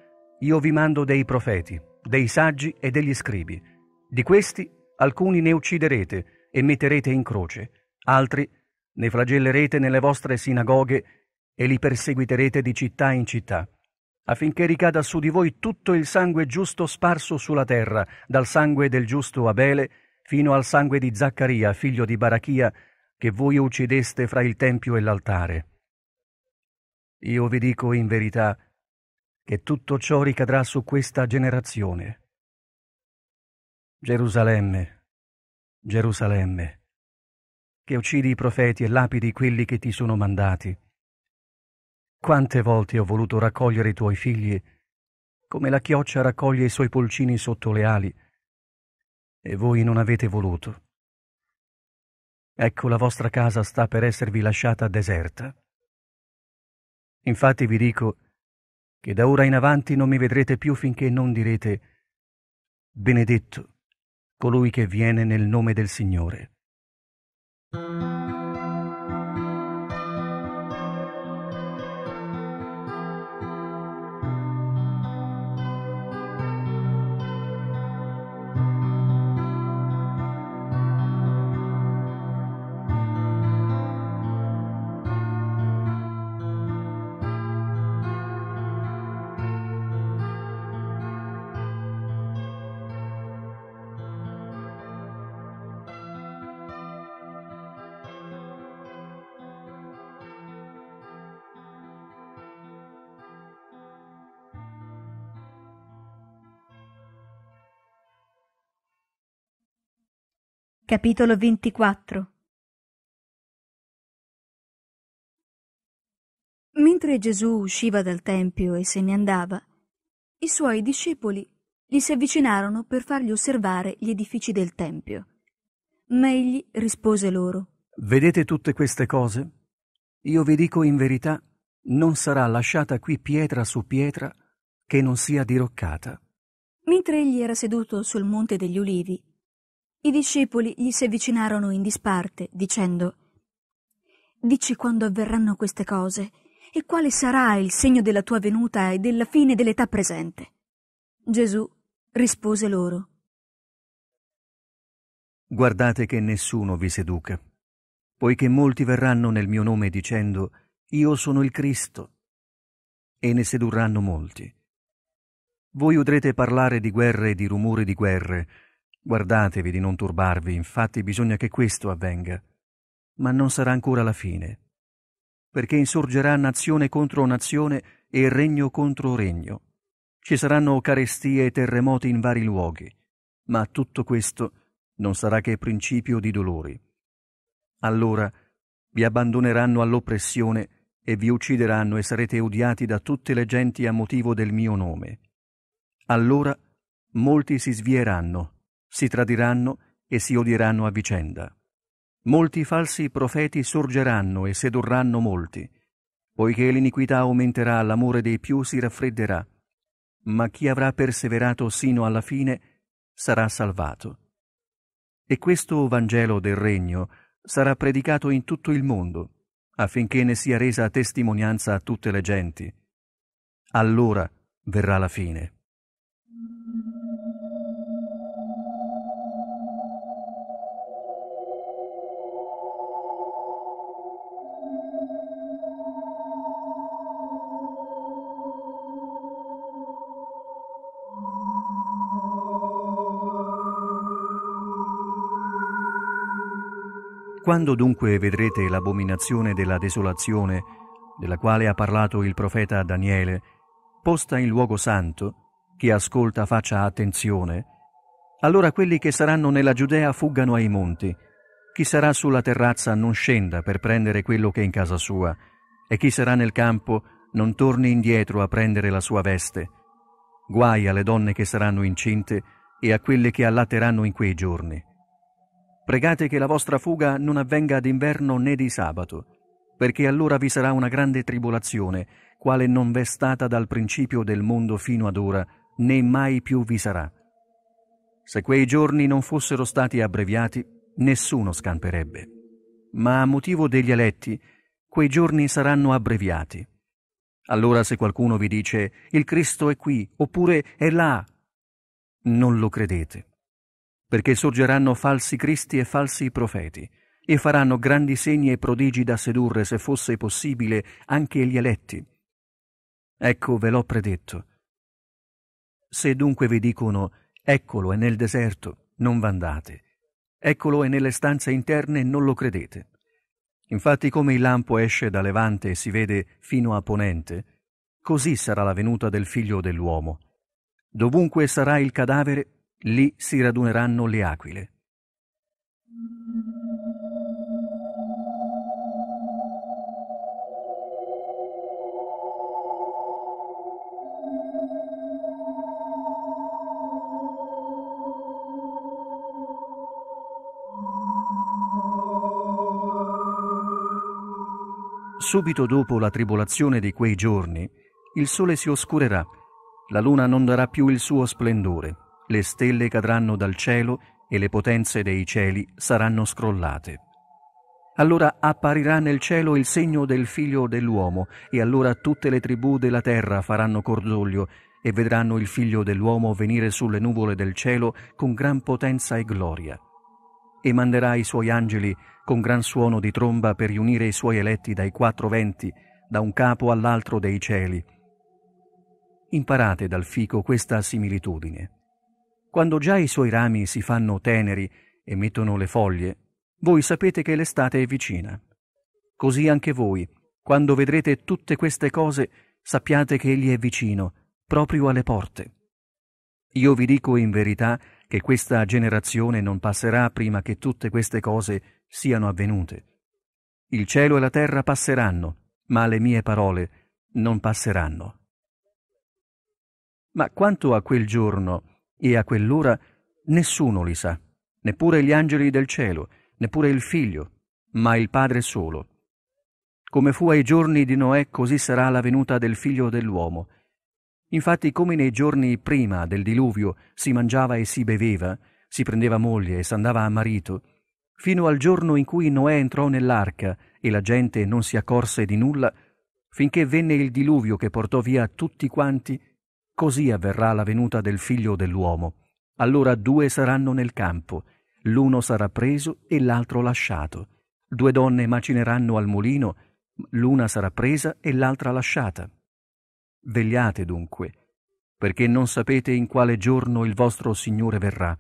io vi mando dei profeti, dei saggi e degli scribi. Di questi alcuni ne ucciderete e metterete in croce, altri ne flagellerete nelle vostre sinagoghe e li perseguiterete di città in città, affinché ricada su di voi tutto il sangue giusto sparso sulla terra, dal sangue del giusto Abele fino al sangue di Zaccaria, figlio di Barachia, che voi uccideste fra il Tempio e l'altare. Io vi dico in verità che tutto ciò ricadrà su questa generazione. Gerusalemme, Gerusalemme, che uccidi i profeti e lapidi quelli che ti sono mandati. Quante volte ho voluto raccogliere i tuoi figli, come la chioccia raccoglie i suoi pulcini sotto le ali, e voi non avete voluto. Ecco la vostra casa sta per esservi lasciata deserta. Infatti vi dico che da ora in avanti non mi vedrete più finché non direte benedetto colui che viene nel nome del Signore. Capitolo 24 Mentre Gesù usciva dal Tempio e se ne andava, i suoi discepoli gli si avvicinarono per fargli osservare gli edifici del Tempio. Ma egli rispose loro Vedete tutte queste cose? Io vi dico in verità, non sarà lasciata qui pietra su pietra che non sia diroccata. Mentre egli era seduto sul Monte degli Ulivi, i discepoli gli si avvicinarono in disparte, dicendo Dici quando avverranno queste cose, e quale sarà il segno della tua venuta e della fine dell'età presente? Gesù rispose loro Guardate che nessuno vi seduca, poiché molti verranno nel mio nome dicendo Io sono il Cristo, e ne sedurranno molti. Voi udrete parlare di guerre e di rumore di guerre, Guardatevi di non turbarvi, infatti bisogna che questo avvenga. Ma non sarà ancora la fine. Perché insorgerà nazione contro nazione e regno contro regno. Ci saranno carestie e terremoti in vari luoghi, ma tutto questo non sarà che principio di dolori. Allora vi abbandoneranno all'oppressione e vi uccideranno e sarete odiati da tutte le genti a motivo del mio nome. Allora molti si svieranno si tradiranno e si odieranno a vicenda. Molti falsi profeti sorgeranno e sedurranno molti, poiché l'iniquità aumenterà, l'amore dei più si raffredderà, ma chi avrà perseverato sino alla fine sarà salvato. E questo Vangelo del Regno sarà predicato in tutto il mondo, affinché ne sia resa testimonianza a tutte le genti. Allora verrà la fine. Quando dunque vedrete l'abominazione della desolazione, della quale ha parlato il profeta Daniele, posta in luogo santo, chi ascolta faccia attenzione, allora quelli che saranno nella Giudea fuggano ai monti, chi sarà sulla terrazza non scenda per prendere quello che è in casa sua, e chi sarà nel campo non torni indietro a prendere la sua veste. Guai alle donne che saranno incinte e a quelle che allatteranno in quei giorni. Pregate che la vostra fuga non avvenga d'inverno né di sabato, perché allora vi sarà una grande tribolazione, quale non v'è stata dal principio del mondo fino ad ora, né mai più vi sarà. Se quei giorni non fossero stati abbreviati, nessuno scamperebbe. Ma a motivo degli eletti, quei giorni saranno abbreviati. Allora se qualcuno vi dice il Cristo è qui oppure è là, non lo credete perché sorgeranno falsi cristi e falsi profeti, e faranno grandi segni e prodigi da sedurre, se fosse possibile, anche gli eletti. Ecco, ve l'ho predetto. Se dunque vi dicono, eccolo è nel deserto, non vandate, eccolo è nelle stanze interne, non lo credete. Infatti come il lampo esce da levante e si vede fino a ponente, così sarà la venuta del figlio dell'uomo. Dovunque sarà il cadavere, Lì si raduneranno le aquile. Subito dopo la tribolazione di quei giorni, il sole si oscurerà, la luna non darà più il suo splendore le stelle cadranno dal cielo e le potenze dei cieli saranno scrollate. Allora apparirà nel cielo il segno del figlio dell'uomo, e allora tutte le tribù della terra faranno cordoglio e vedranno il figlio dell'uomo venire sulle nuvole del cielo con gran potenza e gloria. E manderà i suoi angeli con gran suono di tromba per riunire i suoi eletti dai quattro venti, da un capo all'altro dei cieli. Imparate dal fico questa similitudine quando già i suoi rami si fanno teneri e mettono le foglie, voi sapete che l'estate è vicina. Così anche voi, quando vedrete tutte queste cose, sappiate che Egli è vicino, proprio alle porte. Io vi dico in verità che questa generazione non passerà prima che tutte queste cose siano avvenute. Il cielo e la terra passeranno, ma le mie parole non passeranno. Ma quanto a quel giorno, e a quell'ora nessuno li sa, neppure gli angeli del cielo, neppure il figlio, ma il Padre solo. Come fu ai giorni di Noè, così sarà la venuta del figlio dell'uomo. Infatti, come nei giorni prima del diluvio si mangiava e si beveva, si prendeva moglie e s'andava a marito, fino al giorno in cui Noè entrò nell'arca e la gente non si accorse di nulla, finché venne il diluvio che portò via tutti quanti Così avverrà la venuta del figlio dell'uomo. Allora due saranno nel campo, l'uno sarà preso e l'altro lasciato. Due donne macineranno al mulino, l'una sarà presa e l'altra lasciata. Vegliate dunque, perché non sapete in quale giorno il vostro Signore verrà.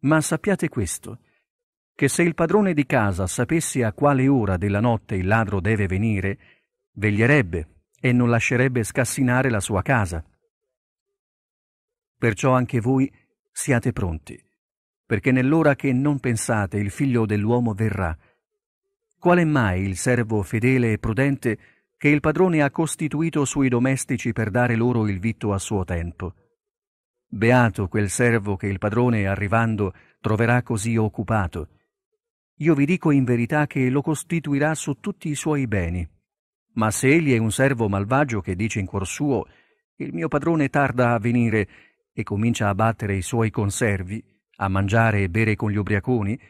Ma sappiate questo, che se il padrone di casa sapesse a quale ora della notte il ladro deve venire, veglierebbe e non lascerebbe scassinare la sua casa. Perciò anche voi siate pronti, perché nell'ora che non pensate il figlio dell'uomo verrà. Qual è mai il servo fedele e prudente che il padrone ha costituito sui domestici per dare loro il vitto a suo tempo? Beato quel servo che il padrone arrivando troverà così occupato. Io vi dico in verità che lo costituirà su tutti i suoi beni. Ma se egli è un servo malvagio che dice in cuor suo, il mio padrone tarda a venire e comincia a battere i suoi conservi, a mangiare e bere con gli ubriaconi,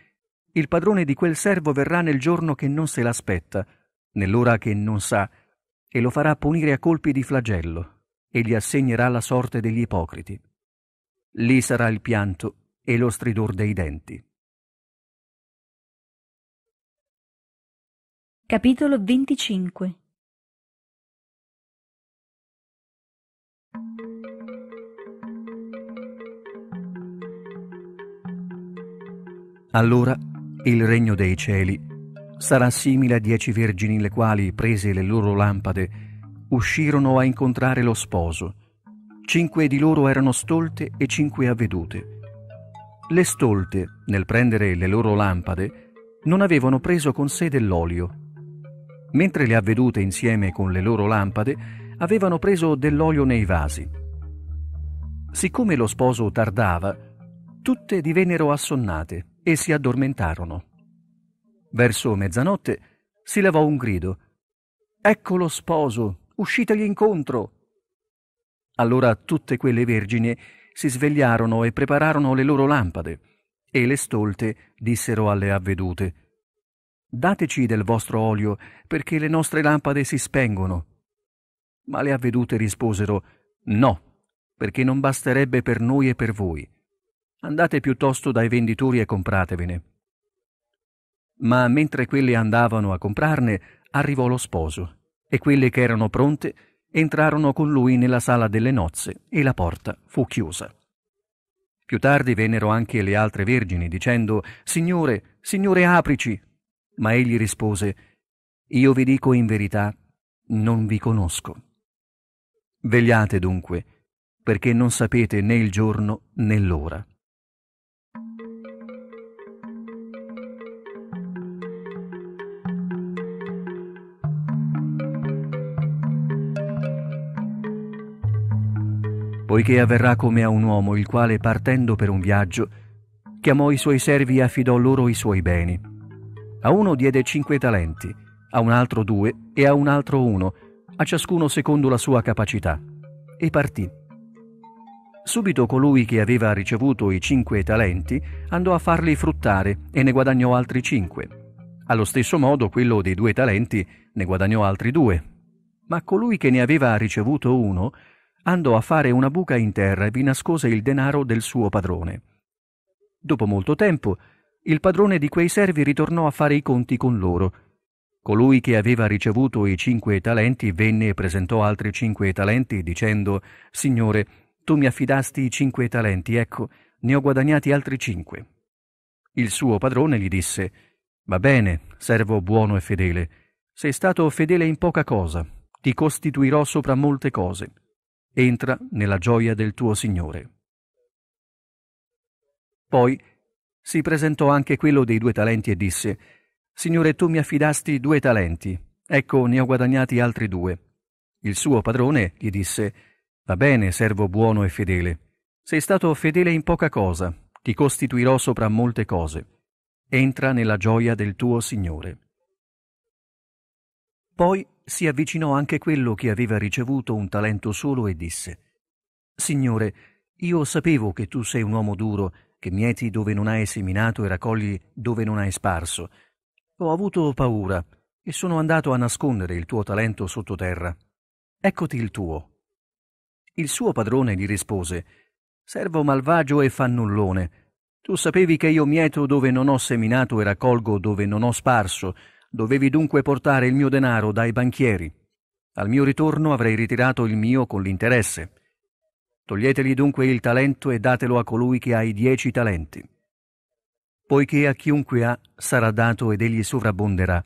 il padrone di quel servo verrà nel giorno che non se l'aspetta, nell'ora che non sa, e lo farà punire a colpi di flagello, e gli assegnerà la sorte degli ipocriti. Lì sarà il pianto e lo stridor dei denti. Capitolo 25 Allora il regno dei cieli sarà simile a dieci vergini le quali, prese le loro lampade, uscirono a incontrare lo sposo. Cinque di loro erano stolte e cinque avvedute. Le stolte, nel prendere le loro lampade, non avevano preso con sé dell'olio, mentre le avvedute insieme con le loro lampade avevano preso dell'olio nei vasi. Siccome lo sposo tardava, tutte divennero assonnate e si addormentarono. Verso mezzanotte si levò un grido. Ecco lo sposo, uscitegli incontro. Allora tutte quelle vergini si svegliarono e prepararono le loro lampade, e le stolte dissero alle avvedute Dateci del vostro olio, perché le nostre lampade si spengono. Ma le avvedute risposero No, perché non basterebbe per noi e per voi Andate piuttosto dai venditori e compratevene. Ma mentre quelli andavano a comprarne, arrivò lo sposo, e quelle che erano pronte entrarono con lui nella sala delle nozze e la porta fu chiusa. Più tardi vennero anche le altre vergini dicendo Signore, Signore aprici. Ma egli rispose Io vi dico in verità, non vi conosco. Vegliate dunque, perché non sapete né il giorno né l'ora. poiché avverrà come a un uomo il quale, partendo per un viaggio, chiamò i suoi servi e affidò loro i suoi beni. A uno diede cinque talenti, a un altro due e a un altro uno, a ciascuno secondo la sua capacità, e partì. Subito colui che aveva ricevuto i cinque talenti andò a farli fruttare e ne guadagnò altri cinque. Allo stesso modo quello dei due talenti ne guadagnò altri due. Ma colui che ne aveva ricevuto uno andò a fare una buca in terra e vi nascose il denaro del suo padrone. Dopo molto tempo, il padrone di quei servi ritornò a fare i conti con loro. Colui che aveva ricevuto i cinque talenti venne e presentò altri cinque talenti, dicendo Signore, tu mi affidasti i cinque talenti, ecco, ne ho guadagnati altri cinque. Il suo padrone gli disse Va bene, servo buono e fedele, sei stato fedele in poca cosa, ti costituirò sopra molte cose entra nella gioia del tuo Signore. Poi si presentò anche quello dei due talenti e disse, Signore, tu mi affidasti due talenti, ecco ne ho guadagnati altri due. Il suo padrone gli disse, Va bene, servo buono e fedele, sei stato fedele in poca cosa, ti costituirò sopra molte cose. Entra nella gioia del tuo Signore. Poi si avvicinò anche quello che aveva ricevuto un talento solo e disse Signore, io sapevo che tu sei un uomo duro, che mieti dove non hai seminato e raccogli dove non hai sparso. Ho avuto paura e sono andato a nascondere il tuo talento sottoterra. Eccoti il tuo. Il suo padrone gli rispose Servo malvagio e fannullone, tu sapevi che io mieto dove non ho seminato e raccolgo dove non ho sparso, Dovevi dunque portare il mio denaro dai banchieri. Al mio ritorno avrei ritirato il mio con l'interesse. Toglietegli dunque il talento e datelo a colui che ha i dieci talenti. Poiché a chiunque ha sarà dato ed egli sovrabbonderà,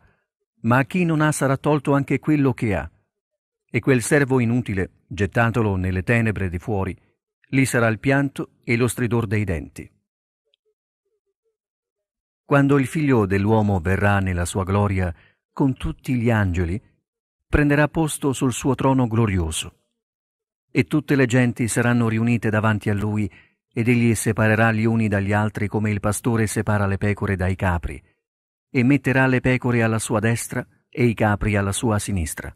ma a chi non ha sarà tolto anche quello che ha. E quel servo inutile, gettatolo nelle tenebre di fuori, lì sarà il pianto e lo stridor dei denti quando il figlio dell'uomo verrà nella sua gloria con tutti gli angeli, prenderà posto sul suo trono glorioso. E tutte le genti saranno riunite davanti a lui, ed egli separerà gli uni dagli altri come il pastore separa le pecore dai capri, e metterà le pecore alla sua destra e i capri alla sua sinistra.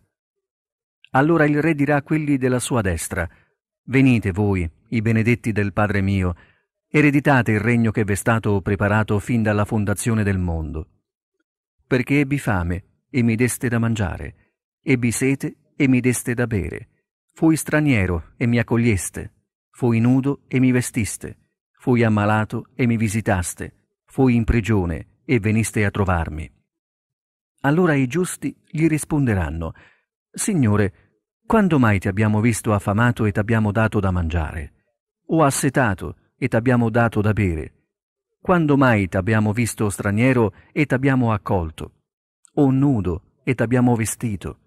Allora il re dirà a quelli della sua destra, Venite voi, i benedetti del Padre mio, ereditate il regno che v'è stato preparato fin dalla fondazione del mondo. Perché ebbi fame e mi deste da mangiare, ebbi sete e mi deste da bere, fui straniero e mi accoglieste, fui nudo e mi vestiste, fui ammalato e mi visitaste, fui in prigione e veniste a trovarmi. Allora i giusti gli risponderanno, Signore, quando mai ti abbiamo visto affamato e t'abbiamo dato da mangiare? O assetato e t'abbiamo dato da bere? Quando mai t'abbiamo visto straniero e t'abbiamo accolto? O nudo e t'abbiamo vestito?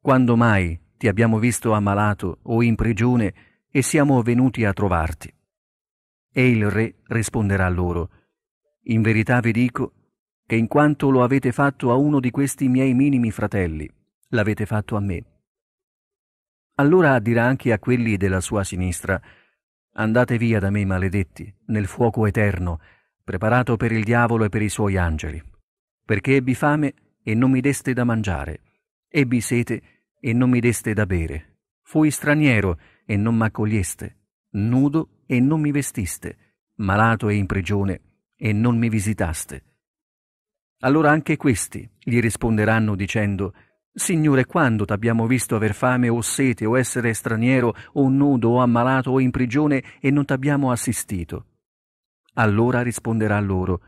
Quando mai ti abbiamo visto ammalato o in prigione e siamo venuti a trovarti? E il re risponderà loro, In verità vi dico che in quanto lo avete fatto a uno di questi miei minimi fratelli, l'avete fatto a me. Allora dirà anche a quelli della sua sinistra, Andate via da me, maledetti, nel fuoco eterno, preparato per il diavolo e per i suoi angeli. Perché ebbi fame e non mi deste da mangiare, ebbi sete e non mi deste da bere, fui straniero e non m'accoglieste, nudo e non mi vestiste, malato e in prigione e non mi visitaste. Allora anche questi gli risponderanno dicendo, Signore, quando t'abbiamo visto aver fame o sete o essere straniero o nudo o ammalato o in prigione e non t'abbiamo assistito? Allora risponderà loro,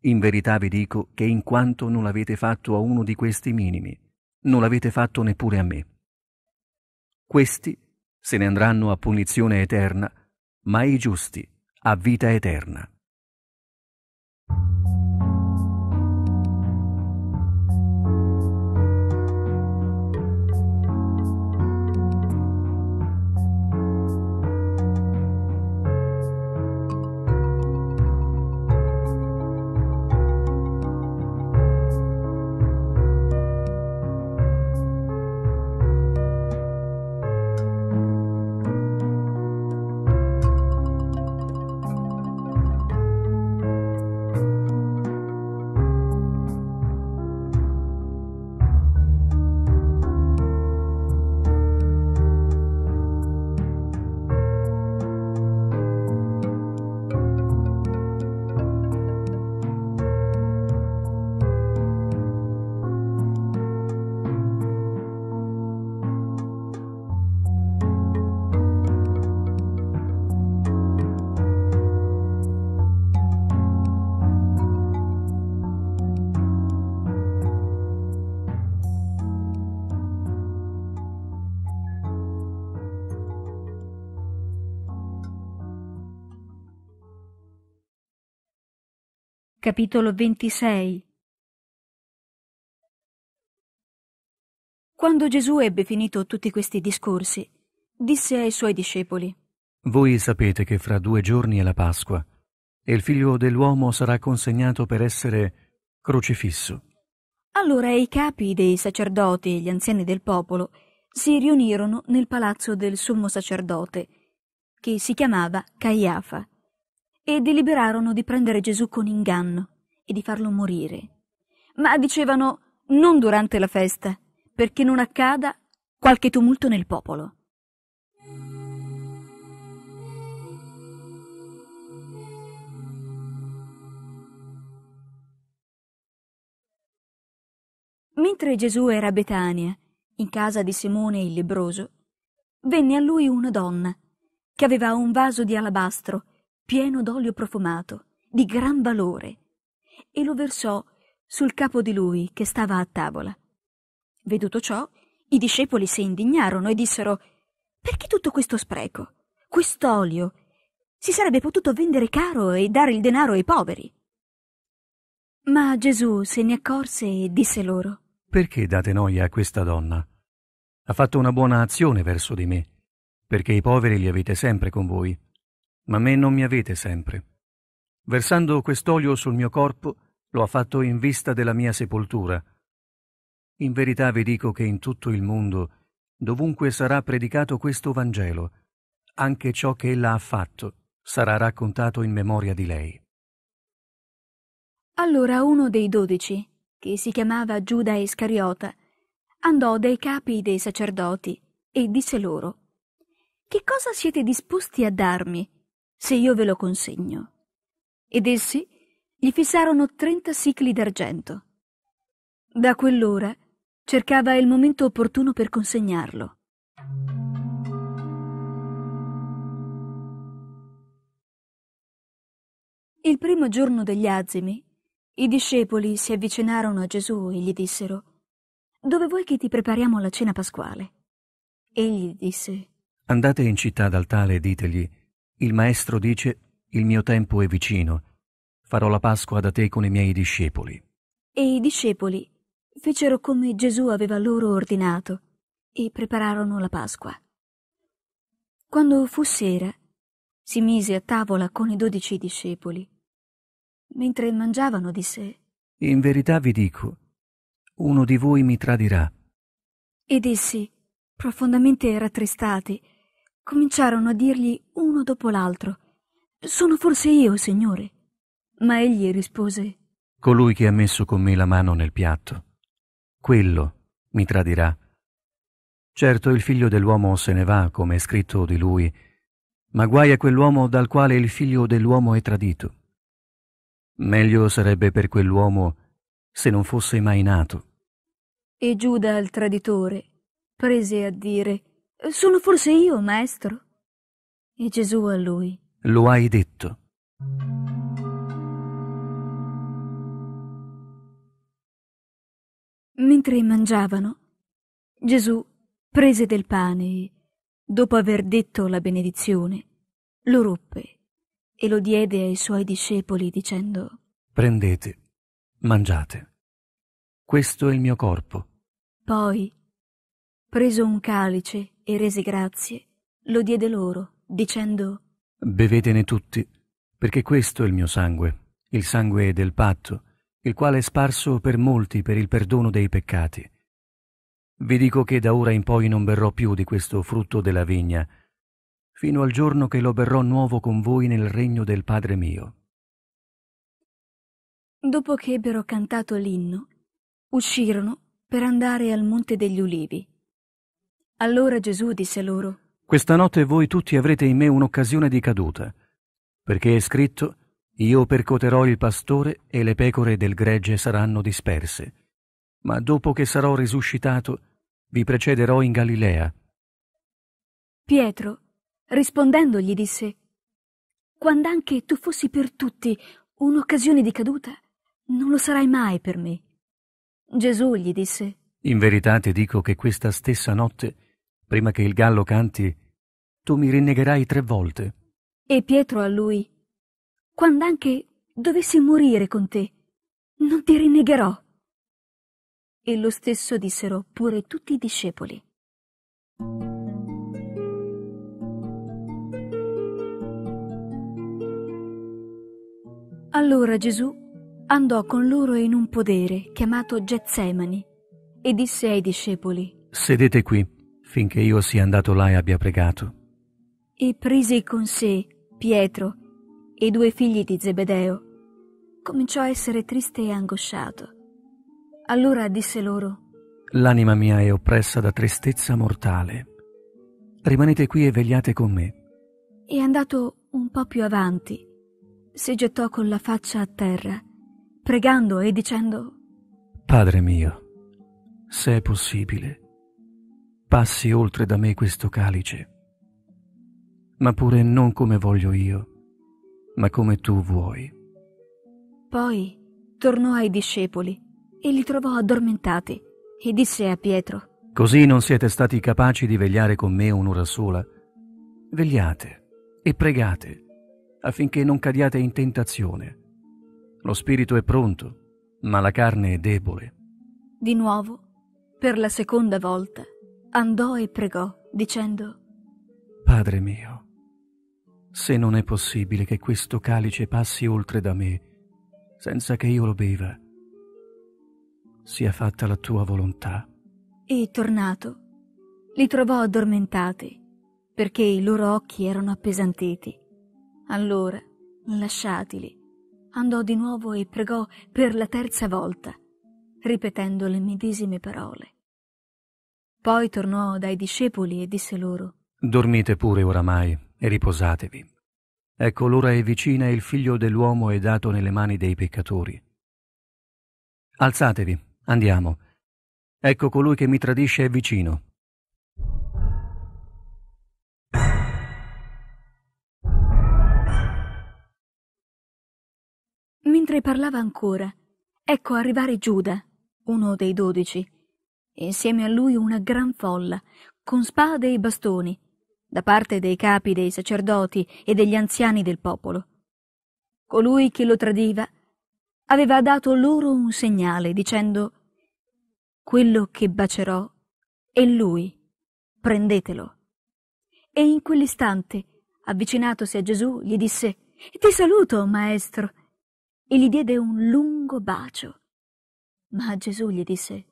in verità vi dico che in quanto non l'avete fatto a uno di questi minimi, non l'avete fatto neppure a me. Questi se ne andranno a punizione eterna, ma i giusti a vita eterna. Capitolo 26 Quando Gesù ebbe finito tutti questi discorsi, disse ai suoi discepoli, Voi sapete che fra due giorni è la Pasqua, e il figlio dell'uomo sarà consegnato per essere crocifisso. Allora i capi dei sacerdoti e gli anziani del popolo si riunirono nel palazzo del sommo sacerdote, che si chiamava Caiafa e deliberarono di prendere Gesù con inganno e di farlo morire. Ma dicevano non durante la festa, perché non accada qualche tumulto nel popolo. Mentre Gesù era a Betania, in casa di Simone il lebroso, venne a lui una donna che aveva un vaso di alabastro pieno d'olio profumato, di gran valore, e lo versò sul capo di lui che stava a tavola. Veduto ciò, i discepoli si indignarono e dissero Perché tutto questo spreco? Quest'olio? Si sarebbe potuto vendere caro e dare il denaro ai poveri. Ma Gesù se ne accorse e disse loro Perché date noia a questa donna? Ha fatto una buona azione verso di me, perché i poveri li avete sempre con voi, ma me non mi avete sempre. Versando quest'olio sul mio corpo, lo ha fatto in vista della mia sepoltura. In verità vi dico che in tutto il mondo, dovunque sarà predicato questo Vangelo, anche ciò che ella ha fatto sarà raccontato in memoria di lei. Allora uno dei dodici, che si chiamava Giuda Iscariota, andò dai capi dei sacerdoti e disse loro Che cosa siete disposti a darmi se io ve lo consegno. Ed essi gli fissarono trenta sicli d'argento. Da quell'ora cercava il momento opportuno per consegnarlo. Il primo giorno degli azimi, i discepoli si avvicinarono a Gesù e gli dissero Dove vuoi che ti prepariamo la cena pasquale? Egli disse Andate in città dal tale e ditegli il Maestro dice, il mio tempo è vicino, farò la Pasqua da te con i miei discepoli. E i discepoli fecero come Gesù aveva loro ordinato e prepararono la Pasqua. Quando fu sera, si mise a tavola con i dodici discepoli. Mentre mangiavano disse, In verità vi dico, uno di voi mi tradirà. Ed essi, profondamente rattristati, cominciarono a dirgli uno dopo l'altro Sono forse io, signore. Ma egli rispose Colui che ha messo con me la mano nel piatto. Quello mi tradirà. Certo il figlio dell'uomo se ne va, come è scritto di lui, ma guai a quell'uomo dal quale il figlio dell'uomo è tradito. Meglio sarebbe per quell'uomo se non fosse mai nato. E Giuda il traditore prese a dire sono forse io, maestro? E Gesù a lui. Lo hai detto. Mentre mangiavano, Gesù prese del pane e, dopo aver detto la benedizione, lo ruppe e lo diede ai suoi discepoli dicendo Prendete, mangiate. Questo è il mio corpo. Poi, preso un calice, e rese grazie, lo diede loro, dicendo Bevetene tutti, perché questo è il mio sangue, il sangue del patto, il quale è sparso per molti per il perdono dei peccati. Vi dico che da ora in poi non berrò più di questo frutto della vigna, fino al giorno che lo berrò nuovo con voi nel regno del Padre mio. Dopo che ebbero cantato l'inno, uscirono per andare al Monte degli Ulivi. Allora Gesù disse loro, Questa notte voi tutti avrete in me un'occasione di caduta, perché è scritto, Io percoterò il pastore e le pecore del gregge saranno disperse. Ma dopo che sarò risuscitato, vi precederò in Galilea. Pietro, rispondendo, gli disse, Quando anche tu fossi per tutti un'occasione di caduta, non lo sarai mai per me. Gesù gli disse, In verità ti dico che questa stessa notte prima che il gallo canti, tu mi rinnegherai tre volte. E Pietro a lui, quando anche dovessi morire con te, non ti rinnegherò. E lo stesso dissero pure tutti i discepoli. Allora Gesù andò con loro in un podere chiamato Getsemani e disse ai discepoli: Sedete qui finché io sia andato là e abbia pregato. E prese con sé Pietro e i due figli di Zebedeo. Cominciò a essere triste e angosciato. Allora disse loro, L'anima mia è oppressa da tristezza mortale. Rimanete qui e vegliate con me. E andato un po' più avanti, si gettò con la faccia a terra, pregando e dicendo, Padre mio, se è possibile, passi oltre da me questo calice, ma pure non come voglio io, ma come tu vuoi. Poi tornò ai discepoli e li trovò addormentati e disse a Pietro, Così non siete stati capaci di vegliare con me un'ora sola? Vegliate e pregate affinché non cadiate in tentazione. Lo spirito è pronto, ma la carne è debole. Di nuovo, per la seconda volta, andò e pregò, dicendo, Padre mio, se non è possibile che questo calice passi oltre da me, senza che io lo beva, sia fatta la tua volontà. E tornato, li trovò addormentati, perché i loro occhi erano appesantiti. Allora, lasciatili, andò di nuovo e pregò per la terza volta, ripetendo le medesime parole. Poi tornò dai discepoli e disse loro Dormite pure oramai e riposatevi. Ecco l'ora è vicina e il figlio dell'uomo è dato nelle mani dei peccatori. Alzatevi, andiamo. Ecco colui che mi tradisce è vicino. Mentre parlava ancora, ecco arrivare Giuda, uno dei dodici, e insieme a lui una gran folla, con spade e bastoni, da parte dei capi dei sacerdoti e degli anziani del popolo. Colui che lo tradiva aveva dato loro un segnale dicendo quello che bacerò è lui, prendetelo. E in quell'istante, avvicinatosi a Gesù, gli disse Ti saluto, maestro, e gli diede un lungo bacio. Ma Gesù gli disse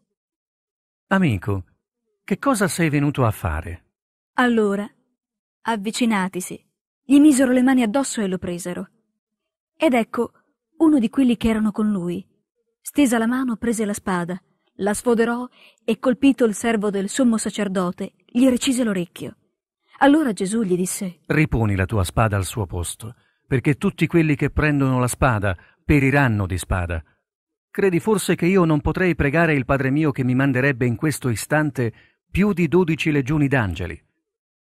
Amico, che cosa sei venuto a fare? Allora, avvicinatisi, gli misero le mani addosso e lo presero. Ed ecco uno di quelli che erano con lui. Stesa la mano, prese la spada, la sfoderò e colpito il servo del sommo sacerdote, gli recise l'orecchio. Allora Gesù gli disse: Riponi la tua spada al suo posto, perché tutti quelli che prendono la spada periranno di spada. Credi forse che io non potrei pregare il Padre mio che mi manderebbe in questo istante più di dodici legioni d'angeli?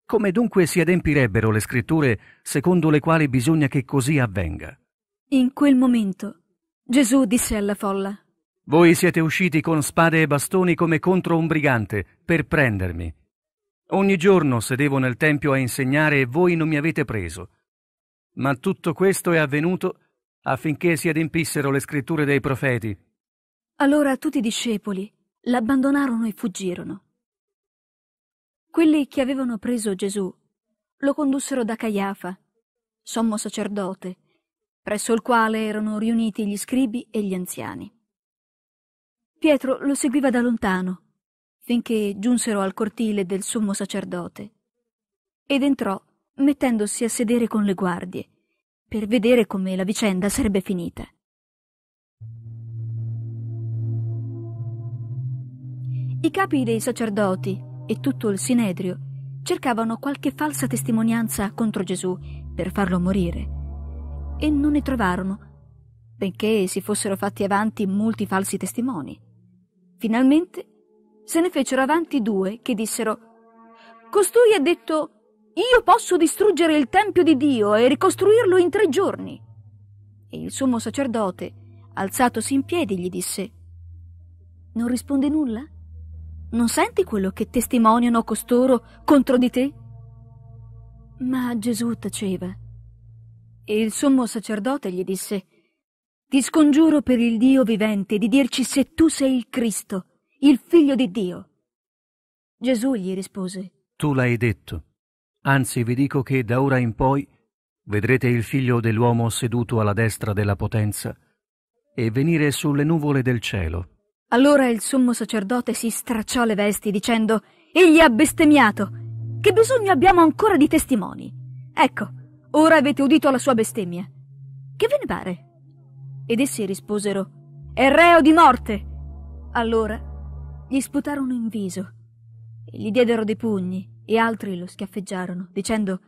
Come dunque si adempirebbero le scritture secondo le quali bisogna che così avvenga? In quel momento Gesù disse alla folla, Voi siete usciti con spade e bastoni come contro un brigante per prendermi. Ogni giorno sedevo nel Tempio a insegnare e voi non mi avete preso. Ma tutto questo è avvenuto affinché si adempissero le scritture dei profeti. Allora tutti i discepoli l'abbandonarono e fuggirono. Quelli che avevano preso Gesù lo condussero da Caiafa, sommo sacerdote, presso il quale erano riuniti gli scribi e gli anziani. Pietro lo seguiva da lontano, finché giunsero al cortile del sommo sacerdote, ed entrò mettendosi a sedere con le guardie per vedere come la vicenda sarebbe finita. I capi dei sacerdoti e tutto il Sinedrio cercavano qualche falsa testimonianza contro Gesù per farlo morire e non ne trovarono, benché si fossero fatti avanti molti falsi testimoni. Finalmente se ne fecero avanti due che dissero Costui ha detto io posso distruggere il Tempio di Dio e ricostruirlo in tre giorni. E il sommo sacerdote, alzatosi in piedi, gli disse, Non risponde nulla? Non senti quello che testimoniano costoro contro di te? Ma Gesù taceva. E il sommo sacerdote gli disse, Ti scongiuro per il Dio vivente di dirci se tu sei il Cristo, il figlio di Dio. Gesù gli rispose, Tu l'hai detto. Anzi, vi dico che da ora in poi vedrete il figlio dell'uomo seduto alla destra della potenza e venire sulle nuvole del cielo. Allora il sommo sacerdote si stracciò le vesti dicendo Egli ha bestemmiato. Che bisogno abbiamo ancora di testimoni? Ecco, ora avete udito la sua bestemmia. Che ve ne pare? Ed essi risposero È reo di morte. Allora gli sputarono in viso e gli diedero dei pugni e altri lo schiaffeggiarono, dicendo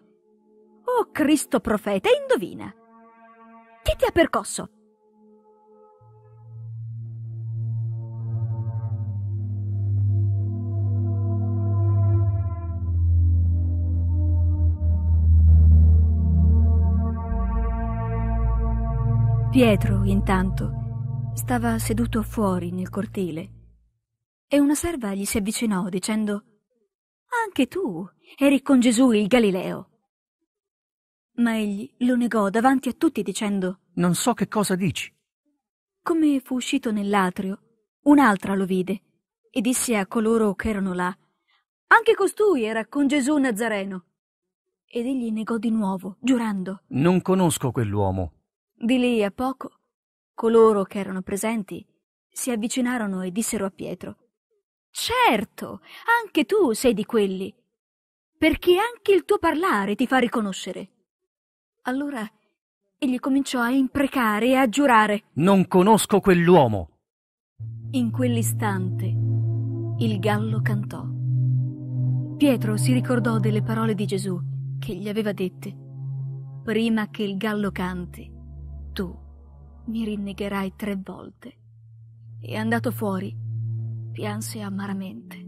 Oh Cristo profeta, indovina! Chi ti ha percosso? Pietro, intanto, stava seduto fuori nel cortile e una serva gli si avvicinò dicendo anche tu eri con Gesù il Galileo. Ma egli lo negò davanti a tutti dicendo Non so che cosa dici. Come fu uscito nell'atrio, un'altra lo vide e disse a coloro che erano là Anche costui era con Gesù Nazareno. Ed egli negò di nuovo, giurando Non conosco quell'uomo. Di lì a poco, coloro che erano presenti si avvicinarono e dissero a Pietro Certo, anche tu sei di quelli, perché anche il tuo parlare ti fa riconoscere. Allora egli cominciò a imprecare e a giurare. Non conosco quell'uomo. In quell'istante il gallo cantò. Pietro si ricordò delle parole di Gesù che gli aveva dette. Prima che il gallo canti, tu mi rinnegherai tre volte. E andato fuori, pianse amaramente.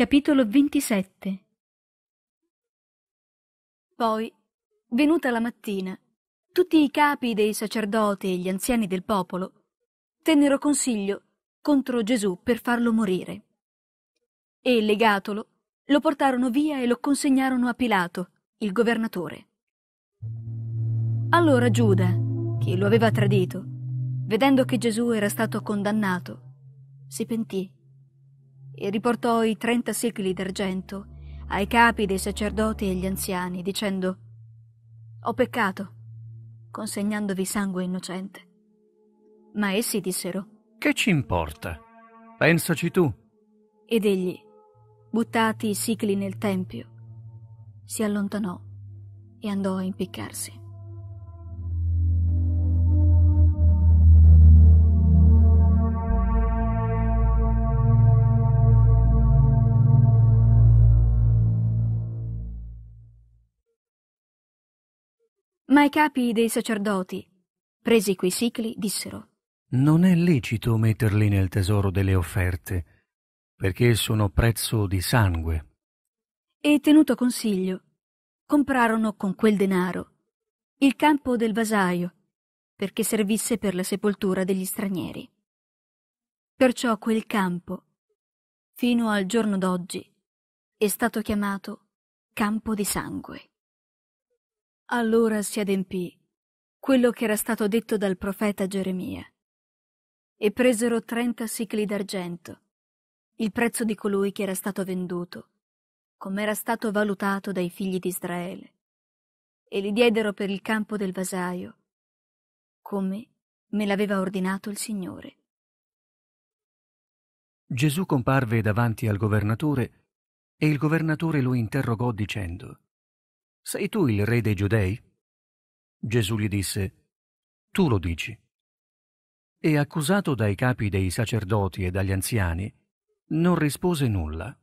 Capitolo 27 Poi, venuta la mattina, tutti i capi dei sacerdoti e gli anziani del popolo tennero consiglio contro Gesù per farlo morire. E, legatolo, lo portarono via e lo consegnarono a Pilato, il governatore. Allora Giuda, che lo aveva tradito, vedendo che Gesù era stato condannato, si pentì e riportò i trenta sicli d'argento ai capi dei sacerdoti e gli anziani, dicendo Ho peccato, consegnandovi sangue innocente. Ma essi dissero Che ci importa? Pensaci tu. Ed egli, buttati i sicli nel tempio, si allontanò e andò a impiccarsi. Ma i capi dei sacerdoti, presi quei sicli, dissero Non è lecito metterli nel tesoro delle offerte, perché sono prezzo di sangue. E tenuto consiglio, comprarono con quel denaro il campo del vasaio, perché servisse per la sepoltura degli stranieri. Perciò quel campo, fino al giorno d'oggi, è stato chiamato campo di sangue. Allora si adempì quello che era stato detto dal profeta Geremia. E presero trenta sicli d'argento, il prezzo di colui che era stato venduto, com'era stato valutato dai figli di Israele, e li diedero per il campo del vasaio, come me l'aveva ordinato il Signore. Gesù comparve davanti al governatore e il governatore lo interrogò dicendo sei tu il re dei giudei? Gesù gli disse, Tu lo dici. E accusato dai capi dei sacerdoti e dagli anziani, non rispose nulla.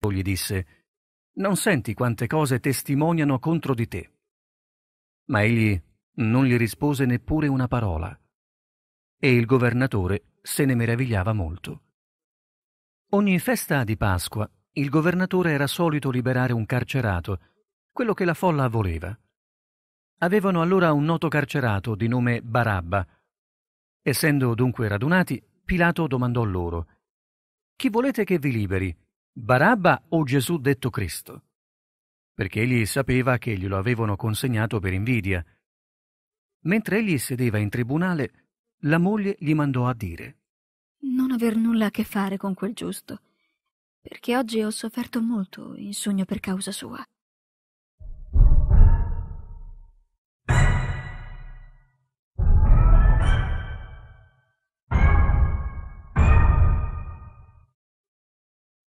O gli disse, Non senti quante cose testimoniano contro di te. Ma egli non gli rispose neppure una parola. E il governatore se ne meravigliava molto. Ogni festa di Pasqua il governatore era solito liberare un carcerato quello che la folla voleva. Avevano allora un noto carcerato di nome Barabba. Essendo dunque radunati, Pilato domandò loro, Chi volete che vi liberi, Barabba o Gesù detto Cristo? Perché egli sapeva che glielo avevano consegnato per invidia. Mentre egli sedeva in tribunale, la moglie gli mandò a dire, Non aver nulla a che fare con quel giusto, perché oggi ho sofferto molto in sogno per causa sua.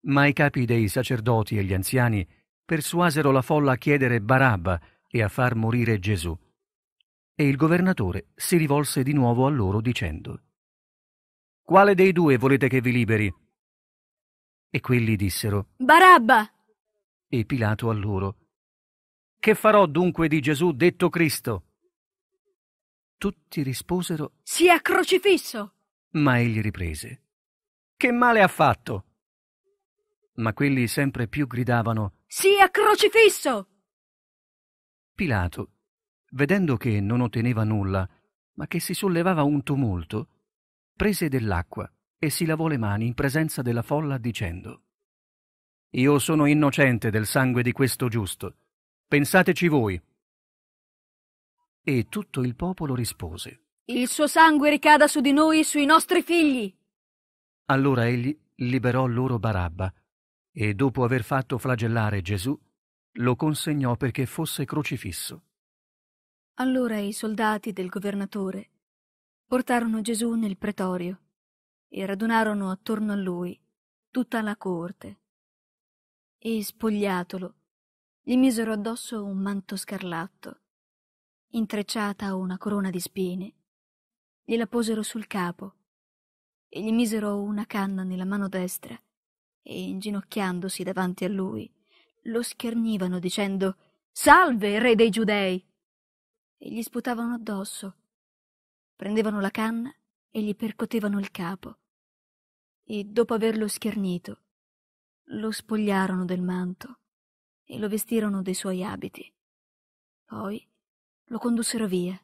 ma i capi dei sacerdoti e gli anziani persuasero la folla a chiedere Barabba e a far morire Gesù. E il governatore si rivolse di nuovo a loro dicendo Quale dei due volete che vi liberi? E quelli dissero Barabba! E Pilato a loro Che farò dunque di Gesù detto Cristo? Tutti risposero Sia crocifisso! Ma egli riprese Che male ha fatto? ma quelli sempre più gridavano Sia crocifisso! Pilato, vedendo che non otteneva nulla, ma che si sollevava un tumulto, prese dell'acqua e si lavò le mani in presenza della folla dicendo Io sono innocente del sangue di questo giusto. Pensateci voi. E tutto il popolo rispose Il suo sangue ricada su di noi e sui nostri figli. Allora egli liberò loro Barabba e dopo aver fatto flagellare Gesù, lo consegnò perché fosse crocifisso. Allora i soldati del governatore portarono Gesù nel pretorio e radunarono attorno a lui tutta la corte. E spogliatolo, gli misero addosso un manto scarlatto, intrecciata a una corona di spine, gliela posero sul capo e gli misero una canna nella mano destra e inginocchiandosi davanti a lui lo schernivano dicendo Salve, re dei giudei! e gli sputavano addosso. Prendevano la canna e gli percotevano il capo. E dopo averlo schernito, lo spogliarono del manto e lo vestirono dei suoi abiti. Poi lo condussero via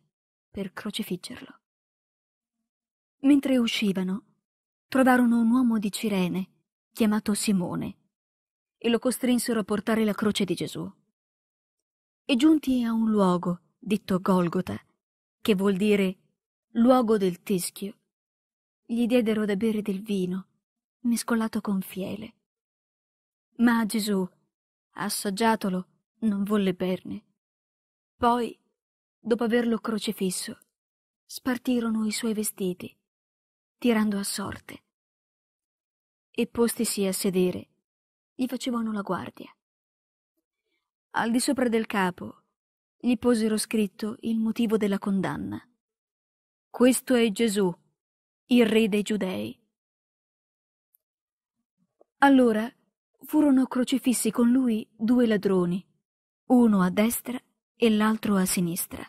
per crocifiggerlo. Mentre uscivano, trovarono un uomo di Cirene chiamato Simone, e lo costrinsero a portare la croce di Gesù. E giunti a un luogo, detto Golgota, che vuol dire luogo del teschio, gli diedero da bere del vino, mescolato con fiele. Ma Gesù, assaggiatolo, non volle berne. Poi, dopo averlo crocifisso, spartirono i suoi vestiti, tirando a sorte e postisi a sedere, gli facevano la guardia. Al di sopra del capo gli posero scritto il motivo della condanna. Questo è Gesù, il re dei giudei. Allora furono crocifissi con lui due ladroni, uno a destra e l'altro a sinistra.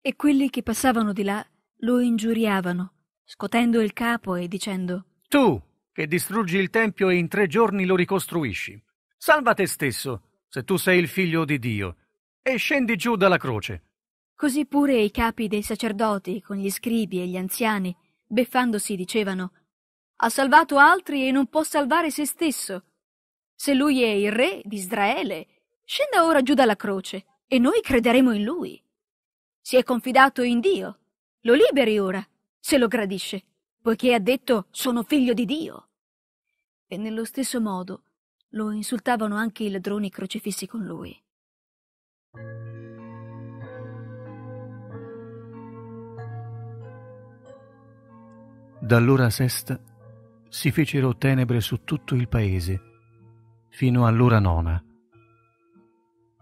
E quelli che passavano di là lo ingiuriavano, scotendo il capo e dicendo Tu, che distruggi il Tempio e in tre giorni lo ricostruisci. Salva te stesso, se tu sei il figlio di Dio, e scendi giù dalla croce. Così pure i capi dei sacerdoti, con gli scribi e gli anziani, beffandosi, dicevano Ha salvato altri e non può salvare se stesso. Se lui è il re di Israele, scenda ora giù dalla croce, e noi crederemo in lui. Si è confidato in Dio. Lo liberi ora, se lo gradisce poiché ha detto sono figlio di Dio. E nello stesso modo lo insultavano anche i ladroni crocifissi con lui. Dall'ora sesta si fecero tenebre su tutto il paese, fino all'ora nona.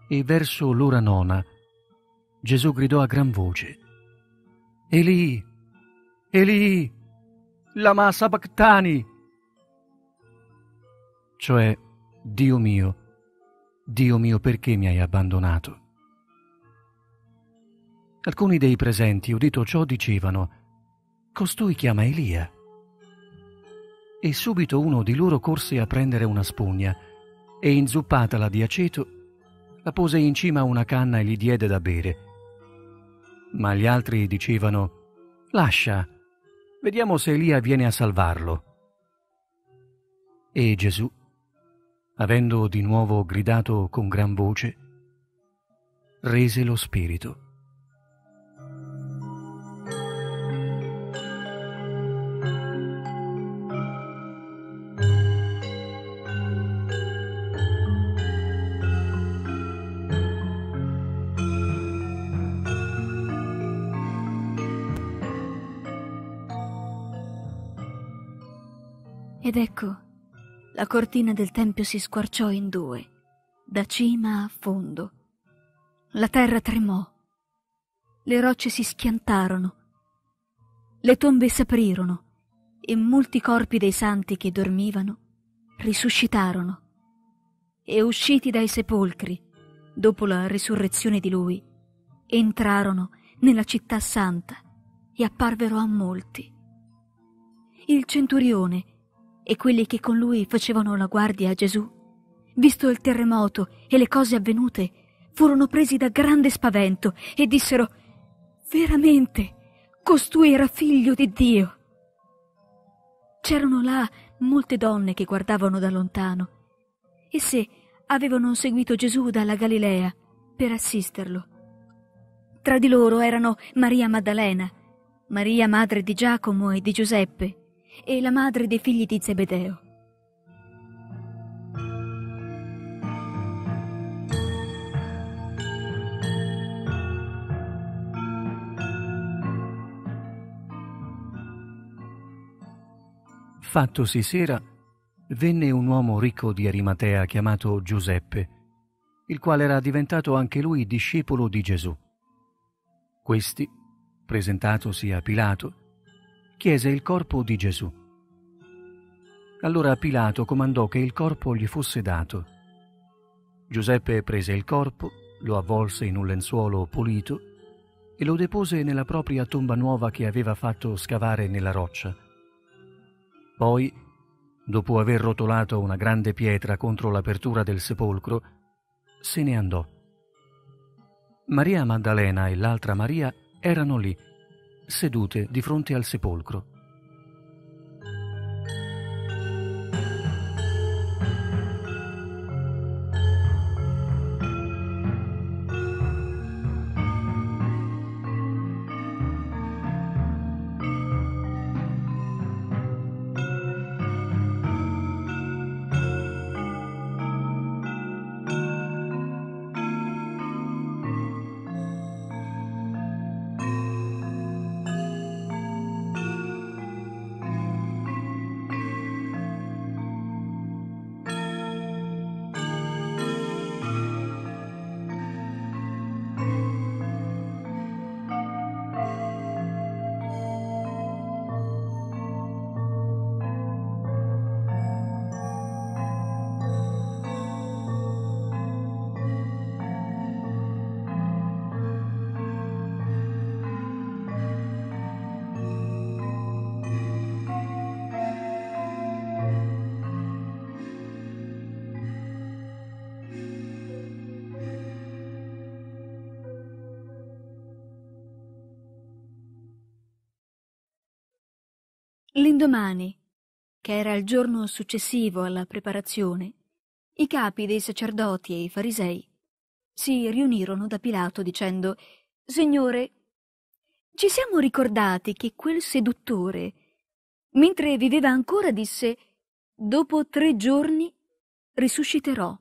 E verso l'ora nona Gesù gridò a gran voce, Eli, Eli, la lama sabachthani, cioè Dio mio, Dio mio perché mi hai abbandonato? Alcuni dei presenti, udito ciò, dicevano, Costui chiama Elia. E subito uno di loro corse a prendere una spugna e inzuppatala di aceto, la pose in cima a una canna e gli diede da bere. Ma gli altri dicevano, Lascia, Vediamo se Elia viene a salvarlo. E Gesù, avendo di nuovo gridato con gran voce, rese lo spirito. Ed ecco, la cortina del tempio si squarciò in due, da cima a fondo. La terra tremò, le rocce si schiantarono, le tombe s'aprirono e molti corpi dei santi che dormivano risuscitarono. E usciti dai sepolcri, dopo la risurrezione di lui, entrarono nella città santa e apparvero a molti. Il centurione e quelli che con lui facevano la guardia a Gesù, visto il terremoto e le cose avvenute, furono presi da grande spavento e dissero Veramente, costui era figlio di Dio. C'erano là molte donne che guardavano da lontano. Esse avevano seguito Gesù dalla Galilea per assisterlo. Tra di loro erano Maria Maddalena, Maria madre di Giacomo e di Giuseppe, e la madre dei figli di Zebedeo. Fattosi sera, venne un uomo ricco di Arimatea chiamato Giuseppe, il quale era diventato anche lui discepolo di Gesù. Questi, presentatosi a Pilato, chiese il corpo di Gesù. Allora Pilato comandò che il corpo gli fosse dato. Giuseppe prese il corpo, lo avvolse in un lenzuolo pulito e lo depose nella propria tomba nuova che aveva fatto scavare nella roccia. Poi, dopo aver rotolato una grande pietra contro l'apertura del sepolcro, se ne andò. Maria Maddalena e l'altra Maria erano lì sedute di fronte al sepolcro L'indomani, che era il giorno successivo alla preparazione, i capi dei sacerdoti e i farisei si riunirono da Pilato dicendo Signore, ci siamo ricordati che quel seduttore, mentre viveva ancora, disse Dopo tre giorni risusciterò.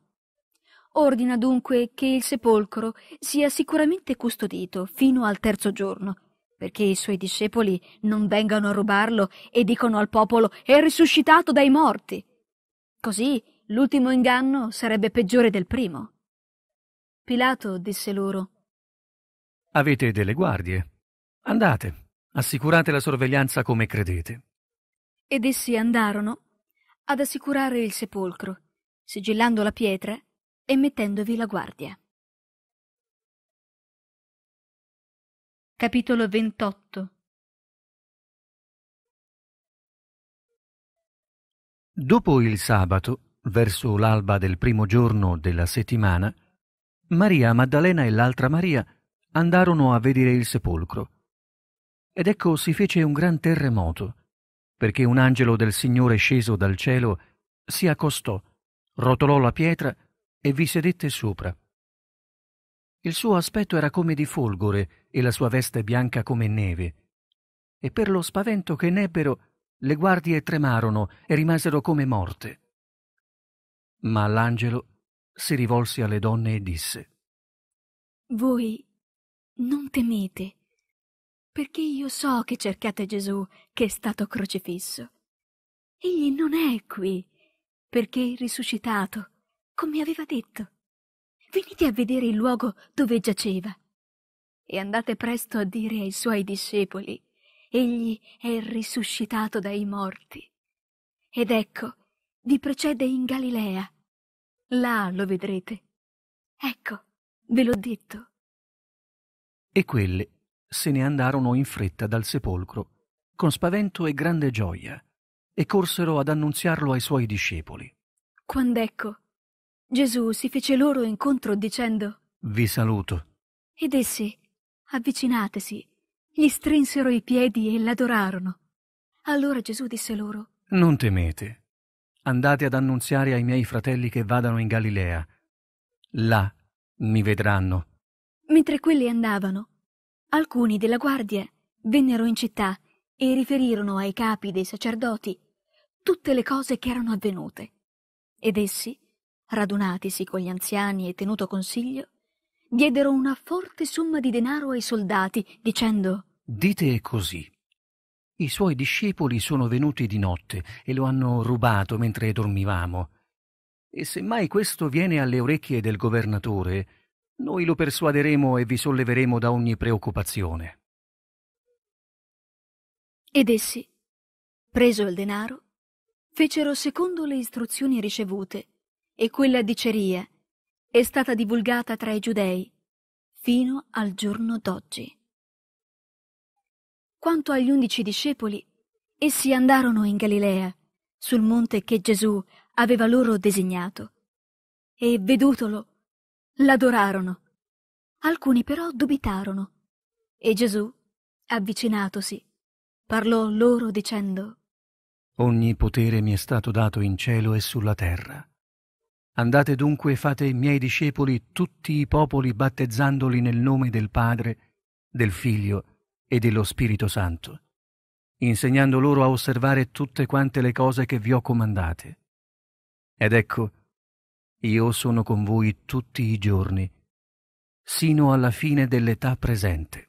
Ordina dunque che il sepolcro sia sicuramente custodito fino al terzo giorno, perché i suoi discepoli non vengano a rubarlo e dicono al popolo è risuscitato dai morti. Così l'ultimo inganno sarebbe peggiore del primo. Pilato disse loro Avete delle guardie. Andate, assicurate la sorveglianza come credete. Ed essi andarono ad assicurare il sepolcro, sigillando la pietra e mettendovi la guardia. Capitolo 28 Dopo il sabato, verso l'alba del primo giorno della settimana, Maria Maddalena e l'altra Maria andarono a vedere il sepolcro. Ed ecco si fece un gran terremoto, perché un angelo del Signore sceso dal cielo si accostò, rotolò la pietra e vi sedette sopra. Il suo aspetto era come di folgore, e la sua veste bianca come neve. E per lo spavento che n'ebbero, le guardie tremarono e rimasero come morte. Ma l'angelo si rivolse alle donne e disse Voi non temete, perché io so che cercate Gesù che è stato crocifisso. Egli non è qui, perché è risuscitato, come aveva detto. Venite a vedere il luogo dove giaceva e andate presto a dire ai suoi discepoli, egli è risuscitato dai morti. Ed ecco, vi precede in Galilea. Là lo vedrete. Ecco, ve l'ho detto. E quelle se ne andarono in fretta dal sepolcro, con spavento e grande gioia, e corsero ad annunziarlo ai suoi discepoli. Quando ecco, Gesù si fece loro incontro dicendo Vi saluto. Ed essi Avvicinatesi. Gli strinsero i piedi e l'adorarono. Allora Gesù disse loro, Non temete. Andate ad annunziare ai miei fratelli che vadano in Galilea. Là mi vedranno. Mentre quelli andavano, alcuni della guardia vennero in città e riferirono ai capi dei sacerdoti tutte le cose che erano avvenute. Ed essi, radunatisi con gli anziani e tenuto consiglio, diedero una forte somma di denaro ai soldati, dicendo Dite così. I suoi discepoli sono venuti di notte e lo hanno rubato mentre dormivamo. E se mai questo viene alle orecchie del governatore, noi lo persuaderemo e vi solleveremo da ogni preoccupazione. Ed essi, preso il denaro, fecero secondo le istruzioni ricevute, e quella diceria è stata divulgata tra i giudei fino al giorno d'oggi. Quanto agli undici discepoli, essi andarono in Galilea, sul monte che Gesù aveva loro designato, e vedutolo, l'adorarono. Alcuni però dubitarono, e Gesù, avvicinatosi, parlò loro dicendo Ogni potere mi è stato dato in cielo e sulla terra. Andate dunque e fate miei discepoli tutti i popoli battezzandoli nel nome del Padre, del Figlio e dello Spirito Santo, insegnando loro a osservare tutte quante le cose che vi ho comandate. Ed ecco, io sono con voi tutti i giorni, sino alla fine dell'età presente.